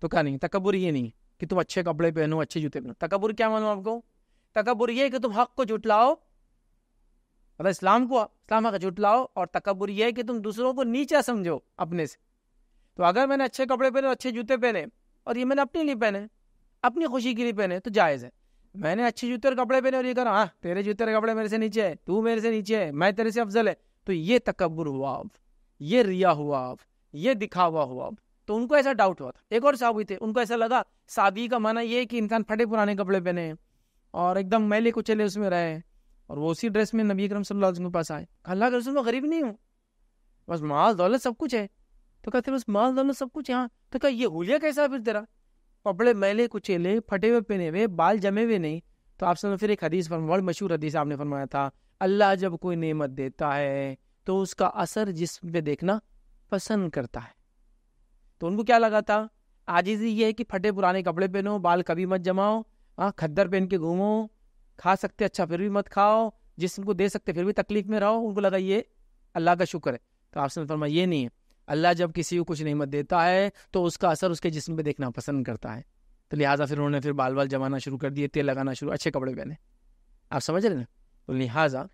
तो क्या नहीं तकबर ये नहीं कि तुम अच्छे कपड़े पहनो अच्छे जूते पहनो तकबर क्या मानो आपको तकबर ये कि तुम हक को जुटलाओ मतलब इस्लाम को इस्लाम का लाओ और तकबर यह है कि तुम दूसरों को नीचा समझो अपने से तो अगर मैंने अच्छे कपड़े पहने अच्छे जूते पहने और ये मैंने अपने लिए पहने अपनी खुशी के लिए पहने तो जायज़ है मैंने अच्छे जूते और कपड़े पहने और ये करा हाँ तेरे जूते और कपड़े मेरे से नीचे है तू मेरे से नीचे है मैं तेरे से अफजल है तो ये तकबर हुआ अब ये रिया हुआ अब ये दिखावा हुआ अब तो उनको ऐसा डाउट हुआ था एक और साहब हुई थे उनको ऐसा लगा सादगी का माना ये है कि इंसान फटे पुराने कपड़े पहने और एकदम मैले कुचले उसमें रहे और वो उसी ड्रेस में नबी अक्रम सल्लल्लाहु अलैहि वसल्लम के पास आए अल्लाह के रसूल मैं गरीब नहीं हूँ बस माल दौलत सब कुछ है तो कहते बस माल दौलत सब कुछ यहाँ तो कहा ये हुलिया कैसा है फिर तेरा कपड़े मैले कुचेले फटे हुए पहने हुए बाल जमे हुए नहीं तो आप सब फिर एक हदीस फरमा वर्ल्ड मशहूर हदीस आपने फरमाया था अल्लाह जब कोई नेमत देता है तो उसका असर जिस पे देखना पसंद करता है तो उनको क्या लगा था आजीजी ये है कि फटे पुराने कपड़े पहनो बाल कभी मत जमाओ हाँ खद्दर पहन के घूमो खा सकते अच्छा फिर भी मत खाओ जिसको दे सकते फिर भी तकलीफ में रहो उनको लगा ये अल्लाह का शुक्र है तो आपसे फरमा ये नहीं है अल्लाह जब किसी को कुछ नहमत देता है तो उसका असर उसके जिसम पे देखना पसंद करता है तो लिहाजा फिर उन्होंने फिर बाल बाल जमाना शुरू कर दिए तेल लगाना शुरू अच्छे कपड़े पहने आप समझ रहे ना तो लिहाजा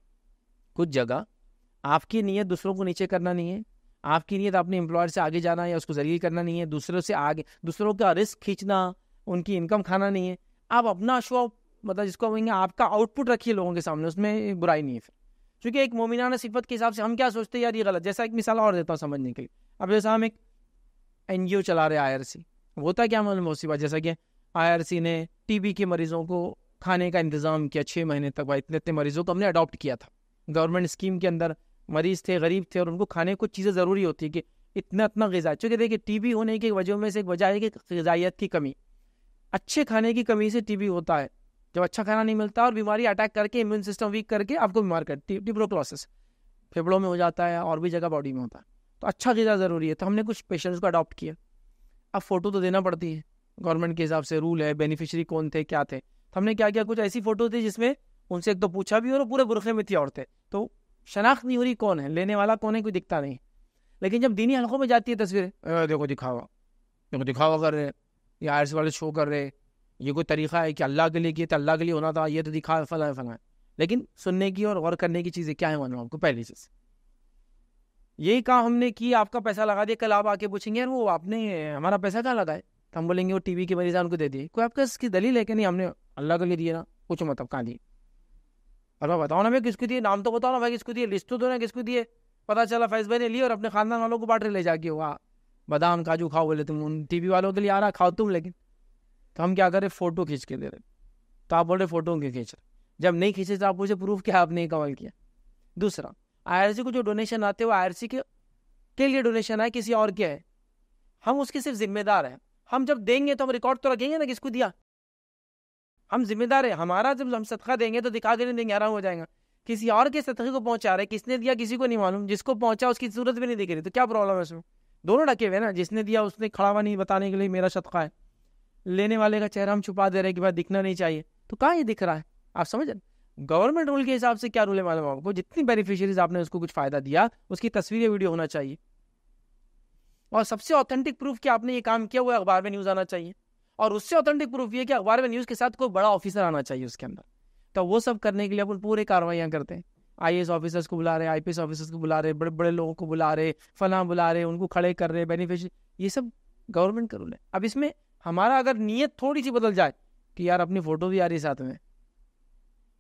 कुछ जगह आपकी नीयत दूसरों को नीचे करना नहीं है आपकी नीयत अपने एम्प्लॉयर से आगे जाना या उसको जरिए करना नहीं है दूसरों से आगे दूसरों का रिस्क खींचना उनकी इनकम खाना नहीं है आप अपना शौक मतलब जिसको कहेंगे आपका आउटपुट रखिए लोगों के सामने उसमें बुराई नहीं है फिर क्योंकि एक मोमिनाना सिफत के हिसाब से हम क्या सोचते हैं यार ये गलत जैसा एक मिसाल और देता हूँ समझने के लिए अब जैसा हम एक एन चला रहे आई आर सी होता क्या मालूम बहुत बात जैसा कि आई ने बी के मरीजों को खाने का इंतज़ाम किया छः महीने तक भाई इतने इतने मरीजों को हमने अडॉप्ट किया था गवर्नमेंट स्कीम के अंदर मरीज थे गरीब थे और उनको खाने कुछ चीज़ें ज़रूरी होती है कि इतना इतना गज़ा चूँकि देखिए बी होने की वजह में से एक वजह है कि गजाइत की कमी अच्छे खाने की कमी से बी होता है जब अच्छा खाना नहीं मिलता और बीमारी अटैक करके इम्यून सिस्टम वीक करके आपको बीमार करती है ट्यूबरोक्लोसिस फेफड़ों में हो जाता है और भी जगह बॉडी में होता है तो अच्छा गज़ा ज़रूरी है तो हमने कुछ पेशेंट्स को अडॉप्ट किया अब फ़ोटो तो देना पड़ती है गवर्नमेंट के हिसाब से रूल है बेनिफिशरी कौन थे क्या थे तो हमने क्या किया कुछ ऐसी फ़ोटो थी जिसमें उनसे एक तो पूछा भी और पूरे बुरखे में थी और थे तो शनाख्त नहीं हो रही कौन है लेने वाला कौन है कोई दिखता नहीं लेकिन जब दीनी हलकों में जाती है तस्वीरें देखो दिखावा देखो दिखावा कर रहे हैं या आयर्स वाले शो कर रहे ये कोई तरीका है कि अल्लाह के लिए किए तो अल्लाह के लिए होना था ये तो दिखा फला फला लेकिन सुनने की और गौर करने की चीज़ें क्या है मालूम आपको पहले से यही कहा हमने की आपका पैसा लगा दिया कल आप आके पूछेंगे यार वो आपने हमारा पैसा कहाँ लगाए तो हम बोलेंगे वो टीवी की से उनको दे दिए कोई आपका इसकी दलील है कि नहीं हमने अल्लाह के लिए दिए ना कुछ मतलब कहाँ दिए और मैं बताओ ना भाई किसको दिए नाम तो बताओ ना भाई किसको दिए लिस्ट तो दो ना किसको दिए पता चला फैज भाई ने लिए और अपने खानदान वालों को बांट ले जाके वाह बादाम काजू खाओ बोले तुम उन टीवी वालों के लिए आ रहा खाओ तुम लेकिन तो हम क्या करें फोटो खींच के दे रहे तो आप बोल रहे फोटो क्यों खींच रहे जब नहीं खींचे तो आप मुझे प्रूफ क्या आपने कमाल किया दूसरा आई को जो डोनेशन आते हैं वो आई के के लिए डोनेशन है किसी और के है हम उसके सिर्फ जिम्मेदार हैं हम जब देंगे तो हम रिकॉर्ड तो रखेंगे ना किसको दिया हम जिम्मेदार है हमारा जब हम सदका देंगे तो दिखा देने देंगे आराम हो जाएगा किसी और के सदके को पहुंचा रहे किसने दिया किसी को नहीं मालूम जिसको पहुंचा उसकी जरूरत भी नहीं दिख रही तो क्या प्रॉब्लम है उसमें दोनों ढके हुए ना जिसने दिया उसने खड़ा हुआ नहीं बताने के लिए मेरा सदका है लेने वाले का चेहरा हम छुपा दे रहे हैं कि भाई दिखना नहीं चाहिए तो कहाँ ये दिख रहा है आप समझ रहे गवर्नमेंट रूल के हिसाब से क्या रूल है मालूम आपको जितनी बेनिफिशियरीज आपने उसको कुछ फायदा दिया उसकी तस्वीरें वीडियो होना चाहिए और सबसे ऑथेंटिक प्रूफ कि आपने ये काम किया हुआ अखबार में न्यूज़ आना चाहिए और उससे ऑथेंटिक प्रूफ ये कि अखबार में न्यूज़ के साथ कोई बड़ा ऑफिसर आना चाहिए उसके अंदर तो वो सब करने के लिए अपन पूरे कार्रवाइयाँ करते हैं आई ऑफिसर्स को बुला रहे हैं आई ऑफिसर्स को बुला रहे हैं बड़े बड़े लोगों को बुला रहे फला बुला रहे उनको खड़े कर रहे बेनिफिशियरी ये सब गवर्नमेंट का रूल है अब इसमें हमारा अगर नीयत थोड़ी सी बदल जाए कि यार अपनी फ़ोटो भी आ रही साथ में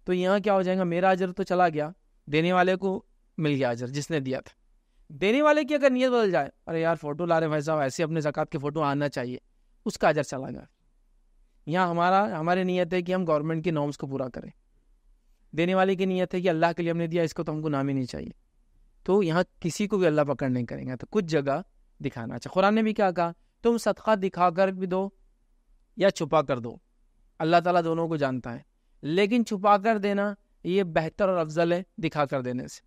तो यहाँ क्या हो जाएगा मेरा अजर तो चला गया देने वाले को मिल गया अजर जिसने दिया था देने वाले की अगर नीयत बदल जाए अरे यार फ़ोटो ला रहे भाई साहब ऐसे अपने जक़ात के फ़ोटो आना चाहिए उसका अजर चला गया यहाँ हमारा हमारी नीयत है कि हम गवर्नमेंट के नॉर्म्स को पूरा करें देने वाले की नीयत है कि अल्लाह के लिए हमने दिया इसको तो हमको नाम ही नहीं चाहिए तो यहाँ किसी को भी अल्लाह पकड़ नहीं करेंगे तो कुछ जगह दिखाना अच्छा कुरान ने भी क्या कहा तुम सदका दिखा कर भी दो या छुपा कर दो अल्लाह ताला दोनों को जानता है लेकिन छुपा कर देना ये बेहतर और अफजल है दिखा कर देने से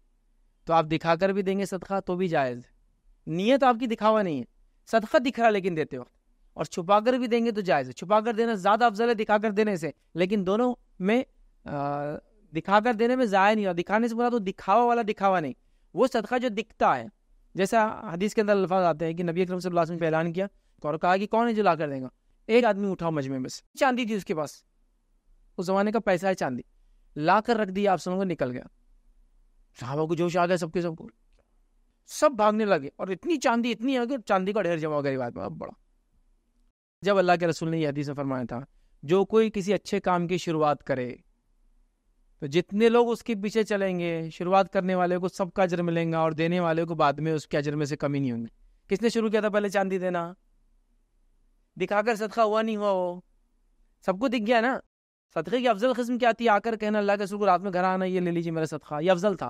तो आप दिखा कर भी देंगे सदका तो भी जायज़ है नीयत आपकी दिखावा नहीं है सदका दिख रहा लेकिन देते वक्त और छुपा कर भी देंगे तो जायज़ है छुपा कर देना ज़्यादा अफजल है दिखा कर देने से लेकिन दोनों में दिखा कर देने में ज़ाया नहीं हुआ दिखाने से बोला तो दिखावा वाला दिखावा नहीं वो सदका जो दिखता है जैसा हदीस के अंदर अल्फाज आते हैं कि नबी अकरम सल्लल्लाहु अलैहि वसल्लम ने ऐलान किया और कहा कि कौन है जो ला कर देगा एक आदमी उठाओ मजमे में से चांदी थी उसके पास उस जमाने का पैसा है चांदी ला कर रख दिया आप समझो निकल गया साहबा को जोश आ गया सबके सब बोल सब भागने लगे और इतनी चांदी इतनी आ गई चांदी का ढेर जमा हो गई बात अब बड़ा जब अल्लाह के रसूल ने यह हदीस फरमाया था जो कोई किसी अच्छे काम की शुरुआत करे तो जितने लोग उसके पीछे चलेंगे शुरुआत करने वाले को सबका अजर मिलेगा और देने वाले को बाद में उसके अजर में से कमी नहीं होंगी किसने शुरू किया था पहले चांदी देना दिखाकर सदका हुआ नहीं हुआ वो सबको दिख गया ना सदक़े की अफजल कस्म क्या थी आकर कहना अल्लाह के रसूल रात में घर आना ये ले लीजिए मेरा सदका ये अफजल था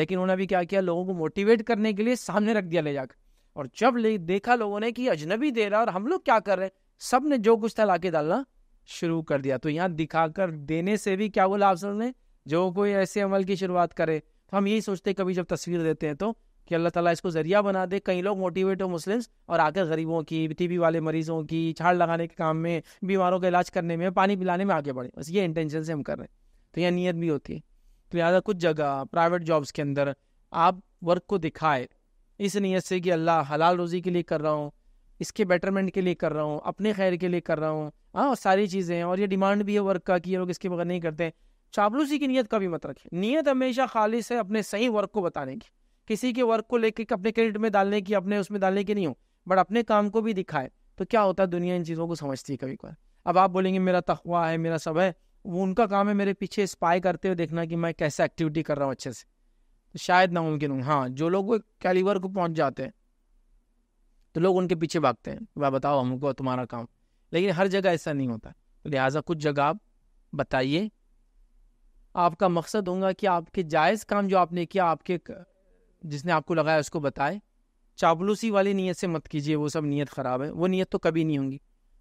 लेकिन उन्होंने भी क्या किया लोगों को मोटिवेट करने के लिए सामने रख दिया ले जाकर और जब ले देखा लोगों ने कि अजनबी दे रहा और हम लोग क्या कर रहे हैं सब ने जो कुछ था लाके डालना शुरू कर दिया तो यहाँ दिखाकर देने से भी क्या बोला अफजल ने जो कोई ऐसे अमल की शुरुआत करे तो हम यही सोचते कभी जब तस्वीर देते हैं तो कि अल्लाह ताला इसको ज़रिया बना दे कई लोग मोटिवेट हो मुस्लिम्स और आकर गरीबों की टीबी वाले मरीजों की छाड़ लगाने के काम में बीमारों का इलाज करने में पानी पिलाने में आगे बढ़े बस ये इंटेंशन से हम कर रहे हैं तो यह नीयत भी होती है तो लिहाजा कुछ जगह प्राइवेट जॉब्स के अंदर आप वर्क को दिखाए इस नीयत से कि अल्लाह हलाल रोज़ी के लिए कर रहा हूँ इसके बेटरमेंट के लिए कर रहा हूँ अपने खैर के लिए कर रहा हूँ हाँ सारी चीज़ें और ये डिमांड भी है वर्क का कि ये लोग इसके बगैर नहीं करते चापलूसी की नीयत का भी मत रखें नीयत हमेशा खालिश है अपने सही वर्क को बताने की किसी के वर्क को लेकर अपने क्रेडिट में डालने की अपने उसमें डालने की नहीं हो बट अपने काम को भी दिखाए तो क्या होता है दुनिया इन चीज़ों को समझती है कभी कभार अब आप बोलेंगे मेरा तखवा है मेरा सब है वो उनका काम है मेरे पीछे स्पाई करते हुए देखना कि मैं कैसे एक्टिविटी कर रहा हूँ अच्छे से तो शायद नामुमकिन हूँ हाँ जो लोग वो कैलिवर को पहुँच जाते हैं तो लोग उनके पीछे भागते हैं वह बताओ हमको तुम्हारा काम लेकिन हर जगह ऐसा नहीं होता तो लिहाजा कुछ जगह आप बताइए आपका मकसद होगा कि आपके जायज़ काम जो आपने किया आपके जिसने आपको लगाया उसको बताए चापलूसी वाली नीयत से मत कीजिए वो सब नीयत ख़राब है वो नीयत तो कभी नहीं होंगी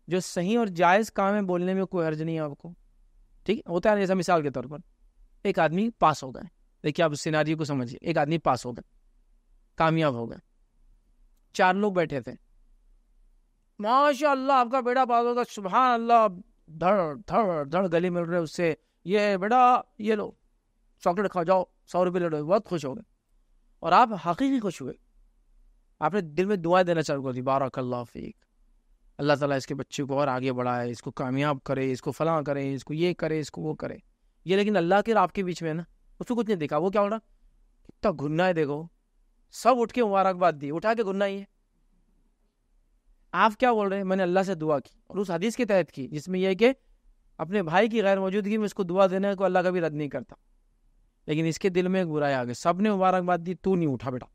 जो सही और जायज़ काम है बोलने में कोई हर्ज नहीं है आपको ठीक है होता है जैसा मिसाल के तौर पर एक आदमी पास हो गए देखिए आप उस सिनारी को समझिए एक आदमी पास हो गए कामयाब हो गए चार लोग बैठे थे माशा अल्लाह आपका बेटा पास होगा सुबह अल्लाह धड़ धड़ धड़ गली मिल रहे उससे ये बेटा ये लो चॉकलेट खा जाओ सौ रुपये लड़ो बहुत खुश हो गए और आप हकीकी खुश हुए आपने दिल में दुआ देना चालू कर दी बारकल्ला फ़ीक अल्लाह ताला इसके बच्चे को और आगे बढ़ाए इसको कामयाब करे इसको फलां करे इसको ये करे इसको वो करे ये लेकिन अल्लाह के आपके बीच में ना उसको कुछ नहीं देखा वो क्या हो रहा कितना घुन्ना है देखो सब उठ के मुबारकबाद दी उठा के घुन्ना ही है आप क्या बोल रहे हैं मैंने अल्लाह से दुआ की और उस हदीस के तहत की जिसमें यह है कि अपने भाई की गैर मौजूदगी में उसको दुआ देने को अल्लाह कभी रद्द नहीं करता लेकिन इसके दिल में बुराई आ गई सब ने मुबारकबाद दी तू नहीं उठा बेटा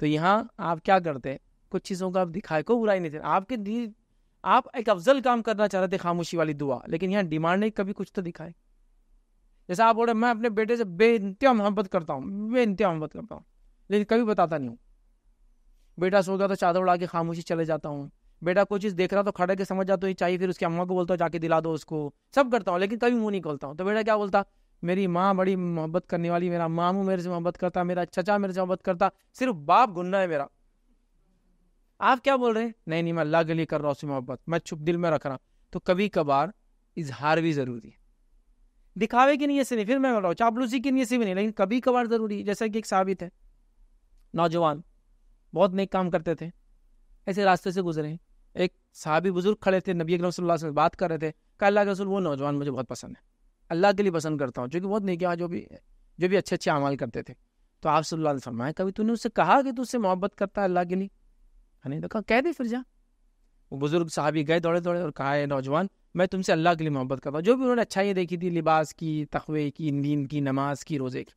तो यहाँ आप क्या करते हैं कुछ चीज़ों का आप दिखाए को बुराई नहीं थे आपके दिल आप एक अफजल काम करना चाह रहे थे खामोशी वाली दुआ लेकिन यहाँ डिमांड नहीं कभी कुछ तो दिखाए जैसे आप बोले मैं अपने बेटे से बेनत्या मोहब्बत करता हूँ बेनत्या मोहब्बत करता हूँ लेकिन कभी बताता नहीं हूँ बेटा सो गया तो चादर उड़ा के खामोशी चले जाता हूँ बेटा कोई चीज़ देख रहा तो खड़े के समझ जाता हूँ चाहिए फिर उसकी अम्मा को बोलता हूँ जाके दिला दो उसको सब करता हूँ लेकिन कभी मुँह नहीं खोलता हूँ तो बेटा क्या बोलता मेरी माँ बड़ी मोहब्बत करने वाली मेरा मामू मेरे से मोहब्बत करता मेरा चचा मेरे से मोहब्बत करता सिर्फ बाप गुन्ना है मेरा आप क्या बोल रहे हैं नहीं नहीं मैं अल्लाह के लिए कर रहा हूँ उससे मोहब्बत मैं छुप दिल में रख रहा हूँ तो कभी कभार इजहार भी ज़रूरी है दिखावे की नीयत से नहीं फिर मैं बोल रहा हूँ चापलूसी की नीयत से भी नहीं लेकिन कभी कभार ज़रूरी है जैसा कि एक साबित है नौजवान बहुत नेक काम करते थे ऐसे रास्ते से गुजरे एक साहबी बुजुर्ग खड़े थे नबी अकरम सल्लल्लाहु अलैहि वसल्लम बात कर रहे थे कहा अल्लाह के रसूल वो नौजवान मुझे बहुत पसंद है अल्लाह के लिए पसंद करता हूँ जो कि बहुत नेकिया जो भी जो भी अच्छे अच्छे अमाल करते थे तो आप सल्ला फरमाया कभी तूने उससे कहा कि तू उससे मोहब्बत करता है अल्लाह के लिए नहीं तो कहा कह दे फिर जा वो बुजुर्ग साहबी गए दौड़े दौड़े और कहा है नौजवान मैं तुमसे अल्लाह के लिए मोहब्बत करता हूँ जो भी उन्होंने अच्छा अच्छाइयाँ देखी थी लिबास की तखवे की नींद की नमाज की रोज़े की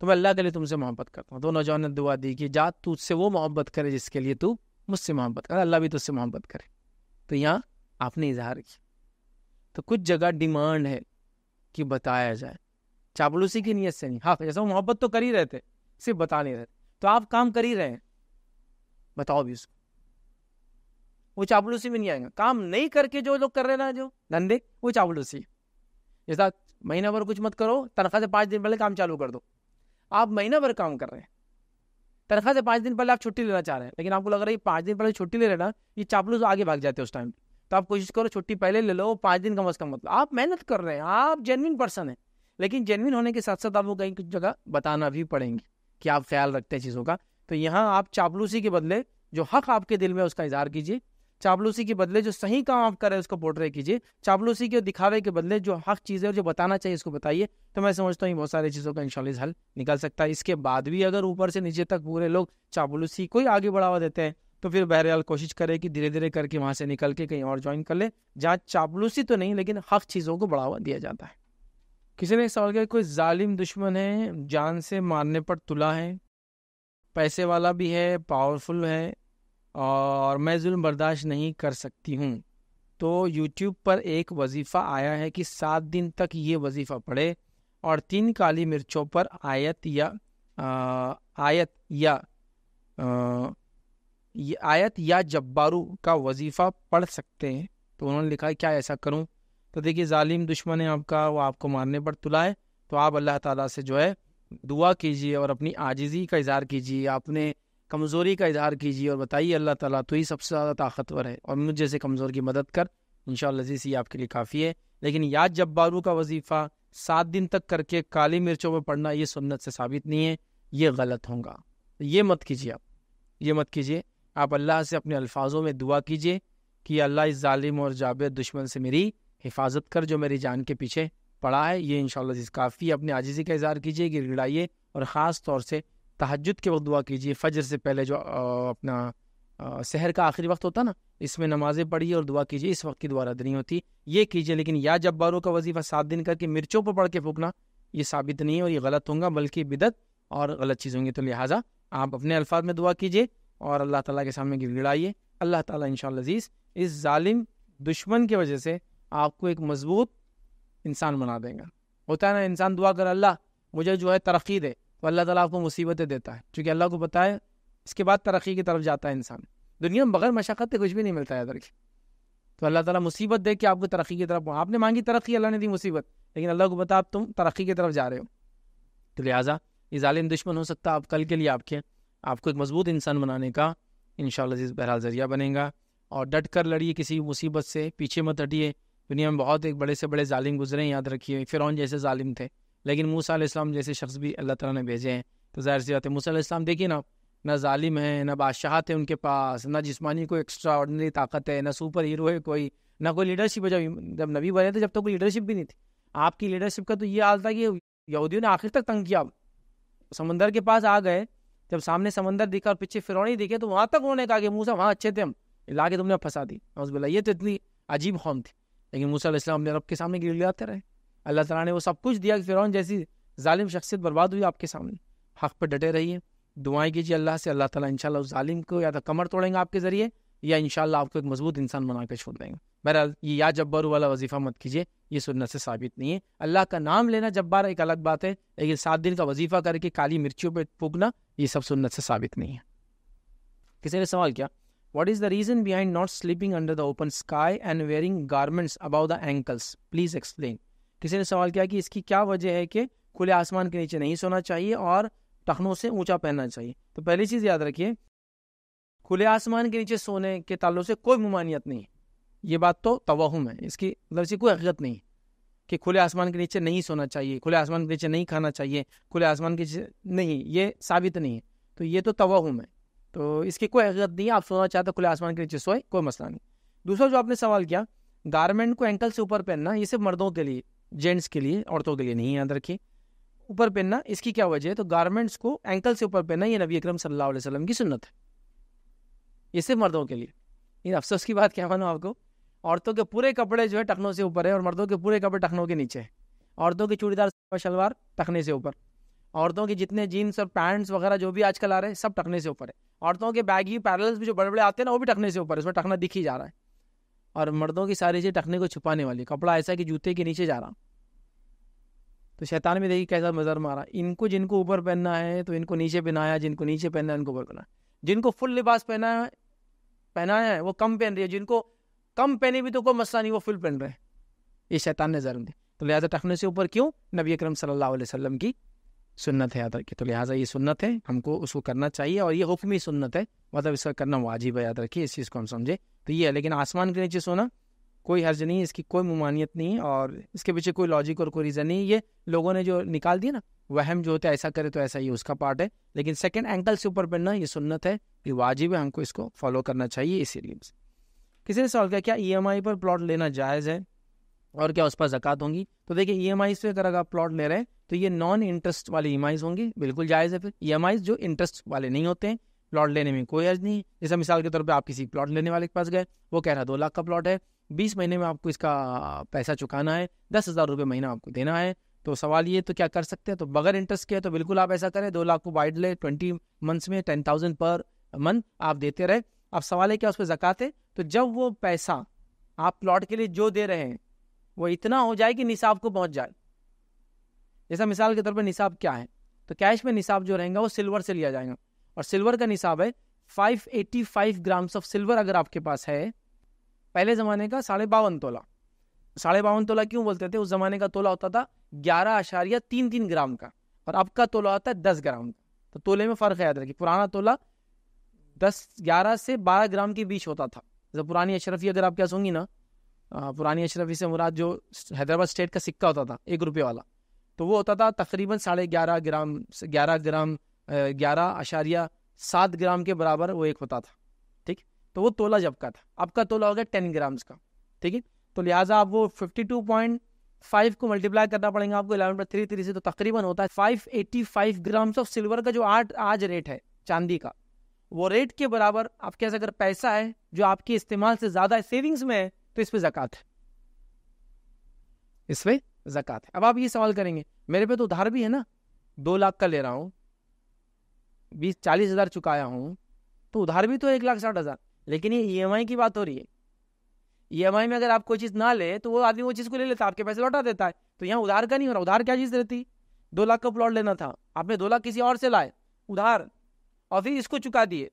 तो मैं अल्लाह के लिए तुमसे मोहब्बत करता हूँ तो नौजवान ने दुआ दी कि जा तू उससे वो मोहब्बत करे जिसके लिए तू मुझसे मोहब्बत कर अल्लाह भी तुझसे मोहब्बत करे तो यहाँ आपने इजहार किया तो कुछ जगह डिमांड है कि बताया जाए चापलूसी की नीयत से नहीं हाँ जैसा वो मोहब्बत तो कर ही रहे थे सिर्फ बता नहीं रहे तो आप काम कर ही रहे हैं बताओ भी उसको वो चापलूसी में नहीं आएगा काम नहीं करके जो लोग कर रहे ना जो धंधे वो चापलूसी जैसा महीना भर कुछ मत करो तनख्वाह से पाँच दिन पहले काम चालू कर दो आप महीना भर काम कर रहे हैं तनख्वाह से पाँच दिन पहले आप छुट्टी लेना चाह रहे हैं लेकिन आपको लग रहा है पाँच दिन पहले छुट्टी ले लेना ये चापलूस आगे भाग जाते हैं उस टाइम तो आप कोशिश करो छुट्टी पहले ले लो पाँच दिन कम अज़ कम मतलब आप मेहनत कर रहे हैं आप जेनविन पर्सन हैं लेकिन जेनविन होने के साथ साथ आपको कहीं कुछ जगह बताना भी पड़ेंगे कि आप ख्याल रखते हैं चीज़ों का तो यहाँ आप चापलूसी के बदले जो हक आपके दिल में उसका इजहार कीजिए चापलूसी के बदले जो सही काम आप कर रहे हैं उसको पोर्ट्रे कीजिए चापलूसी के दिखावे के बदले जो हक चीज़ है और जो बताना चाहिए उसको बताइए तो मैं समझता हूँ बहुत सारी चीज़ों का इंशाल्लाह हल निकल सकता है इसके बाद भी अगर ऊपर से नीचे तक पूरे लोग चापलूसी को ही आगे बढ़ावा देते हैं तो फिर बहरहाल कोशिश करे कि धीरे धीरे करके वहाँ से निकल के कहीं और ज्वाइन कर ले जहाँ चापलूसी तो नहीं लेकिन हक चीज़ों को बढ़ावा दिया जाता है किसी ने सवाल किया कोई जालिम दुश्मन है जान से मारने पर तुला है पैसे वाला भी है पावरफुल है और मैं जुल्म बर्दाश्त नहीं कर सकती हूँ तो यूट्यूब पर एक वजीफ़ा आया है कि सात दिन तक ये वजीफ़ा पढ़े और तीन काली मिर्चों पर आयत या आ, आयत या आ, आयत या जब्बारू का वजीफ़ा पढ़ सकते हैं तो उन्होंने लिखा है क्या ऐसा करूं तो देखिए जालिम दुश्मन है आपका वो आपको मारने पर तुला है तो आप अल्लाह ताला से जो है दुआ कीजिए और अपनी आजिज़ी का इजहार कीजिए आपने कमज़ोरी का इजहार कीजिए और बताइए अल्लाह ताला तो ही सबसे ज़्यादा ताकतवर है और मुझ जैसे कमज़ोर की मदद कर इन शजीज ही आपके लिए काफ़ी है लेकिन याद जब्बारू का वजीफ़ा सात दिन तक करके काली मिर्चों में पढ़ना ये सुन्नत से साबित नहीं है ये गलत होगा तो ये मत कीजिए आप ये मत कीजिए आप अल्लाह से अपने अल्फाजों में दुआ कीजिए कि अल्लाह इस ालिम और जाबिर दुश्मन से मेरी हिफाजत कर जो मेरी जान के पीछे पड़ा है ये इन काफ़ी अपने आजिज़ी का इजहार कीजिए गिड़गिड़ाइए और ख़ास तौर से तहजद के वक्त दुआ कीजिए फजर से पहले जो अपना शहर का आखिरी वक्त होता ना इसमें नमाज़ें पढ़िए और दुआ कीजिए इस वक्त की दुआ रद्द नहीं होती ये कीजिए लेकिन या जब्बारों का वजीफ़ा सात दिन करके मिर्चों पर पढ़ के फूकना ये साबित नहीं है और ये गलत होगा बल्कि बिदत और गलत चीज़ होंगी तो लिहाजा आप अपने अल्फाज में दुआ कीजिए और अल्लाह ताला के सामने गिर गिड़ाइए अल्लाह ताला इन अजीज़ इस ालिम दुश्मन की वजह से आपको एक मज़बूत इंसान बना देगा होता है ना इंसान दुआ कर अल्लाह मुझे जो है तरक्की दे तो अल्लाह ताला आपको मुसीबतें देता है क्योंकि अल्लाह को पता है इसके बाद तरक्की की तरफ जाता है इंसान दुनिया में बगैर मशक्क़त कुछ भी नहीं मिलता है तरक्की तो अल्लाह ताला मुसीबत दे कि आपको तरक्की की तरफ आपने मांगी तरक्की अल्लाह ने दी मुसीबत लेकिन अल्लाह को पता आप तुम तरक्की की तरफ जा रहे हो तो लिहाजा ये जालिम दुश्मन हो सकता है आप कल के लिए आपके आपको एक मजबूत इंसान बनाने का इन शजीज़ बहरहाल ज़रिया बनेगा और डट कर लड़िए किसी मुसीबत से पीछे मत हटिए दुनिया में बहुत एक बड़े से बड़े ालिम गुजरे हैं याद रखिए फ़िरौन जैसे ालिम थे लेकिन मूसा इस्लाम जैसे शख्स भी अल्लाह तला ने भेजे हैं तो ज़ाहिर सी बात है मूसा इस्लाम देखिए ना ना ालिम है ना बादशाह है उनके पास ना जिसमानी कोई एक्स्ट्रा ऑर्डनरी ताकत है ना सुपर हीरो है कोई ना कोई लीडरशिप है जब जब नबी बने थे जब तक कोई लीडरशिप भी नहीं थी आपकी लीडरशिप का तो ये हाल था कि यहूदियों ने आखिर तक तंग किया समंदर के पास आ गए जब सामने समंदर दिखा और पीछे फिरौनी दिखे तो वहां तक उन्होंने कहा कि मूसा वहाँ अच्छे थे हम लाके तुमने फंसा दी उसबिल्ला ये तो इतनी अजीब कौम थी लेकिन मूसा इस्लाम ने रब के सामने गिड़गिड़ाते रहे अल्लाह तला ने वो सब कुछ दिया कि फिरौन जैसी ालिम शख्सियत बर्बाद हुई आपके सामने हक पर डटे रहिए दुआएं कीजिए अल्लाह से अल्लाह ताला इंशाल्लाह उस जालिम को या तो कमर तोड़ेंगे आपके ज़रिए या इन आपको एक मजबूत इंसान बना के छोड़ देंगे बहरहाल ये या जब्बर वाला वजीफ़ा मत कीजिए ये सुनना से साबित नहीं है अल्लाह का नाम लेना जब्बार एक अलग बात है लेकिन सात दिन का वजीफ़ा करके काली मिर्चियों पर फूकना ये सब सुन्नत से साबित नहीं है किसी ने सवाल किया what is the reason behind not sleeping under the open sky and wearing garments above the ankles please explain किसी ने सवाल किया कि इसकी क्या वजह है कि खुले आसमान के नीचे नहीं सोना चाहिए और टखनों से ऊंचा पहनना चाहिए तो पहली चीज़ याद रखिए खुले आसमान के नीचे सोने के ताल्लुक से कोई मुमानियत नहीं ये बात तो तवाहम है इसकी मतलब इसकी कोई हकीकत नहीं कि खुले आसमान के नीचे नहीं सोना चाहिए खुले आसमान के नीचे नहीं खाना चाहिए खुले आसमान के नीचे नहीं ये साबित नहीं है तो ये तो तवाहम है तो इसकी कोई हकीकत नहीं है आप सोना चाहते खुले आसमान के नीचे सोए कोई मसला नहीं दूसरा जो आपने सवाल किया गारमेंट को एंकल से ऊपर पहनना ये सिर्फ मर्दों के लिए जेंट्स के लिए औरतों के लिए नहीं याद रखिए ऊपर पहनना इसकी क्या वजह है तो गारमेंट्स को एंकल से ऊपर पहनना ये नबी अकरम सल्लल्लाहु अलैहि वसल्लम की सुन्नत है ये सिर्फ मर्दों के लिए इन अफसोस की बात क्या मानूँ आपको औरतों के पूरे कपड़े जो है टखनों से ऊपर है और मर्दों के पूरे कपड़े टखनों के नीचे है औरतों की चूड़ीदार शलवार टखने से ऊपर औरतों के जितने जीन्स और पैंट्स वगैरह जो भी आजकल आ रहे हैं सब टखने से ऊपर है औरतों के बैगी पैरल्स भी जो बड़े बड़े आते हैं ना वो भी टखने से ऊपर है उसमें टखना दिख ही जा रहा है और मर्दों की सारी चीज़ टखने को छुपाने वाली कपड़ा ऐसा कि जूते के नीचे जा रहा तो शैतान भी देखिए कैसा मज़र मारा इनको जिनको ऊपर पहनना है तो इनको नीचे पहनाया जिनको नीचे पहनना है इनको ऊपर पहना जिनको फुल लिबास पहना है पहनाया है वो कम पहन रही है जिनको कम पहने भी तो कोई मसला नहीं वो फुल पहन रहे हैं ये शैतान ने जरूर दी तो लिहाजा टखने से ऊपर क्यों नबी अक्रम सल्ला अलैहि की सुन्नत है याद रखिए तो लिहाजा ये सुन्नत है हमको उसको करना चाहिए और ये हुक्मी सुन्नत है मतलब इसका करना वाजिब है याद रखिए इस चीज़ को हम समझे तो ये है लेकिन आसमान के नीचे सोना कोई हर्ज नहीं इसकी कोई ममानियत नहीं है और इसके पीछे कोई लॉजिक और कोई रीज़न नहीं ये लोगों ने जो निकाल दिया ना वहम जो होते ऐसा करे तो ऐसा ही उसका पार्ट है लेकिन सेकेंड एंकल से ऊपर पहनना ये सुन्नत है ये वाजिब है हमको इसको फॉलो करना चाहिए से किसी ने सवाल किया क्या ई e पर प्लॉट लेना जायज़ है और क्या उस पर जक़ात होंगी तो देखिए ई एम पे अगर आप प्लॉट ले रहे हैं तो ये नॉन इंटरेस्ट वाले ई e होंगी बिल्कुल जायज़ है फिर ई e जो इंटरेस्ट वाले नहीं होते हैं प्लॉट लेने में कोई अर्ज नहीं है जैसे मिसाल के तौर पर आप किसी प्लॉट लेने वाले के पास गए वो कह रहा है दो लाख का प्लॉट है बीस महीने में आपको इसका पैसा चुकाना है दस हज़ार रुपये महीना आपको देना है तो सवाल ये तो क्या कर सकते हैं तो बगैर इंटरेस्ट के तो बिल्कुल आप ऐसा करें दो लाख को बाइड ले ट्वेंटी मंथ्स में टेन थाउजेंड पर मंथ आप देते रहे अब सवाल है क्या उस पर जक़ात है तो जब वो पैसा आप प्लॉट के लिए जो दे रहे हैं वो इतना हो जाए कि निसाब को पहुंच जाए जैसा मिसाल के तौर पर निसाब क्या है तो कैश में निसाब जो रहेगा वो सिल्वर से लिया जाएगा और सिल्वर का निसाब है 585 ग्राम्स ऑफ सिल्वर अगर आपके पास है पहले ज़माने का साढ़े बावन तोला साढ़े बावन तोला क्यों बोलते थे उस ज़माने का तोला होता था ग्यारह आशारिया तीन तीन ग्राम का और अब का तोला होता है दस ग्राम का तो तोले में फ़र्क है याद रखिए पुराना तोला दस ग्यारह से बारह ग्राम के बीच होता था जब पुरानी अशरफी अगर आप क्या सुनगी ना पुरानी अशरफी से मुराद जो हैदराबाद स्टेट का सिक्का होता था एक रुपये वाला तो वो होता था तकरीबन साढ़े ग्यारह ग्राम ग्यारह ग्राम ग्यारह अशारिया सात ग्राम के बराबर वो एक होता था तो वो तोला जब का था आपका तोला हो गया टेन ग्राम्स का ठीक है तो लिहाजा आप वो फिफ्टी टू पॉइंट फाइव को मल्टीप्लाई करना पड़ेगा आपको इलेवन पॉइंट थ्री थ्री से तो तकरीबन होता है five eighty five grams of silver का जो आठ आज रेट है चांदी का वो रेट के बराबर आपके पास अगर पैसा है जो आपके इस्तेमाल से ज़्यादा सेविंग्स में है तो इस पर जक़ात है इस पर जक़ात है अब आप ये सवाल करेंगे मेरे पे तो उधार भी है ना दो लाख का ले रहा हूँ बीस चालीस हज़ार चुकाया हूँ तो उधार भी तो एक लाख साठ हज़ार लेकिन ये ई e की बात हो रही है ई e में अगर आप कोई चीज़ ना ले तो वो आदमी वो चीज़ को ले लेता आपके पैसे लौटा देता है तो यहाँ उधार का नहीं हो रहा उधार क्या चीज़ रहती दो लाख का प्लॉट लेना था आपने दो लाख किसी और से लाए उधार और फिर इसको चुका दिए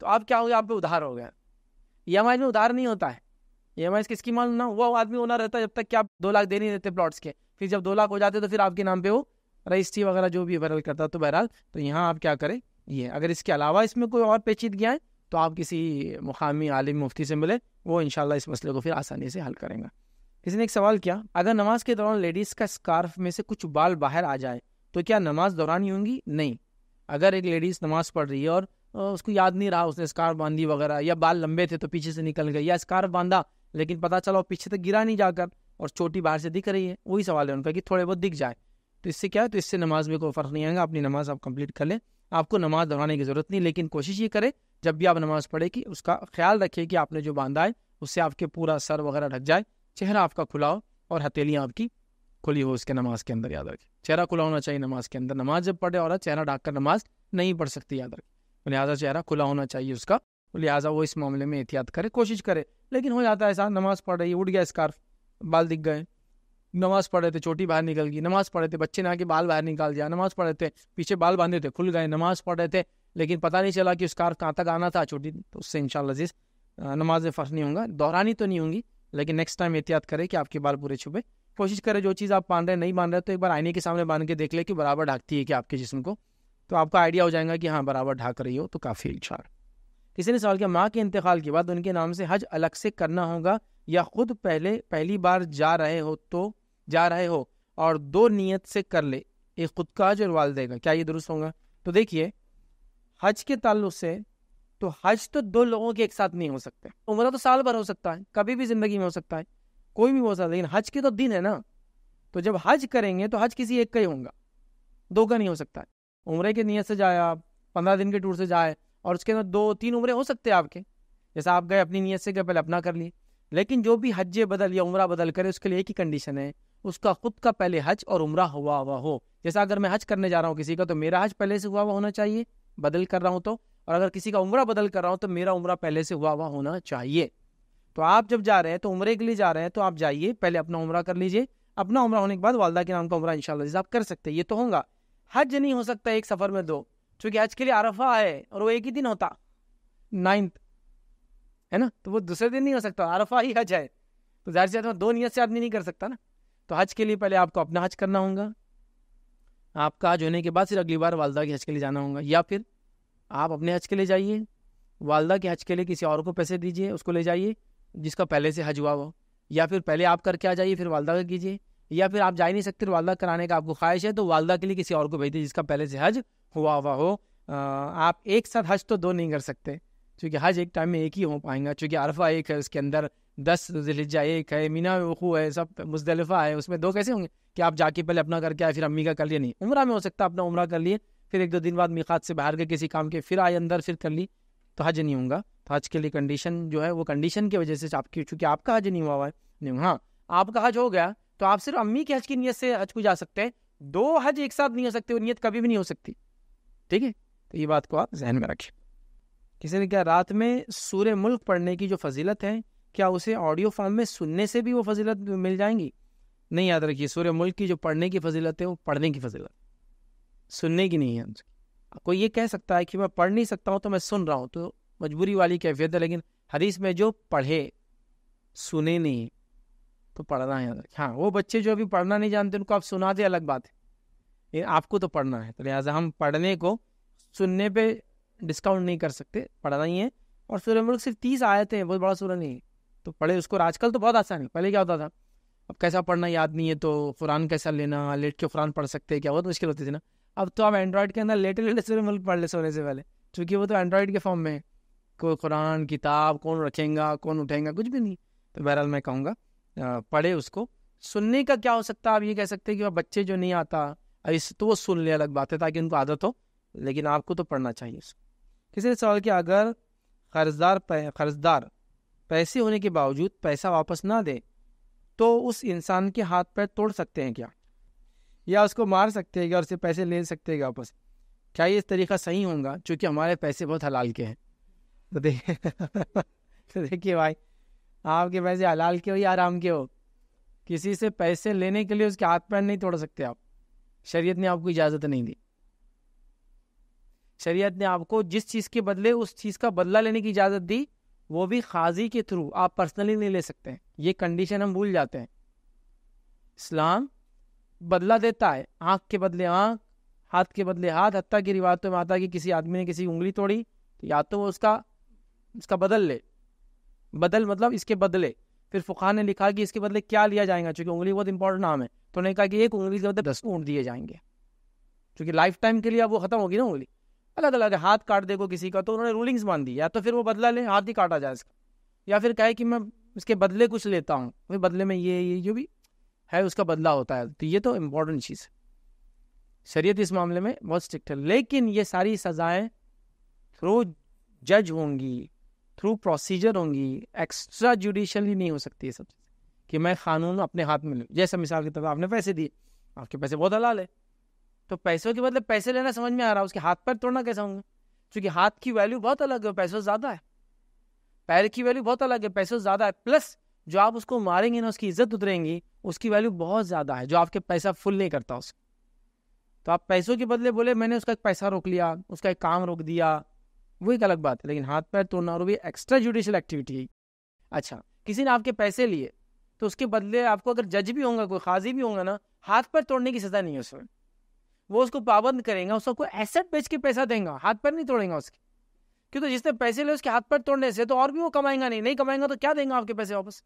तो आप क्या हो गया आप पे उधार हो गया ई e में उधार नहीं होता है ई एम किसकी मान ना वो आदमी होना रहता है जब तक कि आप दो लाख दे नहीं देते प्लॉट्स के फिर जब दो लाख हो जाते तो फिर आपके नाम पे वो रजिस्ट्री वगैरह जो भी बहरहाल करता तो बहरहाल तो यहाँ आप क्या करें ये अगर इसके अलावा इसमें कोई और पेचीदगियाँ तो आप किसी मुकामी आलिम मुफ्ती से मिले वो इन इस मसले को फिर आसानी से हल करेंगे किसी ने एक सवाल किया अगर नमाज के दौरान लेडीज़ का स्कार्फ में से कुछ बाल बाहर आ जाए तो क्या नमाज दौरान ही होंगी नहीं अगर एक लेडीज़ नमाज पढ़ रही है और उसको याद नहीं रहा उसने स्कार्फ बांधी वगैरह या बाल लंबे थे तो पीछे से निकल गए या स्कार्फ बांधा लेकिन पता चला पीछे तक गिरा नहीं जाकर और चोटी बाहर से दिख रही है वही सवाल है उनका कि थोड़े बहुत दिख जाए तो इससे क्या है तो इससे नमाज में कोई फ़र्क नहीं आएगा अपनी नमाज आप कंप्लीट कर लें आपको नमाज दौड़ाने की ज़रूरत नहीं लेकिन कोशिश ये करें जब भी आप नमाज़ पढ़े कि उसका ख्याल रखिए कि आपने जो बांधा है उससे आपके पूरा सर वगैरह ढक जाए चेहरा आपका खुला हो और हथेलियाँ आपकी खुली हो उसके नमाज के अंदर याद रखें चेहरा खुला होना चाहिए नमाज के अंदर नमाज जब पढ़े और चेहरा ढाक कर नमाज नहीं पढ़ सकती याद रखें लिहाजा चेहरा खुला होना चाहिए उसका लिहाजा वो इस मामले में एहतियात करे कोशिश करे लेकिन हो जाता है ऐसा नमाज पढ़ रही है उठ गया स्कार्फ बाल दिख गए नमाज पढ़ रहे थे छोटी बाहर निकल गई नमाज पढ़ रहे थे बच्चे ने आके बाल बाहर निकाल दिया नमाज पढ़ रहे थे पीछे बाल बांधे थे खुल गए नमाज पढ़ रहे थे लेकिन पता नहीं चला कि उस कार कहाँ तक आना था छोटी तो उससे इन शजीज नमाज में फर्श नहीं होंगे दोहरानी तो नहीं होंगी लेकिन नेक्स्ट टाइम एहतियात करें कि आपके बाल पूरे छुपे कोशिश करें जो चीज़ आप बांध रहे नहीं बांध रहे तो एक बार आईने के सामने बांध के देख ले कि बराबर ढाकती है कि आपके जिसम को तो आपका आइडिया हो जाएगा कि हाँ बराबर ढाक रही हो तो काफ़ी इच्छा किसी ने सवाल किया माँ के इंतकाल के बाद उनके नाम से हज अलग से करना होगा या खुद पहले पहली बार जा रहे हो तो जा रहे हो और दो नीयत से कर ले एक खुद का हज और वालदे का क्या ये दुरुस्त होगा तो देखिए हज के ताल्लुक से तो हज तो दो लोगों के एक साथ नहीं हो सकते उम्र तो साल भर हो सकता है कभी भी जिंदगी में हो सकता है कोई भी हो सकता है लेकिन हज के तो दिन है ना तो जब हज करेंगे तो हज किसी एक का ही होगा दो का नहीं हो सकता है उम्र की नीयत से जाए आप पंद्रह दिन के टूर से जाए और उसके अंदर दो तीन उम्र हो सकते हैं आपके जैसे आप गए अपनी नीयत से गए पहले अपना कर लिए लेकिन जो भी हज बदल या उम्र बदल करे उसके लिए एक ही कंडीशन है उसका खुद का पहले हज और उम्र हुआ हुआ हो जैसा अगर मैं हज करने जा रहा हूँ किसी का तो मेरा हज पहले से हुआ हुआ होना चाहिए बदल कर रहा हूँ तो और अगर किसी का उम्र बदल कर रहा हूँ तो मेरा उम्र पहले से हुआ हुआ होना चाहिए तो आप जब जा रहे हैं तो उम्र के लिए जा रहे हैं तो आप जाइए पहले अपना उम्र कर लीजिए अपना उम्र होने के बाद वालदा के नाम का उम्र इंशाल्लाह आप कर सकते हैं ये तो होगा हज नहीं हो सकता एक सफ़र में दो चूंकि हज के लिए आरफा है और वो एक ही दिन होता नाइन्थ है ना तो वो दूसरे दिन नहीं हो सकता आरफा ही हज है तो जाहिर सी दो नियत से आदमी नहीं कर सकता ना तो हज के लिए पहले आपको अपना हज करना होगा आपका आज होने के बाद फिर अगली बार वालदा के हज के लिए जाना होगा या फिर आप अपने हज के लिए जाइए वालदा के हज के लिए किसी और को पैसे दीजिए उसको ले जाइए जिसका पहले से हज हुआ हो या फिर पहले आप करके आ जाइए फिर वालदा का कीजिए या फिर आप जा ही नहीं सकते वालदा कराने का आपको ख्वाहिश है तो वालदा के लिए किसी और को भेज दीजिए जिसका पहले से हज हुआ हुआ हो आप एक साथ हज तो दो नहीं कर सकते चूँकि हज एक टाइम में एक ही हो पाएंगा चूँकि अरफा एक है उसके अंदर दस जिलजा एक है मीना वकू है सब मुस्तलफ़ा है उसमें दो कैसे होंगे कि आप जाके पहले अपना करके आए फिर अम्मी का कर लिए नहीं उम्र में हो सकता अपना उम्र कर लिए फिर एक दो दिन बाद मिकात से बाहर गए किसी काम के फिर आए अंदर फिर कर ली तो हज नहीं होगा तो हज के लिए कंडीशन जो है वो कंडीशन की वजह से आपकी चूँकि आपका हज नहीं हुआ हुआ है नहीं हाँ आपका हज हो गया तो आप सिर्फ अम्मी के हज की नीयत से हज को जा सकते हैं दो हज एक साथ नहीं हो सकते वो नीयत कभी भी नहीं हो सकती ठीक है तो ये बात को आप जहन में रखें किसी ने कहा रात में सूर्य मुल्क पढ़ने की जो फजीलत है क्या उसे ऑडियो फॉर्म में सुनने से भी वो फजीलत मिल जाएंगी नहीं याद रखिए सूर्य मुल्क की जो पढ़ने की फजीलत है वो पढ़ने की फजीलत सुनने की नहीं है कोई ये कह सकता है कि मैं पढ़ नहीं सकता हूँ तो मैं सुन रहा हूँ तो मजबूरी वाली कैफियत है लेकिन हदीस में जो पढ़े सुने नहीं तो पढ़ना है हाँ वो बच्चे जो अभी पढ़ना नहीं जानते उनको आप सुना दे अलग बात है आपको तो पढ़ना है तो लिहाजा हम पढ़ने को सुनने पे डिस्काउंट नहीं कर सकते पढ़ना ही है और सूर्य मुल्क सिर्फ तीस आए हैं बहुत बड़ा सूर्य नहीं है तो पढ़े उसको आजकल तो बहुत आसान है पहले क्या होता था अब कैसा पढ़ना याद नहीं है तो कुरान कैसा लेना लेट के कुरान पढ़ सकते हैं क्या बहुत मुश्किल होती थी ना अब तो आप एंड्रॉयड के अंदर लेटे लेटे सूर्य मुल्क पढ़ ले सोने से पहले चूँकि वो तो एंड्रॉयड के फॉर्म में कोई कुरान किताब कौन रखेगा कौन उठेगा कुछ भी नहीं तो बहरहाल मैं कहूँगा पढ़े उसको सुनने का क्या हो सकता है आप ये कह सकते हैं कि बच्चे जो नहीं आता इस तो वो सुन ले अलग बात है ताकि उनको आदत हो लेकिन आपको तो पढ़ना चाहिए उसको किसी ने सवाल किया अगर कर्जदार कर्जदार पैसे होने के बावजूद पैसा वापस ना दे तो उस इंसान के हाथ पैर तोड़ सकते हैं क्या या उसको मार सकते हैं क्या उससे पैसे ले सकते हैं क्या वापस क्या ये तरीका सही होगा चूँकि हमारे पैसे बहुत हलाल के हैं तो देखिए तो देखिए भाई आपके पैसे हलाल के हो या आराम के हो किसी से पैसे लेने के लिए उसके हाथ पैर नहीं तोड़ सकते आप शरीयत ने आपको इजाज़त नहीं दी शरीयत ने आपको जिस चीज़ के बदले उस चीज़ का बदला लेने की इजाज़त दी वो भी खाजी के थ्रू आप पर्सनली नहीं ले सकते हैं ये कंडीशन हम भूल जाते हैं इस्लाम बदला देता है आँख के बदले आँख हाथ के बदले हाथ हत्या की रिवायतों में आता कि किसी आदमी ने किसी की उंगली तोड़ी तो या तो वो उसका उसका बदल ले बदल मतलब इसके बदले फिर फुकान ने लिखा कि इसके बदले क्या लिया जाएगा चूंकि उंगली बहुत इंपॉर्टेंट नाम है तो उन्होंने कहा कि एक उंगली के बदले मतलब दस ऊँट दिए जाएंगे क्योंकि लाइफ टाइम के लिए अब वो ख़त्म होगी ना उंगली अलग अलग हाथ काट देगो किसी का तो उन्होंने रूलिंग्स मान दी या तो फिर वो बदला ले हाथ ही काटा जाए इसका या फिर कहे कि मैं इसके बदले कुछ लेता हूँ फिर बदले में ये ये जो भी है उसका बदला होता है तो ये तो इम्पोर्टेंट चीज़ है शरीयत इस मामले में बहुत स्ट्रिक्ट है लेकिन ये सारी सजाएं थ्रू जज होंगी थ्रू प्रोसीजर होंगी एक्स्ट्रा जुडिशली नहीं हो सकती है सब चीज़ कि मैं कानून अपने हाथ में लूँ जैसे मिसाल के तौर पर आपने पैसे दिए आपके पैसे बहुत हलाल है तो पैसों के मतलब पैसे लेना समझ में आ रहा है उसके हाथ पैर तोड़ना कैसा होंगे क्योंकि हाथ की वैल्यू बहुत अलग है पैसों ज़्यादा है पैर की वैल्यू बहुत अलग है पैसों ज़्यादा है प्लस जो आप उसको मारेंगे ना उसकी इज्जत उतरेंगी उसकी वैल्यू बहुत ज़्यादा है जो आपके पैसा फुल नहीं करता उसको तो आप पैसों के बदले बोले मैंने उसका एक पैसा रोक लिया उसका एक काम रोक दिया वो एक अलग बात है लेकिन हाथ पैर तोड़ना और भी एक्स्ट्रा जुडिशियल एक्टिविटी है अच्छा किसी ने आपके पैसे लिए तो उसके बदले आपको अगर जज भी होगा कोई खाजी भी होगा ना हाथ पैर तोड़ने की सज़ा नहीं है उसमें वो उसको पाबंद करेगा उसको एसेट बेच के पैसा देगा हाथ पर नहीं तोड़ेगा उसके क्योंकि जिसने पैसे ले उसके हाथ पर तोड़ने से तो और भी वो कमाएगा नहीं नहीं कमाएगा तो क्या देंगे आपके पैसे वापस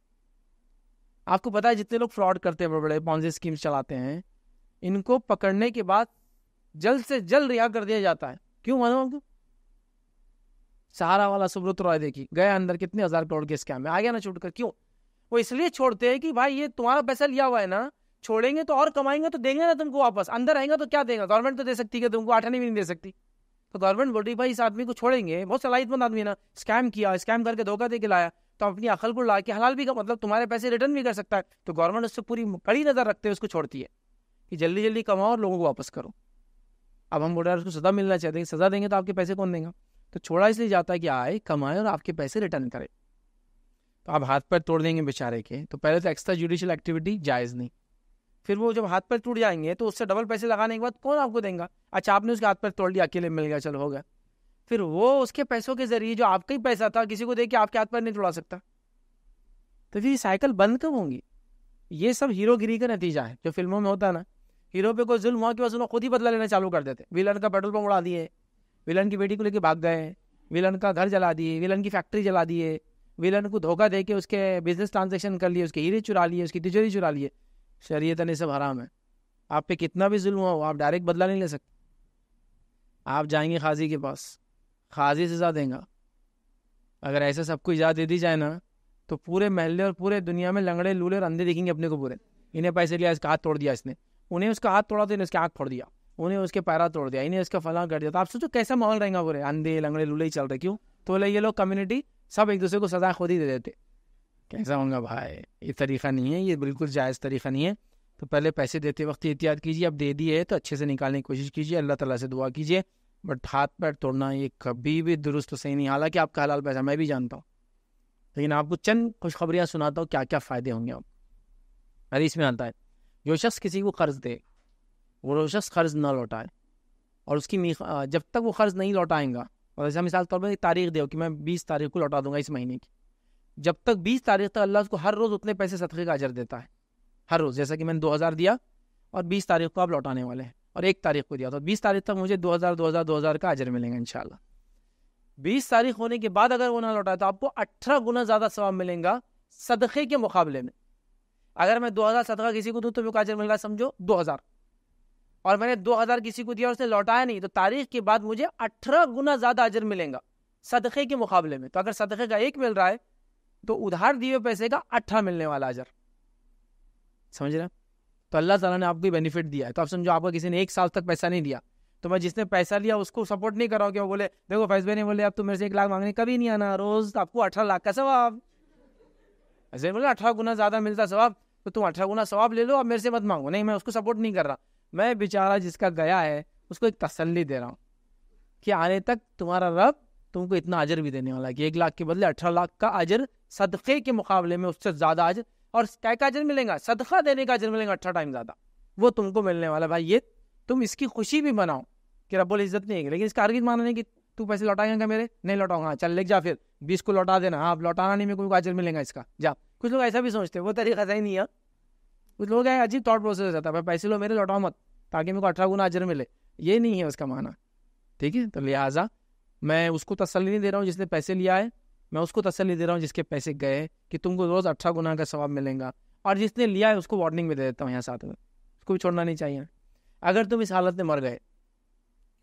आपको पता है जितने लोग फ्रॉड करते हैं बड़े बड़े पॉन्जी स्कीम चलाते हैं इनको पकड़ने के बाद जल्द से जल्द रिहा कर दिया जाता है क्यों मानो आपको सहारा वाला सुब्रत रॉय देखी गया अंदर कितने हजार करोड़ के स्कैम में आ गया ना छूट कर क्यों वो इसलिए छोड़ते हैं कि भाई ये तुम्हारा पैसा लिया हुआ है ना छोड़ेंगे तो और कमाएंगे तो देंगे ना तुमको वापस अंदर आएंगे तो क्या देगा गवर्नमेंट तो दे सकती है तुमको आठानी भी नहीं दे सकती तो गवर्नमेंट बोल रही भाई इस आदमी को छोड़ेंगे बहुत सलाहितमंद आदमी है ना स्कैम किया स्कैम करके धोखा दे के लाया तो अपनी अकल को ला के हलाल भी का मतलब तुम्हारे पैसे रिटर्न भी कर सकता है तो गवर्नमेंट उससे पूरी कड़ी नज़र रखते हुए उसको छोड़ती है कि जल्दी जल्दी कमाओ और लोगों को वापस करो अब हम बोल रहे हैं उसको सजा मिलना चाहते हैं सजा देंगे तो आपके पैसे कौन देगा तो छोड़ा इसलिए जाता है कि आए कमाए और आपके पैसे रिटर्न करे तो आप हाथ पैर तोड़ देंगे बेचारे के तो पहले तो एक्स्ट्रा जुडिशियल एक्टिविटी जायज़ नहीं फिर वो जब हाथ पर टूट जाएंगे तो उससे डबल पैसे लगाने के बाद कौन आपको देगा अच्छा आपने उसके हाथ पर तोड़ लिया अकेले मिल गया चलो हो गया फिर वो उसके पैसों के जरिए जो आपका ही पैसा था किसी को दे के आपके हाथ पर नहीं तोड़ा सकता तो फिर साइकिल बंद कब होंगी ये सब हीरोगिरी का नतीजा है जो फिल्मों में होता है ना हीरो पे कोई जुल्म हुआ कि बस उन्होंने खुद ही बदला लेना चालू कर देते विलन का पेट्रोल पंप उड़ा दिए विलन की बेटी को लेकर भाग गए विलन का घर जला दिए विलन की फैक्ट्री जला दिए विलन को धोखा दे के उसके बिजनेस ट्रांजेक्शन कर लिए उसके हीरे चुरा लिए उसकी तिजोरी चुरा लिए शरीय ने सब हराम है आप पे कितना भी जुल्म हुआ हो आप डायरेक्ट बदला नहीं ले सकते आप जाएंगे खाजी के पास खाजी सजा देगा अगर ऐसे सबको इजा दे दी जाए ना तो पूरे महल्ले और पूरे दुनिया में लंगड़े लूले और अंधे दिखेंगे अपने को पूरे इन्हें पैसे लिया इसका हाथ तोड़ दिया इसने उन्हें उसका हाथ तोड़ा तो इन्हें उसका आँख फोड़ दिया उन्हें उसके पैरा तोड़ दिया इन्हें उसका फला कर दिया तो आप सोचो कैसा माहौल रहेगा पूरे अंधे लंगड़े लूले ही चल रहे क्यों तो बोले ये लोग कम्युनिटी सब एक दूसरे को सजा खुद ही दे देते कैसा होगा भाई ये तरीका नहीं है ये बिल्कुल जायज़ तरीका नहीं है तो पहले पैसे देते वक्त एहतियात कीजिए अब दे दिए तो अच्छे से निकालने की कोशिश कीजिए अल्लाह ताला से दुआ कीजिए बट हाथ पैर तोड़ना ये कभी भी दुरुस्त सही नहीं हालांकि आपका हलाल पैसा मैं भी जानता हूँ लेकिन आपको चंद खुशखबरियाँ सुनाता हूँ क्या क्या फ़ायदे होंगे आप अरे इसमें आता है जो शख्स किसी को कर्ज़ दे वो शख्स कर्ज़ ना लौटाए और उसकी जब तक वो कर्ज़ नहीं लौटाएंगा और जैसा मिसाल तौर पर तारीख दे कि मैं बीस तारीख को लौटा दूंगा इस महीने की जब तक बीस तारीख तक अल्लाह उसको हर रोज़ उतने पैसे सदक़े का अजर देता है हर रोज़ जैसा कि मैंने दो हज़ार दिया और बीस तारीख को आप लौटाने वाले हैं और एक तारीख को दिया तो बीस तारीख तक मुझे दो हज़ार दो हज़ार दो हज़ार का अजर मिलेंगे इन बीस तारीख होने के बाद अगर वो ना लौटा तो आपको अठारह गुना ज़्यादा सवाब मिलेगा सदक़े के मुकाबले में अगर मैं दो हज़ार सदका किसी को दूँ तो मेरे को अजर रहा समझो दो हज़ार और मैंने दो हज़ार किसी को दिया और उसने लौटाया नहीं तो तारीख के बाद मुझे अठारह गुना ज़्यादा अजर मिलेगा सदक़े के मुकाबले में तो अगर सदक़े का एक मिल रहा है तो उधार दिए पैसे का अट्ठा मिलने वाला अजर समझ रहे तो अल्लाह ताला ने आपको बेनिफिट दिया है तो आप समझो आपको किसी ने एक साल तक पैसा नहीं दिया तो मैं जिसने पैसा लिया उसको सपोर्ट नहीं कर रहा हूँ बोले देखो फैज भाई ने बोले अब तुम मेरे से एक लाख मांगने कभी नहीं आना रोज तो आपको अठारह लाख का सवाब ऐसे बोले अठारह गुना ज़्यादा मिलता स्वाब तो तुम अठारह गुना स्वाब ले लो अब मेरे से मत मांगो नहीं मैं उसको सपोर्ट नहीं कर रहा मैं बेचारा जिसका गया है उसको एक तसल्ली दे रहा हूँ कि आने तक तुम्हारा रब तुमको इतना अजर भी देने वाला है कि एक लाख के बदले अठारह लाख का अजर सदक़े के मुकाबले में उससे ज़्यादा अजर और क्या का अजर मिलेगा सदक़ा देने का अजर मिलेगा अठारह टाइम ज़्यादा वो तुमको मिलने वाला भाई ये तुम इसकी खुशी भी बनाओ कि रब्बुल इज़्ज़त नहीं है लेकिन इसका अर्गित माना नहीं कि तू पैसे लौटाएंगे मेरे नहीं लौटाऊंगा हाँ चल ले जा फिर बीस को लौटा देना हाँ लौटाना नहीं मेरे को अजर मिलेगा इसका जा कुछ लोग ऐसा भी सोचते हैं वो तरीका सही नहीं है कुछ लोग अजीब थॉट प्रोसेस हो जाता है पैसे लो मेरे लौटाओ मत ताकि मेरे को अठारह गुना अजर मिले ये नहीं है उसका माना ठीक है तो लिहाजा मैं उसको तसली नहीं दे रहा हूँ जिसने पैसे लिया है मैं उसको तसली दे रहा हूँ जिसके पैसे गए कि तुमको रोज़ अट्ठा गुना का स्वाब मिलेगा और जिसने लिया है उसको वार्निंग भी दे देता हूँ यहाँ साथ में उसको भी छोड़ना नहीं चाहिए अगर तुम इस हालत में मर गए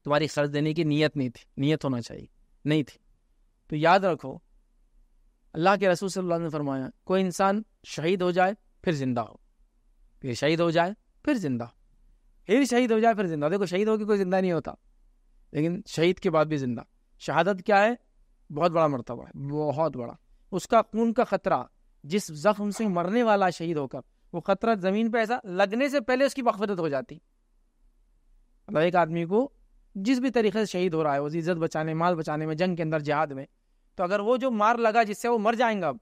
तुम्हारी खर्च देने की नीयत नहीं थी नीयत होना चाहिए नहीं थी तो याद रखो अल्लाह के रसूल सल्लल्लाहु अलैहि ने फरमाया कोई इंसान शहीद हो जाए फिर जिंदा हो फिर शहीद हो जाए फिर जिंदा फिर शहीद हो जाए फिर जिंदा देखो शहीद होकर कोई जिंदा नहीं होता लेकिन शहीद के बाद भी जिंदा शहादत क्या है बहुत बड़ा मरतबा है बहुत बड़ा उसका खून का ख़तरा जिस जख्म से मरने वाला शहीद होकर वो ख़तरा ज़मीन पर ऐसा लगने से पहले उसकी मफफरत हो जाती मतलब एक आदमी को जिस भी तरीके से शहीद हो रहा है उस इज़्ज़त बचाने माल बचाने में जंग के अंदर जहाद में तो अगर वो जो मार लगा जिससे वो मर जाएंगा अब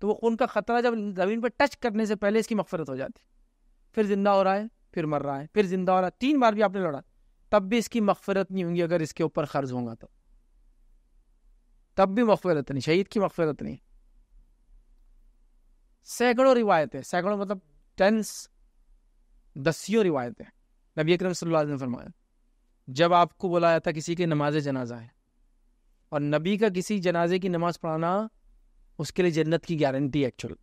तो वो खून का ख़तरा जब ज़मीन पर टच करने से पहले इसकी मफफरत हो जाती फिर ज़िंदा हो रहा है फिर मर रहा है फिर ज़िंदा हो रहा है तीन बार भी आपने लड़ा तब भी इसकी मफफरत नहीं होंगी अगर इसके ऊपर खर्ज होगा तो तब भी मफफरत नहीं शहीद की मफफरत नहीं सैकड़ों रिवायतें सैकड़ों मतलब टेंस दसियों रिवायतें नबी अक्रम सल्लल्लाहु फरमाया जब आपको बुलाया था किसी के नमाज जनाजा है और नबी का किसी जनाजे की नमाज पढ़ाना उसके लिए जन्नत की गारंटी एक्चुअल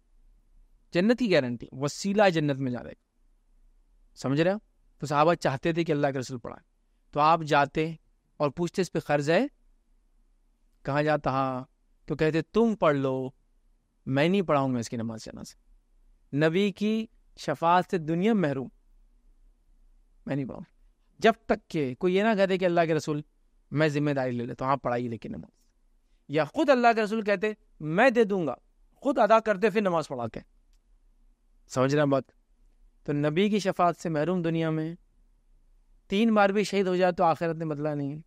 जन्नत की गारंटी वसीला जन्नत में जाने का समझ रहे हो तो साहबा चाहते थे कि अल्लाह के रसूल पढ़ाए तो आप जाते और पूछते इस पर कर्ज है कहा जाता हाँ। तो कहते तुम पढ़ लो मैं नहीं पढ़ाऊंगा इसकी नमाज जनाजा नबी की शफात से दुनिया महरूम मैं नहीं पढ़ाऊँ जब तक के कोई ये ना कहते कि अल्लाह के रसूल मैं जिम्मेदारी ले लेता हूँ आप पढ़ाइए लेकिन नमाज या खुद अल्लाह के रसूल कहते मैं दे दूंगा खुद अदा करते फिर नमाज पढ़ा के समझ रहे बात तो नबी की शफात से महरूम दुनिया में तीन बार भी शहीद हो जाए तो आखिरत ने बदला नहीं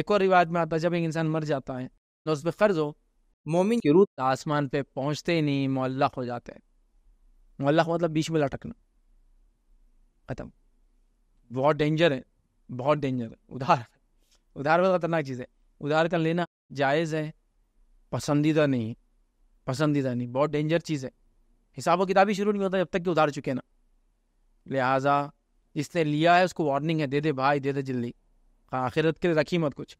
एक और रिवाज में आता है जब एक इंसान मर जाता है तो उस पर फर्ज हो मोमिन की रूह आसमान पे पहुंचते ही नहीं मोल्ला हो जाते हैं मोल्ला मतलब बीच में लटकना खत्म बहुत डेंजर है बहुत डेंजर है उधार उधार बहुत खतरनाक चीज़ है उधार कर लेना जायज़ है पसंदीदा नहीं पसंदीदा नहीं बहुत डेंजर चीज़ है हिसाब व किताब ही शुरू नहीं होता जब तक कि उधार चुके ना लिहाजा जिसने लिया है उसको वार्निंग है दे दे भाई दे दे जल्दी हाँ, आखिरत के लिए रखी मत कुछ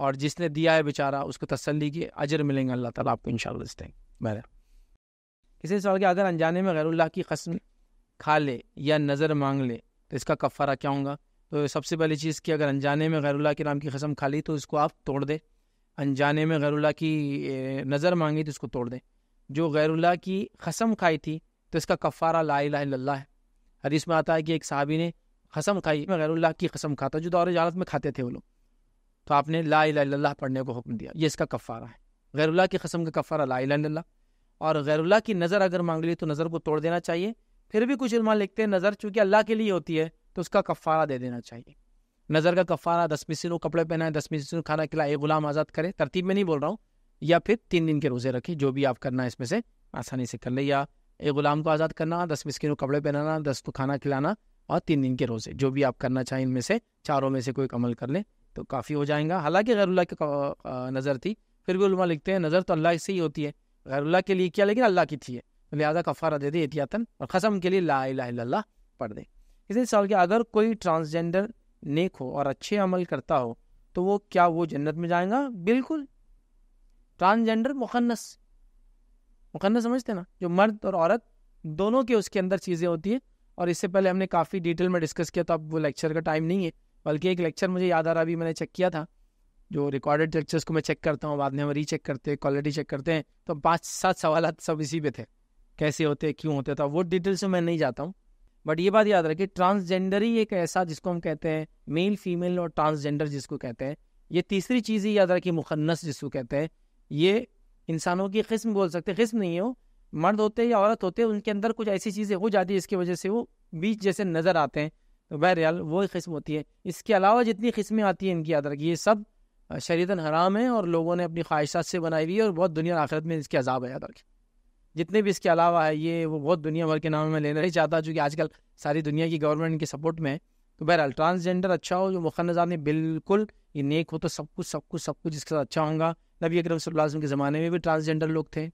और जिसने दिया है बेचारा उसको तसल्ली की अजर मिलेंगे अल्लाह ताला आपको इंशाल्लाह इस टाइम बहरा किसी सवाल के अगर अनजाने में गैरुल्लाह की कसम खा ले या नज़र मांग ले तो इसका कफ़ारा क्या होगा तो सबसे पहली चीज़ कि अगर अनजाने में गैरुल्लाह के नाम की कसम खा ली तो इसको आप तोड़ दें अनजाने में गैरुल्लाह की नज़र मांगी तो इसको तोड़ दें जो गैरुल्लाह की कसम खाई थी तो इसका कफ़ारा ला है हदीस में आता है कि एक साहबी ने कसम खाई मैं गैरुल्लाह की कसम खाता जो दौर इजारत में खाते थे वो लोग तो आपने ला इला पढ़ने को हुक्म दिया ये इसका कफ़ारा है गैरुल्लाह की कसम का कफ़ारा ला इला और गैरुल्लाह की नज़र अगर मांग ली तो नज़र को तोड़ देना चाहिए फिर भी कुछ इल्मा लिखते हैं नज़र चूँकि अल्लाह के लिए होती है तो उसका कफ़ारा दे देना चाहिए नज़र का कफ़ारा दस मिसिन कपड़े पहनाए दस मिसरों खाना खिलाए गुलाम आज़ाद करे तरतीब में नहीं बोल रहा हूँ या फिर तीन दिन के रोज़े रखें जो भी आप करना है इसमें से आसानी से कर ले या एक गुलाम को आज़ाद करना दस मिसकिन को कपड़े पहनाना दस को खाना खिलाना और तीन दिन के रोज़े जो भी आप करना चाहें इनमें से चारों में से कोई अमल कर लें तो काफ़ी हो जाएगा हालांकि गैरुल्ला की नज़र थी फिर भी उलमा लिखते हैं नज़र तो अल्लाह से ही होती है गैरुल्ला के लिए किया लेकिन अल्लाह की थी तो लिहाजा कफ़ारा दे दे एहतियातन और कसम के लिए ला इला पढ़ दें इसी सवाल के अगर कोई ट्रांसजेंडर नेक हो और अच्छे अमल करता हो तो वो क्या वो जन्नत में जाएगा बिल्कुल ट्रांसजेंडर मुखन्नस मुखन्नस समझते ना जो मर्द और औरत दोनों के उसके अंदर चीज़ें होती है और इससे पहले हमने काफ़ी डिटेल में डिस्कस किया तो अब वो लेक्चर का टाइम नहीं है बल्कि एक लेक्चर मुझे याद आ रहा अभी मैंने चेक किया था जो रिकॉर्डेड लेक्चर्स को मैं चेक करता हूँ बाद में हम रीचेक करते हैं क्वालिटी चेक करते हैं तो पाँच सात सवाल सब इसी पे थे कैसे होते क्यों होते तो वो डिटेल से मैं नहीं जाता हूँ बट ये बात याद रखें ट्रांसजेंडर ही एक ऐसा जिसको हम कहते हैं मेल फीमेल और ट्रांसजेंडर जिसको कहते हैं ये तीसरी चीज़ ही याद रखी मुखन्नस जिसको कहते हैं ये इंसानों की किस्म बोल सकते किस्म नहीं हो मर्द होते हैं या औरत होते हैं उनके अंदर कुछ ऐसी चीज़ें हो जाती है जिसकी वजह से वो बीच जैसे नज़र आते हैं तो बहरहाल वही किस्म होती है इसके अलावा जितनी किस्में आती हैं इनकी अदरक ये सब शरीत हराम है और लोगों ने अपनी ख्वाहिशात से बनाई हुई है और बहुत दुनिया आखिरत में इसके अजाब है अदरक जितने भी इसके अलावा है ये वो बहुत दुनिया भर के नाम में लेना ही चाहता चूँकि आजकल सारी दुनिया की गवर्नमेंट के सपोर्ट में है तो बहरहाल ट्रांसजेंडर अच्छा हो जो मुखन ने बिल्कुल ये नेक हो तो सब कुछ सब कुछ सब कुछ इसके साथ अच्छा होगा नबी अकरम सल्लल्लाहु अलैहि वसल्लम के ज़माने में भी ट्रांसजेंडर लोग थे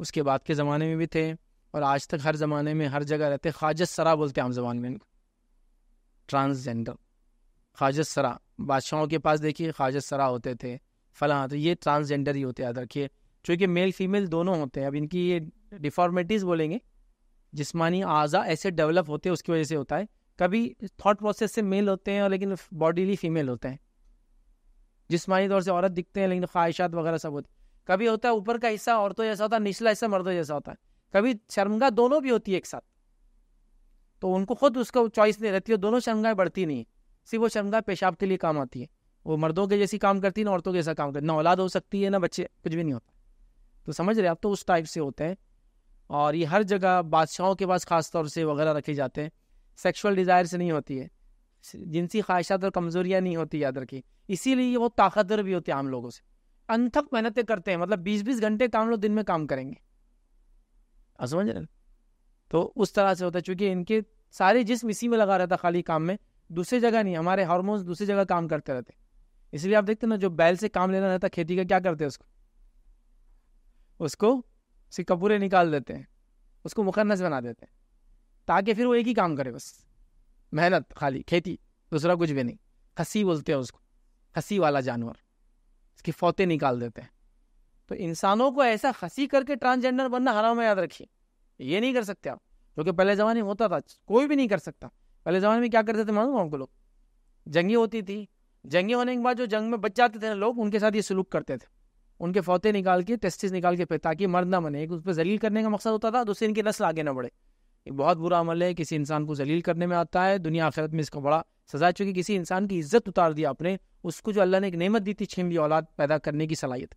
उसके बाद के ज़माने में भी थे और आज तक हर ज़माने में हर जगह रहते खाजत सरा बोलते आम जबान में इनको ट्रांसजेंडर ख्वाजत सरा बादशाहों के पास देखिए खाजत सरा होते थे फला तो ये ट्रांसजेंडर ही होते याद रखिए चूँकि मेल फीमेल दोनों होते हैं अब इनकी ये डिफॉर्मेटीज़ बोलेंगे जिसमानी आज़ा ऐसे डेवलप होते हैं उसकी वजह से होता है कभी थॉट प्रोसेस से मेल होते हैं और लेकिन बॉडीली फीमेल होते हैं जिसमानी तौर से औरत दिखते हैं लेकिन ख्वाहिशात वगैरह सब होती कभी होता है ऊपर का हिस्सा औरतों जैसा होता है निचला हिस्सा मर्दों जैसा होता है कभी शर्मगा दोनों भी होती है एक साथ तो उनको खुद उसका चॉइस नहीं रहती है दोनों शर्मगाएं बढ़ती नहीं है सिर्फ वो शर्मगा पेशाब के लिए काम आती है वो मर्दों के जैसी काम करती है ना औरतों के जैसा काम करती है ना औलाद हो सकती है ना बच्चे कुछ भी नहीं होता तो समझ रहे आप तो उस टाइप से होते हैं और ये हर जगह बादशाहों के पास खास तौर से वगैरह रखे जाते हैं सेक्सुअल डिज़ायर से नहीं होती है जिनसी ख्वाहिशात और कमज़ोरियाँ नहीं होती याद रखी इसीलिए वो ताकतवर भी होती है आम लोगों से अनथक मेहनतें करते हैं मतलब बीस बीस घंटे काम लोग दिन में काम करेंगे समझ रहे तो उस तरह से होता है चूंकि इनके सारे जिसम इसी में लगा रहता खाली काम में दूसरी जगह नहीं हमारे हार्मोन्स दूसरी जगह काम करते रहते इसलिए आप देखते हैं ना जो बैल से काम लेना रहता खेती का क्या करते हैं उसको उसको कपूरे निकाल देते हैं उसको मुखन्नस बना देते हैं ताकि फिर वो एक ही काम करे बस मेहनत खाली खेती दूसरा कुछ भी नहीं खसी बोलते हैं उसको खसी वाला जानवर इसकी फौते निकाल देते हैं तो इंसानों को ऐसा हंसी करके ट्रांसजेंडर बनना हराम में याद रखिए ये नहीं कर सकते आप क्योंकि पहले ज़माने में होता था कोई भी नहीं कर सकता पहले ज़माने में क्या करते थे मालूम आपको लोग जंगी होती थी जंगी होने के बाद जो जंग में बच जाते थे लोग उनके साथ ये सलूक करते थे उनके फौते निकाल के टेस्टिस निकाल के फिर ताकि मर्द ना बने एक उस पर जलील करने का मकसद होता था दूसरे इनकी नस्ल आगे ना बढ़े ये बहुत बुरा अमल है किसी इंसान को जलील करने में आता है दुनिया आखिरत में इसका बड़ा सजा चुकी किसी इंसान की इज्जत उतार दिया आपने उसको जो अल्लाह ने एक नेमत दी थी छीन भी औलाद पैदा करने की सलाहियत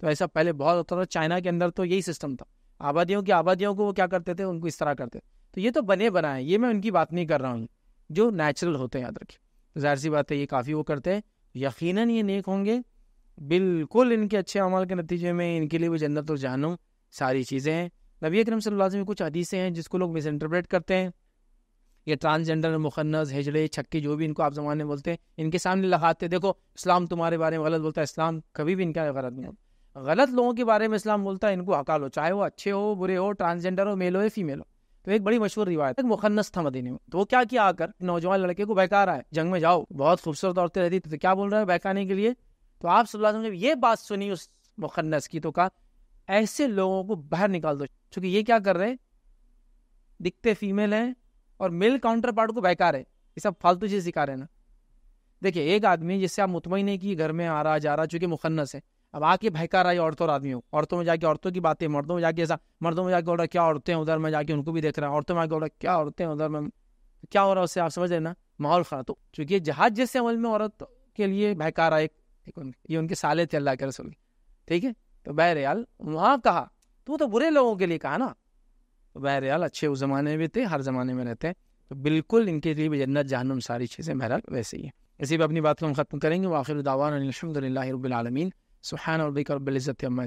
तो ऐसा पहले बहुत होता था चाइना के अंदर तो यही सिस्टम था आबादियों की आबादियों को वो क्या करते थे उनको इस तरह करते तो ये तो बने बनाए ये मैं उनकी बात नहीं कर रहा हूँ जो नेचुरल होते हैं याद रखिए तो जाहिर सी बात है ये काफ़ी वो करते हैं यकीन ये नेक होंगे बिल्कुल इनके अच्छे अमल के नतीजे में इनके लिए वो जन्नत और जानूँ सारी चीज़ें हैं नबी अक्रम सल्लल्लाहु अलैहि वसल्लम कुछ हदीसें हैं जिसको लोग मिसइंटरप्रेट करते हैं ये ट्रांसजेंडर मुखन्नस हिजड़े छक्के जो भी इनको आप ज़माने में बोलते हैं इनके सामने लगाते देखो इस्लाम तुम्हारे बारे में गलत बोलता है इस्लाम कभी भी इनका गलत नहीं बोलता गलत लोगों के बारे में इस्लाम बोलता है इनको हका लो चाहे वो अच्छे हो बुरे हो ट्रांसजेंडर हो मेल हो या फीमेल हो तो एक बड़ी मशहूर रिवायत एक मुखन्नस था मदीने में तो वो क्या किया आकर नौजवान लड़के को बहका रहा है जंग में जाओ बहुत खूबसूरत औरतें रहती तो क्या बोल रहा है बहकाने के लिए तो आप सल्लल्लाहु अलैहि वसल्लम जब ये बात सुनी उस मुखन्नस की तो कहा ऐसे लोगों को बाहर निकाल दो क्योंकि ये क्या कर रहे हैं दिखते फीमेल हैं और मेल काउंटर पार्ट को बेकार है ये सब फालतू चीज़ सिखा रहे ना देखिए एक आदमी जिससे आप मुतमिन है कि घर में आ रहा जा रहा चूंकि मुखन्नस है अब आके भयकार आई औरतों और आदमियों औरतों में जाके औरतों की बातें मर्दों में जाके ऐसा मर्दों में जाके रहा क्या औरतें उधर में जाके उनको भी देख रहा है औरतों में जाके रहा क्या औरतें हैं उधर में क्या हो रहा है उससे आप समझ रहे ना माहौल खराब तो चूंकि जहाज जैसे अमल में औरत के लिए रहा है ये उनके साले थे अल्लाह के रसोल ठीक है तो बहरहाल वहाँ कहा तो वो तो बुरे लोगों के लिए कहा ना बहरहाल अच्छे उस ज़माने में भी थे हर ज़माने में रहते हैं तो बिल्कुल इनके लिए भी जन्नत जहनम सारी चीज़ें बहरहाल वैसे ही है इसी पर अपनी बात को हम ख़त्म करेंगे वाखिर दावानदल रबालमीन और रबिक रबिल्ज़त अम्मा